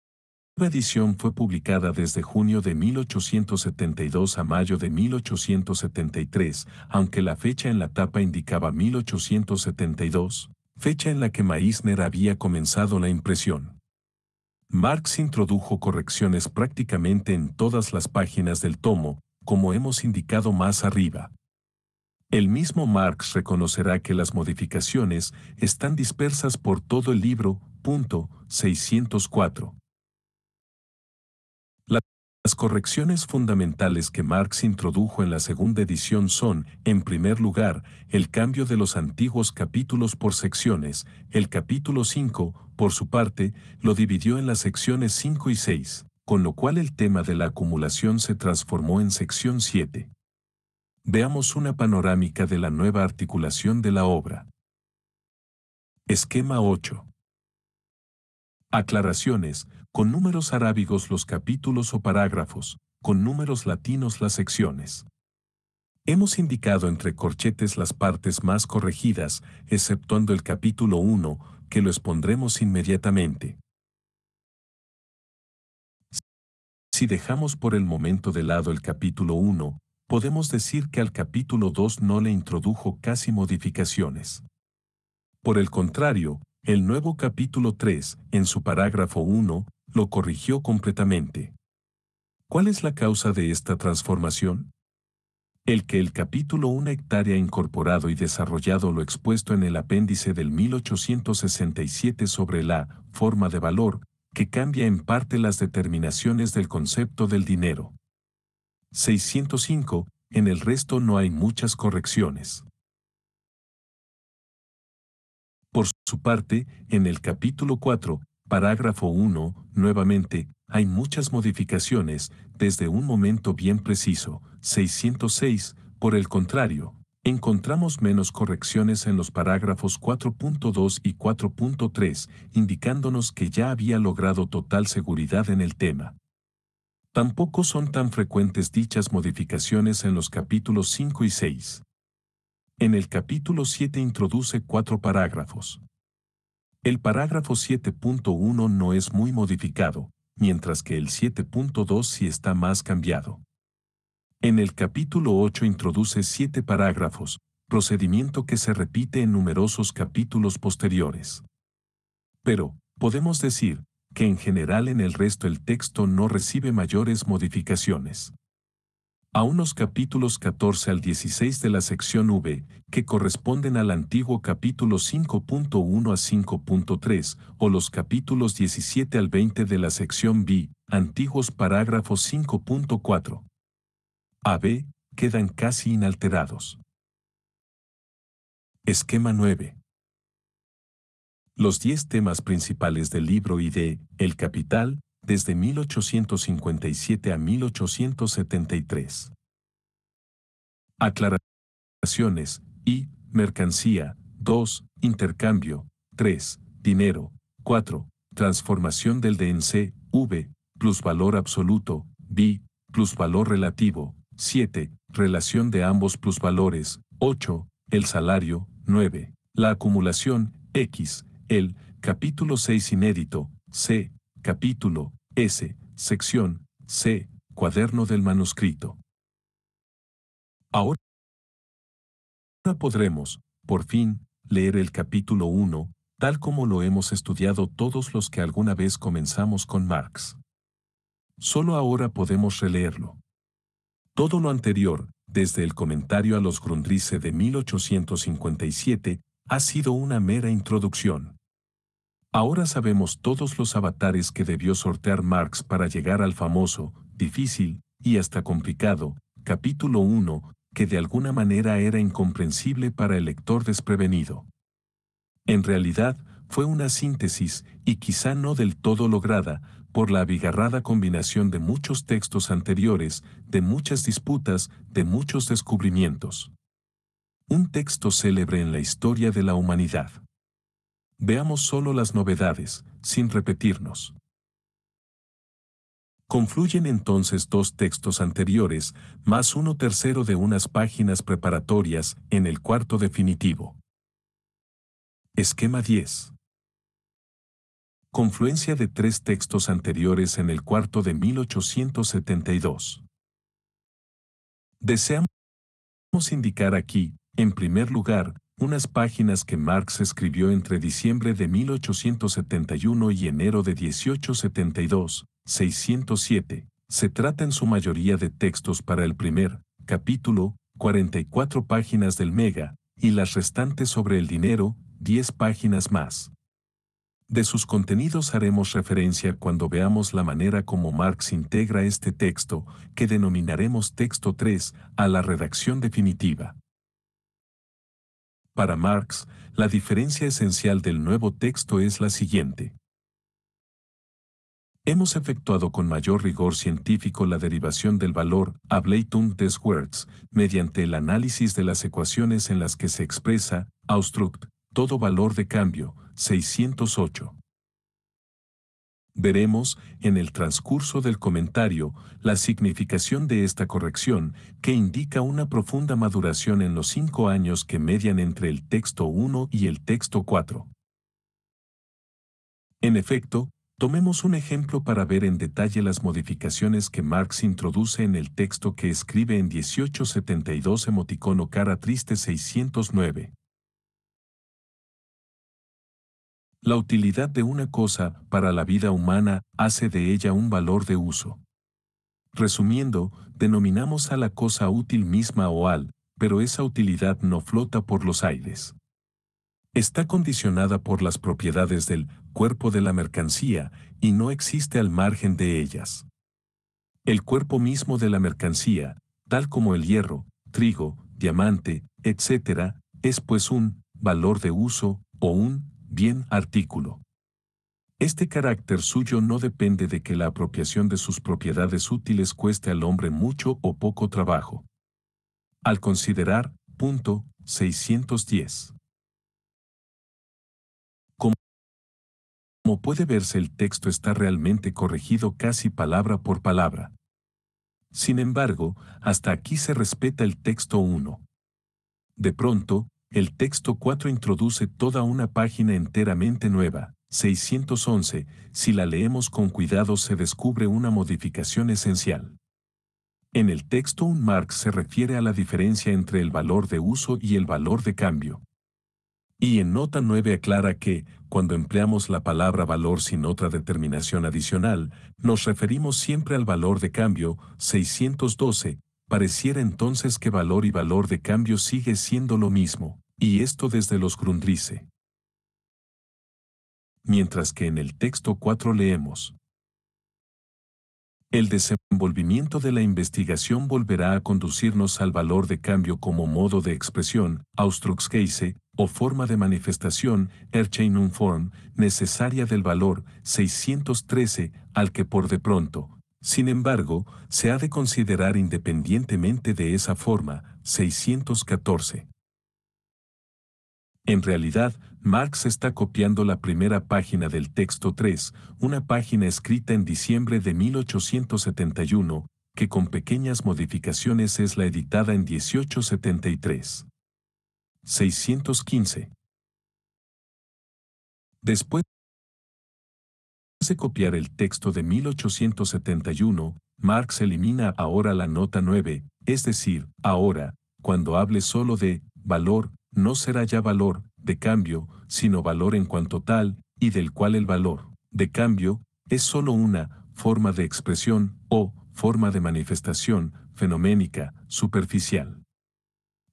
S2: la edición fue publicada desde junio de 1872 a mayo de 1873, aunque la fecha en la tapa indicaba 1872, fecha en la que Meissner había comenzado la impresión. Marx introdujo correcciones prácticamente en todas las páginas del tomo, como hemos indicado más arriba. El mismo Marx reconocerá que las modificaciones están dispersas por todo el libro, punto 604. Las correcciones fundamentales que Marx introdujo en la segunda edición son, en primer lugar, el cambio de los antiguos capítulos por secciones. El capítulo 5, por su parte, lo dividió en las secciones 5 y 6, con lo cual el tema de la acumulación se transformó en sección 7. Veamos una panorámica de la nueva articulación de la obra. Esquema 8. Aclaraciones, con números arábigos los capítulos o parágrafos, con números latinos las secciones. Hemos indicado entre corchetes las partes más corregidas, exceptuando el capítulo 1, que lo expondremos inmediatamente. Si dejamos por el momento de lado el capítulo 1, podemos decir que al capítulo 2 no le introdujo casi modificaciones. Por el contrario, el nuevo capítulo 3, en su parágrafo 1, lo corrigió completamente. ¿Cuál es la causa de esta transformación? El que el capítulo Una hectárea incorporado y desarrollado lo expuesto en el apéndice del 1867 sobre la forma de valor, que cambia en parte las determinaciones del concepto del dinero. 605, en el resto no hay muchas correcciones. Por su parte, en el capítulo 4, Parágrafo 1. Nuevamente, hay muchas modificaciones, desde un momento bien preciso, 606, por el contrario, encontramos menos correcciones en los parágrafos 4.2 y 4.3, indicándonos que ya había logrado total seguridad en el tema. Tampoco son tan frecuentes dichas modificaciones en los capítulos 5 y 6. En el capítulo 7 introduce cuatro parágrafos. El parágrafo 7.1 no es muy modificado, mientras que el 7.2 sí está más cambiado. En el capítulo 8 introduce siete parágrafos, procedimiento que se repite en numerosos capítulos posteriores. Pero, podemos decir, que en general en el resto el texto no recibe mayores modificaciones a unos capítulos 14 al 16 de la sección V, que corresponden al antiguo capítulo 5.1 a 5.3, o los capítulos 17 al 20 de la sección B, antiguos parágrafos 5.4. A B, quedan casi inalterados. Esquema 9. Los 10 temas principales del libro y de El Capital desde 1857 a 1873. Aclaraciones y mercancía 2. Intercambio 3. Dinero 4. Transformación del DNC V. plus valor absoluto B. valor relativo 7. Relación de ambos plus valores, 8. El salario 9. La acumulación X. El capítulo 6
S1: inédito C capítulo S, sección C, cuaderno del manuscrito. Ahora podremos, por fin, leer el capítulo 1, tal como lo hemos estudiado todos
S2: los que alguna vez comenzamos con Marx. Solo ahora podemos releerlo. Todo lo anterior, desde el comentario a los Grundrisse de 1857, ha sido una mera introducción. Ahora sabemos todos los avatares que debió sortear Marx para llegar al famoso, difícil, y hasta complicado, capítulo 1, que de alguna manera era incomprensible para el lector desprevenido. En realidad, fue una síntesis, y quizá no del todo lograda, por la abigarrada combinación de muchos textos anteriores, de muchas disputas, de muchos descubrimientos. Un texto célebre en la historia de la humanidad veamos solo las novedades, sin repetirnos. Confluyen entonces dos textos anteriores, más uno tercero de unas páginas preparatorias en el cuarto definitivo. Esquema 10. Confluencia de tres textos anteriores en el cuarto de 1872. Deseamos indicar aquí, en primer lugar, unas páginas que Marx escribió entre diciembre de 1871 y enero de 1872, 607. Se trata en su mayoría de textos para el primer capítulo, 44 páginas del Mega, y las restantes sobre el dinero, 10 páginas más. De sus contenidos haremos referencia cuando veamos la manera como Marx integra este texto, que denominaremos texto 3, a la redacción definitiva. Para Marx, la diferencia esencial del nuevo texto es la siguiente. Hemos efectuado con mayor rigor científico la derivación del valor Ableitung des Werts mediante el análisis de las ecuaciones en las que se expresa Ausdruck, todo valor de cambio, 608. Veremos, en el transcurso del comentario, la significación de esta corrección, que indica una profunda maduración en los cinco años que median entre el texto 1 y el texto 4. En efecto, tomemos un ejemplo para ver en detalle las modificaciones que Marx introduce en el texto que escribe en 1872 emoticono cara triste 609.
S1: La utilidad de una cosa para la vida humana hace de ella un valor de uso. Resumiendo,
S2: denominamos a la cosa útil misma o al, pero esa utilidad no flota por los aires. Está condicionada por las propiedades del cuerpo de la mercancía y no existe al margen de ellas. El cuerpo mismo de la mercancía, tal como el hierro, trigo, diamante, etc., es pues un valor de uso o un Bien, artículo. Este carácter suyo no depende de que la apropiación de sus propiedades útiles cueste al hombre
S1: mucho o poco trabajo. Al considerar, punto 610. Como puede verse, el texto está realmente corregido casi palabra por palabra.
S2: Sin embargo, hasta aquí se respeta el texto 1. De pronto, el texto 4 introduce toda una página enteramente nueva, 611, si la leemos con cuidado se descubre una modificación esencial. En el texto un Marx se refiere a la diferencia entre el valor de uso y el valor de cambio. Y en nota 9 aclara que, cuando empleamos la palabra valor sin otra determinación adicional, nos referimos siempre al valor de cambio, 612, pareciera entonces que valor y valor de cambio sigue siendo lo mismo
S1: y esto desde los Grundrisse. Mientras que en el texto 4 leemos, el desenvolvimiento de la
S2: investigación volverá a conducirnos al valor de cambio como modo de expresión, Ausdrucksweise, o forma de manifestación, Form, necesaria del valor, 613, al que por de pronto, sin embargo, se ha de considerar independientemente de esa forma, 614. En realidad, Marx está copiando la primera página del texto 3, una página escrita en diciembre de 1871, que con pequeñas modificaciones es la editada en 1873.
S1: 615. Después de copiar el texto de 1871, Marx elimina ahora
S2: la nota 9, es decir, ahora, cuando hable solo de valor, no será ya valor de cambio, sino valor en cuanto tal, y del cual el valor de cambio es sólo una forma de expresión o forma de manifestación fenoménica, superficial.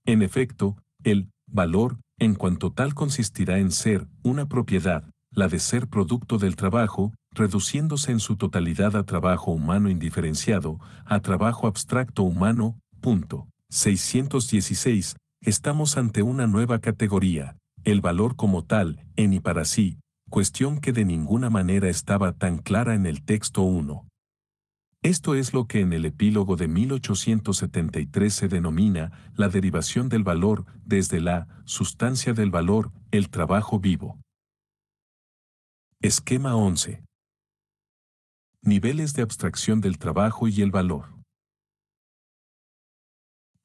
S2: En efecto, el valor en cuanto tal consistirá en ser una propiedad, la de ser producto del trabajo, reduciéndose en su totalidad a trabajo humano indiferenciado, a trabajo abstracto humano, punto. 616, estamos ante una nueva categoría, el valor como tal, en y para sí, cuestión que de ninguna manera estaba tan clara en el texto 1. Esto es lo que en el epílogo de 1873 se denomina la derivación del valor desde la sustancia del valor, el trabajo vivo. Esquema 11. Niveles de abstracción del trabajo y el valor.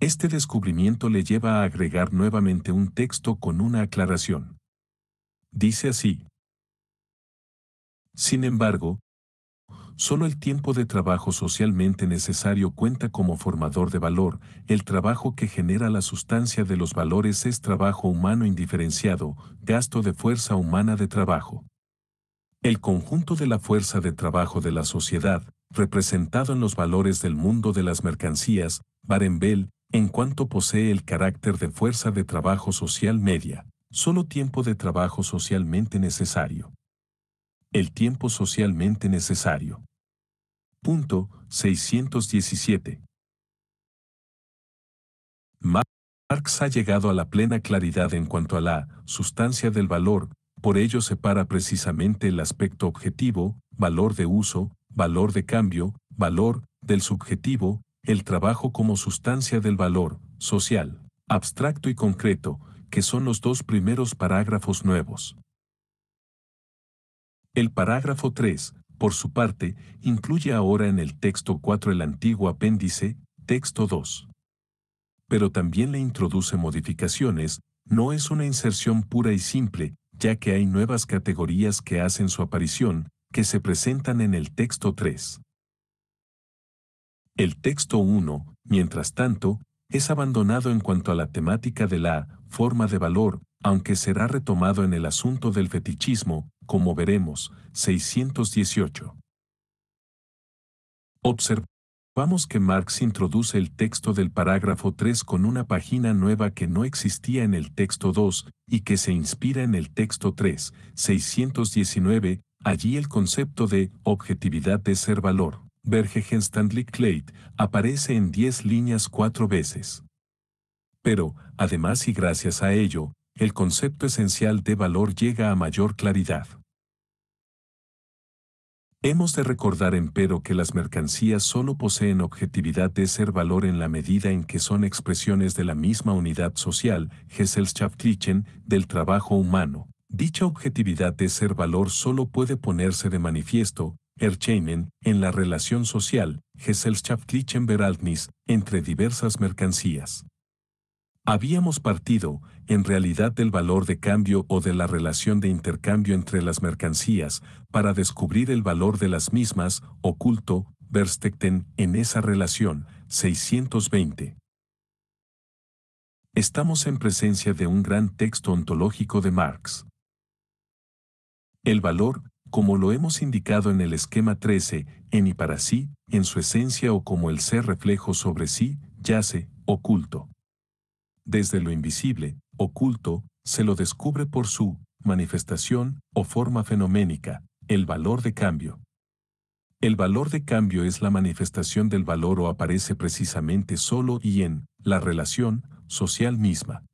S1: Este descubrimiento le lleva a agregar nuevamente un texto con una aclaración. Dice así.
S2: Sin embargo, solo el tiempo de trabajo socialmente necesario cuenta como formador de valor, el trabajo que genera la sustancia de los valores es trabajo humano indiferenciado, gasto de fuerza humana de trabajo. El conjunto de la fuerza de trabajo de la sociedad, representado en los valores del mundo de las mercancías, Barenbel, en cuanto posee el carácter de fuerza de trabajo social media, solo tiempo de trabajo socialmente necesario. El tiempo socialmente necesario. Punto 617. Marx ha llegado a la plena claridad en cuanto a la sustancia del valor, por ello separa precisamente el aspecto objetivo, valor de uso, valor de cambio, valor, del subjetivo, el trabajo como sustancia del valor, social, abstracto y concreto, que son los dos primeros parágrafos nuevos. El parágrafo 3, por su parte, incluye ahora en el texto 4 el antiguo apéndice, texto 2. Pero también le introduce modificaciones, no es una inserción pura y simple, ya que hay nuevas categorías que hacen su aparición, que se presentan en el texto 3. El texto 1, mientras tanto, es abandonado en cuanto a la temática de la forma de valor, aunque será retomado en el asunto del fetichismo, como veremos, 618. Observamos que Marx introduce el texto del parágrafo 3 con una página nueva que no existía en el texto 2 y que se inspira en el texto 3, 619, allí el concepto de objetividad de ser valor. Stanley Clade aparece en 10 líneas cuatro veces. Pero, además y gracias a ello, el concepto esencial de valor llega a mayor claridad. Hemos de recordar empero que las mercancías solo poseen objetividad de ser valor en la medida en que son expresiones de la misma unidad social, Gesellschaftlichen, del trabajo humano. Dicha objetividad de ser valor solo puede ponerse de manifiesto Ercheinen, en la relación social, Gesellschaft entre diversas mercancías. Habíamos partido, en realidad, del valor de cambio o de la relación de intercambio entre las mercancías, para descubrir el valor de las mismas, oculto, Verstechten, en esa relación, 620. Estamos en presencia de un gran texto ontológico de Marx. El valor como lo hemos indicado en el esquema 13, en y para sí, en su esencia o como el ser reflejo sobre sí, yace, oculto. Desde lo invisible, oculto, se lo descubre por su manifestación o forma fenoménica, el valor de cambio. El valor de cambio es la manifestación del valor o aparece precisamente solo y en la relación social misma.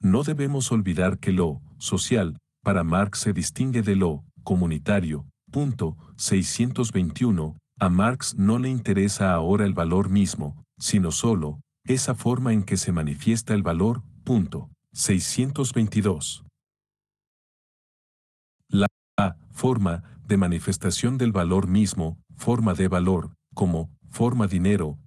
S2: No debemos olvidar que lo social, para Marx, se distingue de lo comunitario. Punto 621. A Marx no le interesa ahora el valor mismo, sino solo, esa forma en que se manifiesta el valor. Punto 622. La forma de manifestación del valor mismo, forma de valor, como forma dinero,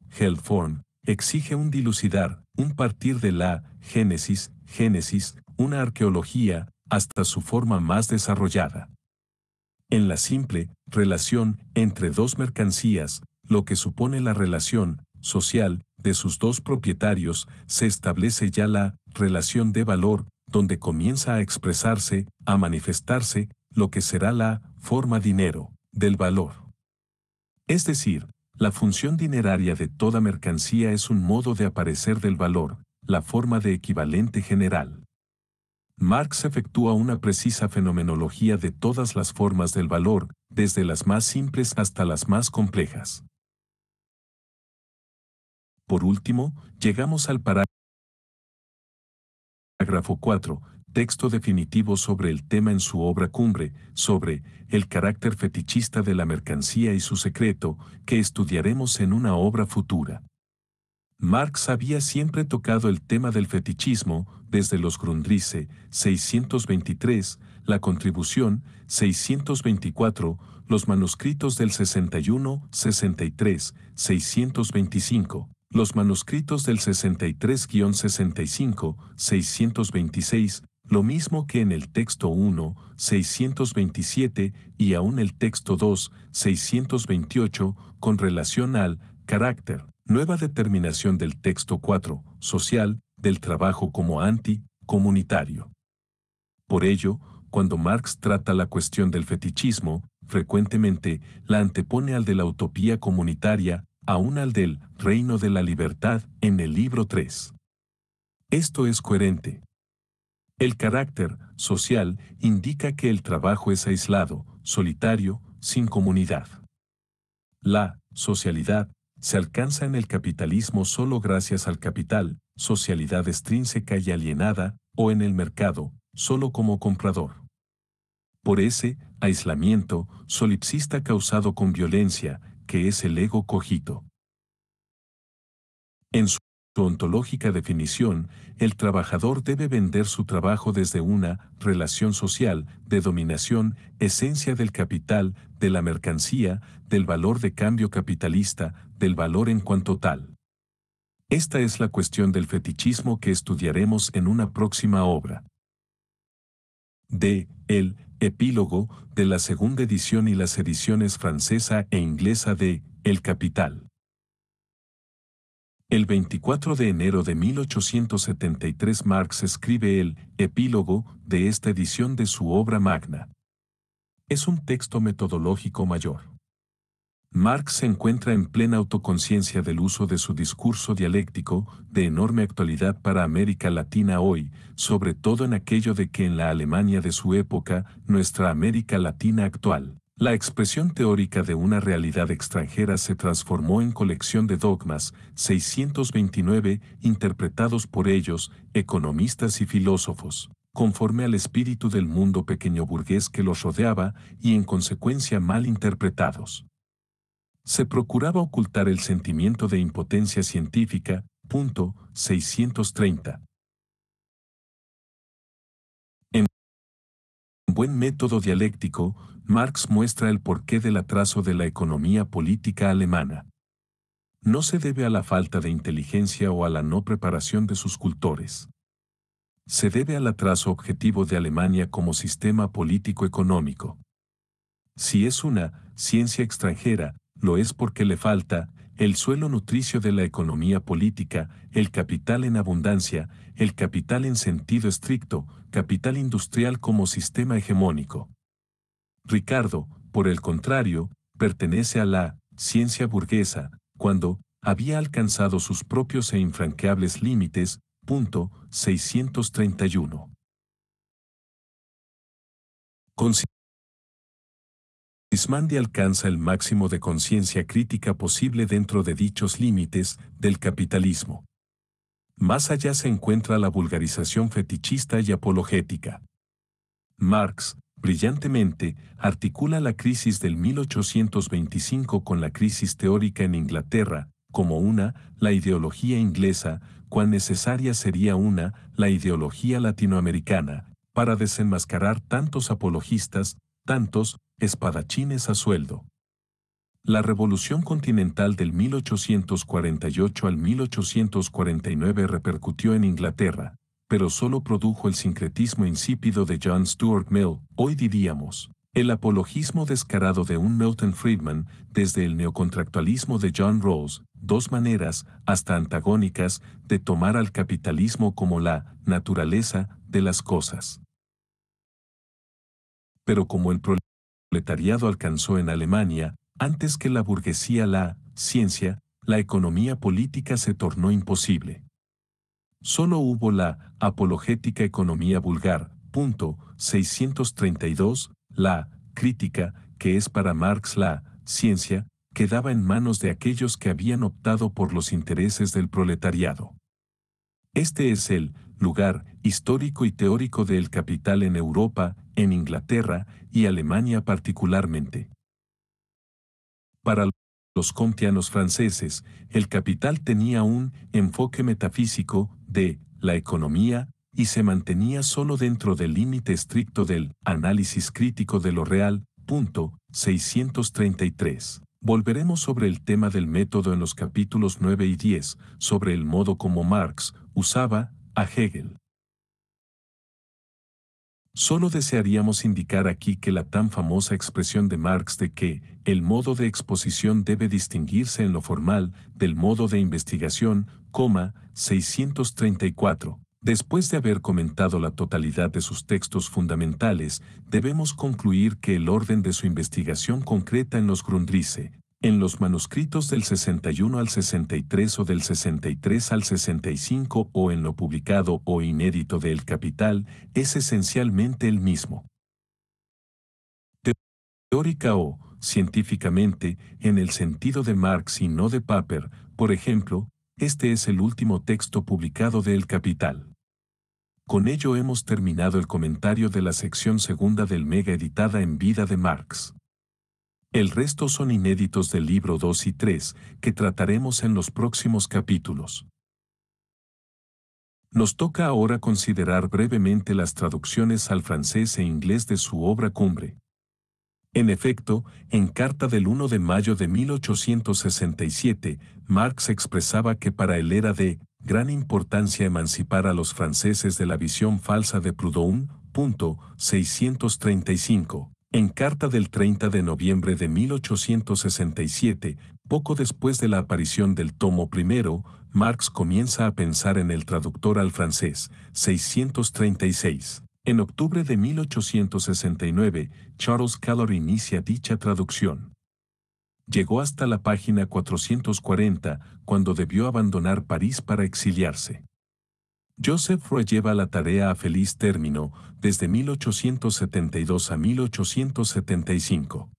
S2: form, exige un dilucidar, un partir de la génesis, génesis, una arqueología, hasta su forma más desarrollada en la simple relación entre dos mercancías, lo que supone la relación social de sus dos propietarios, se establece ya la relación de valor, donde comienza a expresarse, a manifestarse, lo que será la forma dinero del valor. Es decir, la función dineraria de toda mercancía es un modo de aparecer del valor, la forma de equivalente general. Marx efectúa una precisa fenomenología de todas las formas del valor,
S1: desde las más simples hasta las más complejas. Por último, llegamos al parágrafo
S2: 4, texto definitivo sobre el tema en su obra cumbre, sobre el carácter fetichista de la mercancía y su secreto, que estudiaremos en una obra futura. Marx había siempre tocado el tema del fetichismo desde los Grundrisse 623, la contribución 624, los manuscritos del 61, 63, 625, los manuscritos del 63-65, 626, lo mismo que en el texto 1, 627 y aún el texto 2, 628, con relación al carácter Nueva determinación del texto 4, social, del trabajo como anti-comunitario. Por ello, cuando Marx trata la cuestión del fetichismo, frecuentemente la antepone al de la utopía comunitaria, aún al del reino de la libertad en el libro 3. Esto es coherente. El carácter social indica que el trabajo es aislado, solitario, sin comunidad. La socialidad se alcanza en el capitalismo solo gracias al capital, socialidad extrínseca y alienada, o en el mercado, solo como comprador. Por ese aislamiento solipsista causado con violencia, que es el ego cogito. En su ontológica definición, el trabajador debe vender su trabajo desde una relación social de dominación, esencia del capital, de la mercancía, del valor de cambio capitalista, del valor en cuanto tal. Esta es la cuestión del fetichismo que estudiaremos en una próxima obra. D. El epílogo de la segunda edición y las ediciones francesa e inglesa de El Capital. El 24 de enero de 1873 Marx escribe el epílogo de esta edición de su obra magna es un texto metodológico mayor. Marx se encuentra en plena autoconciencia del uso de su discurso dialéctico, de enorme actualidad para América Latina hoy, sobre todo en aquello de que en la Alemania de su época, nuestra América Latina actual, la expresión teórica de una realidad extranjera se transformó en colección de dogmas, 629, interpretados por ellos, economistas y filósofos conforme al espíritu del mundo pequeño burgués que los rodeaba y en consecuencia mal interpretados. Se procuraba ocultar el sentimiento de impotencia
S1: científica, punto 630. En buen método dialéctico, Marx muestra
S2: el porqué del atraso de la economía política alemana. No se debe a la falta de inteligencia o a la no preparación de sus cultores se debe al atraso objetivo de Alemania como sistema político-económico. Si es una ciencia extranjera, lo es porque le falta el suelo nutricio de la economía política, el capital en abundancia, el capital en sentido estricto, capital industrial como sistema hegemónico. Ricardo, por el contrario, pertenece a la ciencia burguesa, cuando había
S1: alcanzado sus propios e infranqueables límites, Punto 631. Ismandi alcanza el máximo de conciencia crítica posible dentro de dichos límites
S2: del capitalismo. Más allá se encuentra la vulgarización fetichista y apologética. Marx, brillantemente, articula la crisis del 1825 con la crisis teórica en Inglaterra, como una, la ideología inglesa, cuán necesaria sería una, la ideología latinoamericana, para desenmascarar tantos apologistas, tantos espadachines a sueldo. La Revolución Continental del 1848 al 1849 repercutió en Inglaterra, pero solo produjo el sincretismo insípido de John Stuart Mill, hoy diríamos. El apologismo descarado de un Milton Friedman, desde el neocontractualismo de John Rawls, dos maneras, hasta antagónicas, de tomar al capitalismo como la naturaleza de las cosas. Pero como el proletariado alcanzó en Alemania, antes que la burguesía la ciencia, la economía política se tornó imposible. Solo hubo la apologética economía vulgar, 632, la crítica, que es para Marx la ciencia, quedaba en manos de aquellos que habían optado por los intereses del proletariado. Este es el lugar histórico y teórico del capital en Europa, en Inglaterra y Alemania particularmente. Para los comtianos franceses, el capital tenía un enfoque metafísico de la economía, y se mantenía solo dentro del límite estricto del análisis crítico de lo real, punto 633. Volveremos sobre el tema del método en los capítulos 9 y 10, sobre el modo como Marx usaba a Hegel. Solo desearíamos indicar aquí que la tan famosa expresión de Marx de que el modo de exposición debe distinguirse en lo formal del modo de investigación, coma, 634, Después de haber comentado la totalidad de sus textos fundamentales, debemos concluir que el orden de su investigación concreta en los Grundrisse, en los manuscritos del 61 al 63 o del 63 al 65 o en lo publicado o inédito de El Capital, es esencialmente el mismo. Teórica o, científicamente, en el sentido de Marx y no de Paper, por ejemplo, este es el último texto publicado de El Capital. Con ello hemos terminado el comentario de la sección segunda del Mega editada en Vida de Marx. El resto son inéditos del libro 2 y 3, que trataremos en los próximos capítulos. Nos toca ahora considerar brevemente las traducciones al francés e inglés de su obra cumbre. En efecto, en carta del 1 de mayo de 1867, Marx expresaba que para él era de gran importancia emancipar a los franceses de la visión falsa de Proudhon, 635. En carta del 30 de noviembre de 1867, poco después de la aparición del tomo primero, Marx comienza a pensar en el traductor al francés, 636. En octubre de 1869, Charles Callor inicia dicha traducción llegó hasta la página 440 cuando debió abandonar París para exiliarse. Joseph Roy lleva la tarea a feliz término desde 1872 a 1875.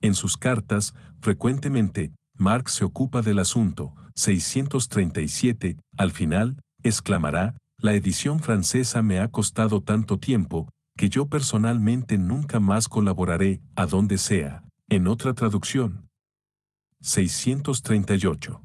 S2: En sus cartas, frecuentemente, Marx se ocupa del asunto, 637, al final, exclamará, la edición francesa me ha costado tanto tiempo, que yo personalmente nunca más colaboraré, a donde
S1: sea, en otra traducción, 638.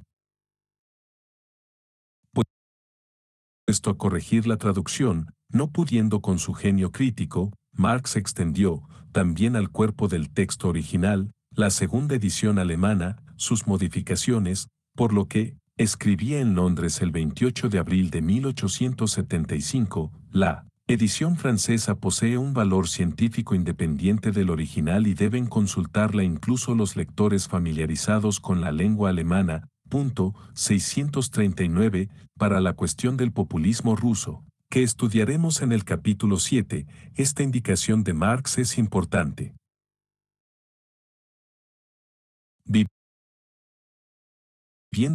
S1: Puesto a corregir la traducción, no
S2: pudiendo con su genio crítico, Marx extendió, también al cuerpo del texto original, la segunda edición alemana, sus modificaciones, por lo que, escribía en Londres el 28 de abril de 1875, la edición francesa posee un valor científico independiente del original y deben consultarla incluso los lectores familiarizados con la lengua alemana. 639 para la cuestión del populismo ruso, que estudiaremos en
S1: el capítulo 7, esta indicación de Marx es importante. Viviendo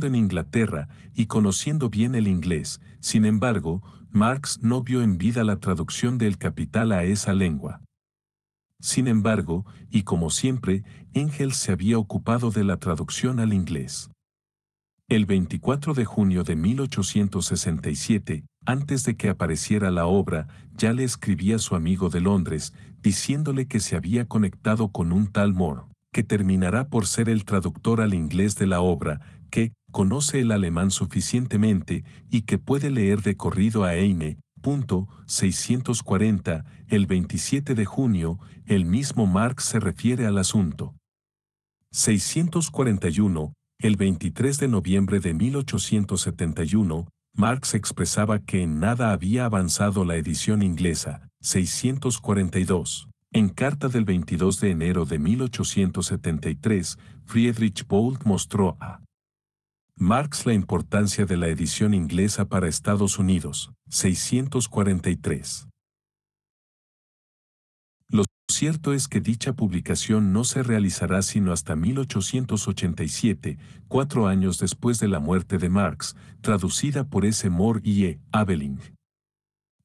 S1: en Inglaterra y conociendo bien el inglés, sin embargo, Marx no vio en vida
S2: la traducción del capital a esa lengua. Sin embargo, y como siempre, Engels se había ocupado de la traducción al inglés. El 24 de junio de 1867, antes de que apareciera la obra, ya le escribía su amigo de Londres, diciéndole que se había conectado con un tal Moore, que terminará por ser el traductor al inglés de la obra, que conoce el alemán suficientemente y que puede leer de corrido a Heine, 640, el 27 de junio, el mismo Marx se refiere al asunto. 641, el 23 de noviembre de 1871, Marx expresaba que en nada había avanzado la edición inglesa, 642. En carta del 22 de enero de 1873, Friedrich Bolt mostró a Marx la importancia de la edición inglesa para Estados Unidos, 643. Lo cierto es que dicha publicación no se realizará sino hasta 1887, cuatro años después de la muerte de Marx, traducida por S. Moore y E. Abeling.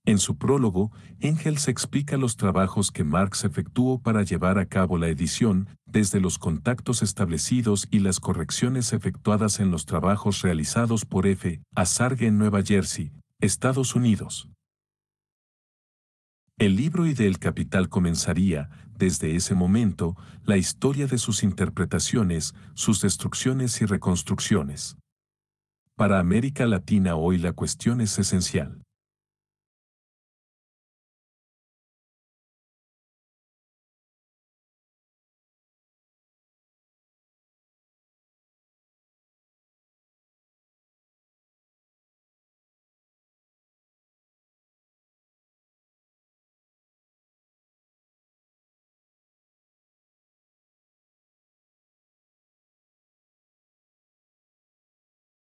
S2: En su prólogo, Engels explica los trabajos que Marx efectuó para llevar a cabo la edición, desde los contactos establecidos y las correcciones efectuadas en los trabajos realizados por F. Azargue en Nueva Jersey, Estados Unidos. El libro y del Capital comenzaría, desde ese momento, la historia de sus interpretaciones, sus destrucciones y reconstrucciones.
S1: Para América Latina hoy la cuestión es esencial.